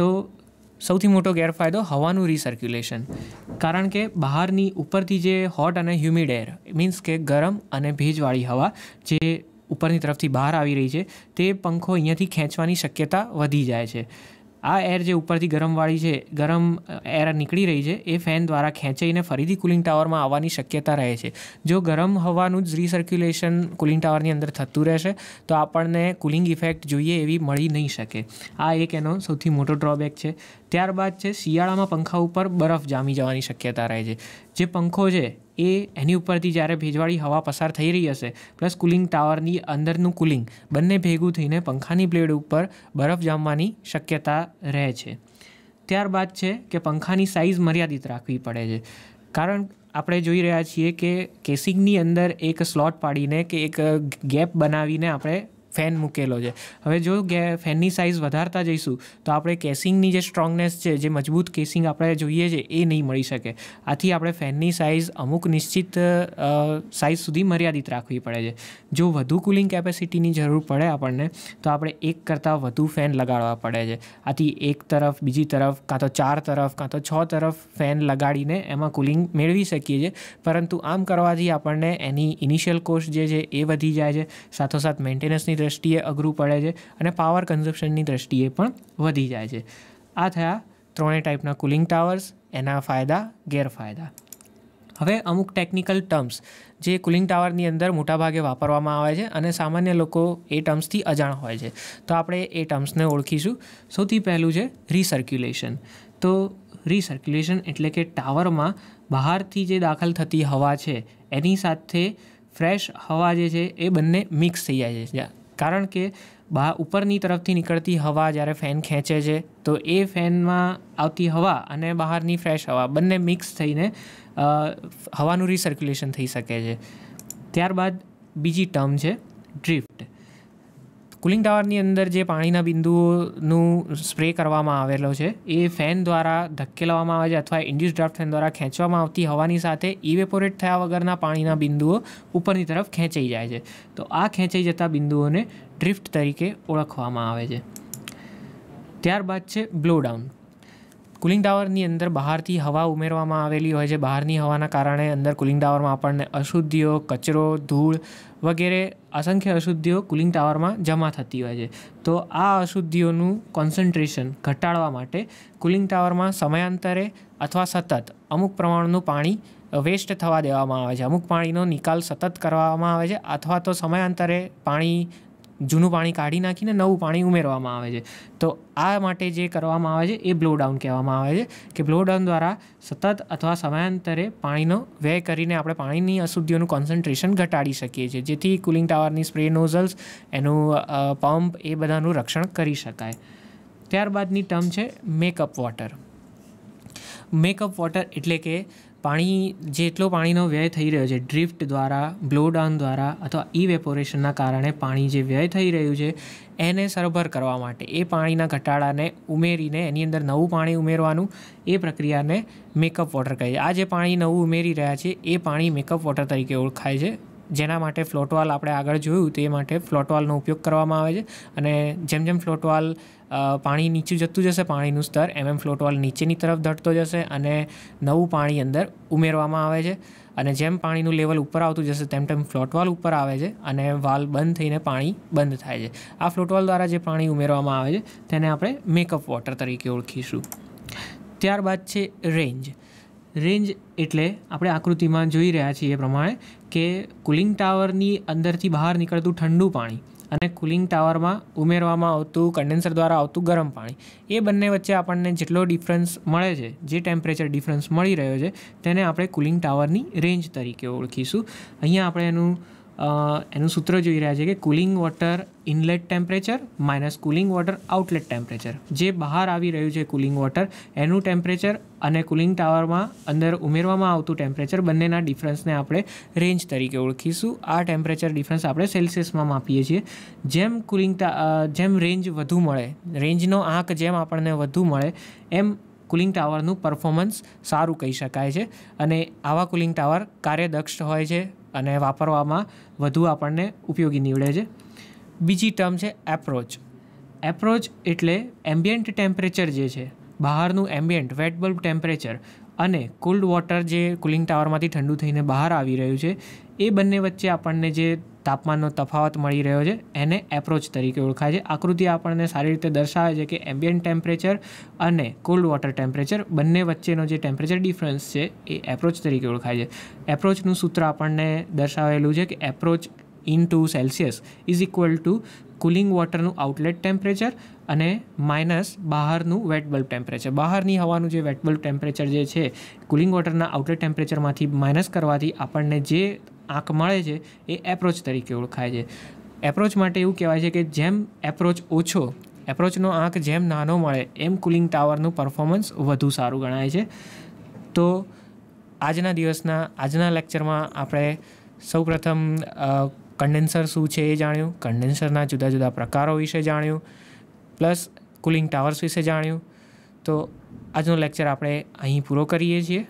તો સૌથી મોટો ગેરફાયદો હવાનું રિસર્ક્યુલેશન કારણ કે બહારની ઉપરથી જે હોટ અને હ્યુમિડ એર મીન્સ કે ગરમ અને ભેજવાળી હવા જે ઉપરની તરફથી બહાર આવી રહી છે તે પંખો અહીંયાથી ખેંચવાની શક્યતા વધી જાય છે આ એર જે ઉપરથી ગરમવાળી છે ગરમ એર નીકળી રહી છે એ ફેન દ્વારા ખેંચાઈને ફરીથી કુલિંગ ટાવરમાં આવવાની શક્યતા રહે છે જો ગરમ હવાનું જ રિસર્ક્યુલેશન કુલિંગ ટાવરની અંદર થતું રહેશે તો આપણને કુલિંગ ઇફેક્ટ જોઈએ એવી મળી નહીં શકે આ એક એનો સૌથી મોટો ડ્રોબેક છે ત્યારબાદ છે શિયાળામાં પંખા ઉપર બરફ જામી જવાની શક્યતા રહે છે જે પંખો છે એ એની ઉપરથી જ્યારે ભેજવાળી હવા પસાર થઈ રહી હશે પ્લસ કુલિંગ ટાવરની અંદરનું કુલિંગ બંને ભેગું થઈને પંખાની બ્લેડ ઉપર બરફ જામવાની શક્યતા રહે છે ત્યારબાદ છે કે પંખાની સાઇઝ મર્યાદિત રાખવી પડે છે કારણ આપણે જોઈ રહ્યા છીએ કે કેસિંગની અંદર એક સ્લોટ પાડીને કે એક ગેપ બનાવીને આપણે ફેન મૂકેલો છે હવે જો ફેનની સાઇઝ વધારતા જઈશું તો આપણે કેસિંગની જે સ્ટ્રોંગનેસ છે જે મજબૂત કેસિંગ આપણે જોઈએ છે એ નહીં મળી શકે આથી આપણે ફેનની સાઇઝ અમુક નિશ્ચિત સાઇઝ સુધી મર્યાદિત રાખવી પડે છે જો વધુ કુલિંગ કેપેસિટીની જરૂર પડે આપણને તો આપણે એક કરતાં વધુ ફેન લગાડવા પડે છે આથી એક તરફ બીજી તરફ કાં તો ચાર તરફ કાં તો છ તરફ ફેન લગાડીને એમાં કુલિંગ મેળવી શકીએ છીએ પરંતુ આમ કરવાથી આપણને એની ઇનિશિયલ કોસ્ટ જે છે એ વધી જાય છે સાથોસાથ મેન્ટેનન્સની દ્રષ્ટિએ અઘરું પડે છે અને પાવર કન્ઝપ્શનની દ્રષ્ટિએ પણ વધી જાય છે આ થયા ત્રણેય ટાઈપના કુલિંગ ટાવર્સ એના ફાયદા ગેરફાયદા હવે અમુક ટેકનિકલ ટર્મ્સ જે કુલિંગ ટાવરની અંદર મોટાભાગે વાપરવામાં આવે છે અને સામાન્ય લોકો એ ટર્મ્સથી અજાણ હોય છે તો આપણે એ ટર્મ્સને ઓળખીશું સૌથી પહેલું છે રિસર્ક્યુલેશન તો રિસર્ક્યુલેશન એટલે કે ટાવરમાં બહારથી જે દાખલ થતી હવા છે એની સાથે ફ્રેશ હવા જે છે એ બંને મિક્સ થઈ જાય છે કારણ કે બહાર ઉપરની તરફથી નીકળતી હવા જ્યારે ફેન ખેંચે છે તો એ ફેનમાં આવતી હવા અને બહારની ફ્રેશ હવા બંને મિક્સ થઈને હવાનું રિસર્ક્યુલેશન થઈ શકે છે ત્યારબાદ બીજી ટર્મ છે ડ્રીફ કુલિંગ ટાવરની અંદર જે પાણીના બિંદુઓનું સ્પ્રે કરવામાં આવેલો છે એ ફેન દ્વારા ધકેલવામાં આવે છે અથવા ઇન્ડ્યુસ ડ્રાફ્ટ ફેન દ્વારા ખેંચવામાં આવતી હવાની સાથે ઇવેપોરેટ થયા વગરના પાણીના બિંદુઓ ઉપરની તરફ ખેંચાઈ જાય છે તો આ ખેંચાઈ જતા બિંદુઓને ડ્રિફ્ટ તરીકે ઓળખવામાં આવે છે ત્યારબાદ છે બ્લોડાઉન કુલિંગ ટાવરની અંદર બહારથી હવા ઉમેરવામાં આવેલી હોય છે બહારની હવાના કારણે અંદર કુલિંગ ટાવરમાં આપણને અશુદ્ધિઓ કચરો ધૂળ વગેરે અસંખ્ય અશુદ્ધિઓ કુલિંગ ટાવરમાં જમા થતી હોય છે તો આ અશુદ્ધિઓનું કોન્સન્ટ્રેશન ઘટાડવા માટે કુલિંગ ટાવરમાં સમયાંતરે અથવા સતત અમુક પ્રમાણનું પાણી વેસ્ટ થવા દેવામાં આવે છે અમુક પાણીનો નિકાલ સતત કરવામાં આવે છે અથવા તો સમયાંતરે પાણી જૂનું પાણી કાઢી નાખીને નવું પાણી ઉમેરવામાં આવે છે તો આ માટે જે કરવામાં આવે છે એ બ્લો ડાઉન કહેવામાં આવે છે કે બ્લો ડાઉન દ્વારા સતત અથવા સમયાંતરે પાણીનો વ્યય કરીને આપણે પાણીની અશુદ્ધિઓનું કોન્સન્ટ્રેશન ઘટાડી શકીએ છીએ જેથી કુલિંગ ટાવરની સ્પ્રે નોઝલ્સ એનું પંપ એ બધાનું રક્ષણ કરી શકાય ત્યારબાદની ટર્મ છે મેકઅપ વોટર મેકઅપ વોટર એટલે કે પાણી જેટલો પાણીનો વ્યય થઈ રહ્યો છે ડ્રિફ્ટ દ્વારા બ્લોડાઉન દ્વારા અથવા ઇવેપોરેશનના કારણે પાણી જે વ્યય થઈ રહ્યું છે એને સરભર કરવા માટે એ પાણીના ઘટાડાને ઉમેરીને એની અંદર નવું પાણી ઉમેરવાનું એ પ્રક્રિયાને મેકઅપ વોટર કહે છે આ જે પાણી નવું ઉમેરી રહ્યા છે એ પાણી મેકઅપ વોટર તરીકે ઓળખાય છે જેના માટે ફ્લોટવાલ આપણે આગળ જોયું તે માટે ફ્લોટવાલનો ઉપયોગ કરવામાં આવે છે અને જેમ જેમ ફ્લોટવાલ પાણી નીચું જતું જશે પાણીનું સ્તર એમ એમ ફ્લોટવાલ નીચેની તરફ ધટતો જશે અને નવું પાણી અંદર ઉમેરવામાં આવે છે અને જેમ પાણીનું લેવલ ઉપર આવતું જશે તેમ તેમ ફ્લોટવાલ ઉપર આવે છે અને વાલ બંધ થઈને પાણી બંધ થાય છે આ ફ્લોટવાલ દ્વારા જે પાણી ઉમેરવામાં આવે છે તેને આપણે મેકઅપ વોટર તરીકે ઓળખીશું ત્યારબાદ છે રેન્જ રેન્જ એટલે આપણે આકૃતિમાં જોઈ રહ્યા છીએ એ પ્રમાણે કે કુલિંગ ટાવરની અંદરથી બહાર નીકળતું ઠંડુ પાણી અને કુલિંગ ટાવરમાં ઉમેરવામાં આવતું કન્ડેન્સર દ્વારા આવતું ગરમ પાણી એ બંને વચ્ચે આપણને જેટલો ડિફરન્સ મળે છે જે ટેમ્પરેચર ડિફરન્સ મળી રહ્યો છે તેને આપણે કુલિંગ ટાવરની રેન્જ તરીકે ઓળખીશું અહીંયા આપણે એનું એનું સૂત્ર જોઈ રહ્યા છે કે cooling water inlet temperature minus cooling water outlet temperature જે બહાર આવી રહ્યું છે કુલિંગ વોટર એનું ટેમ્પરેચર અને કુલિંગ ટાવરમાં અંદર ઉમેરવામાં આવતું ટેમ્પરેચર બંનેના ડિફરન્સને આપણે રેન્જ તરીકે ઓળખીશું આ ટેમ્પરેચર ડિફરન્સ આપણે સેલ્સિયસમાં માપીએ છીએ જેમ કુલિંગ જેમ રેન્જ વધુ મળે રેન્જનો આંક જેમ આપણને વધુ મળે એમ કુલિંગ ટાવરનું પરફોર્મન્સ સારું કહી શકાય છે અને આવા કુલિંગ ટાવર કાર્યદક્ષ હોય છે અને વાપરવામાં વધુ આપણને ઉપયોગી નીવડે છે બીજી ટર્મ છે એપ્રોચ એપ્રોચ એટલે એમ્બિયન્ટ ટેમ્પરેચર જે છે બહારનું એમ્બિયન્ટ વેટ બલ્બ ટેમ્પરેચર અને કોલ્ડ વોટર જે કુલિંગ ટાવરમાંથી ઠંડુ થઈને બહાર આવી રહ્યું છે એ બંને વચ્ચે આપણને જે તાપમાનનો તફાવત મળી રહ્યો છે એને એપ્રોચ તરીકે ઓળખાય છે આકૃતિ આપણને સારી રીતે દર્શાવે છે કે એમ્બિયન ટેમ્પરેચર અને કોલ્ડ વોટર ટેમ્પરેચર બંને વચ્ચેનો જે ટેમ્પરેચર ડિફરન્સ છે એ એપ્રોચ તરીકે ઓળખાય છે એપ્રોચનું સૂત્ર આપણને દર્શાવેલું છે કે approach in to Celsius is equal to cooling વોટરનું આઉટલેટ ટેમ્પરેચર અને માઇનસ બહારનું વેટ બલ્બ ટેમ્પરેચર બહારની હવાનું જે વેટ બલ્બ ટેમ્પરેચર જે છે કુલિંગ વોટરના આઉટલેટ ટેમ્પરેચરમાંથી માઇનસ કરવાથી આપણને જે આંખ મળે છે એ એપ્રોચ તરીકે ઓળખાય છે એપ્રોચ માટે એવું કહેવાય છે કે જેમ એપ્રોચ ઓછો એપ્રોચનો આંક જેમ નાનો મળે એમ કુલિંગ ટાવરનું પરફોર્મન્સ વધુ સારું ગણાય છે તો આજના દિવસના આજના લેક્ચરમાં આપણે સૌપ્રથમ કન્ડેન્સર શું છે એ જાણ્યું કન્ડેન્સરના જુદા જુદા પ્રકારો વિશે જાણ્યું પ્લસ કુલિંગ ટાવર્સ વિશે જાણ્યું તો આજનો લેક્ચર આપણે અહીં પૂરો કરીએ છીએ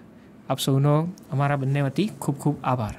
આપ સૌનો અમારા બંને વતી ખૂબ ખૂબ આભાર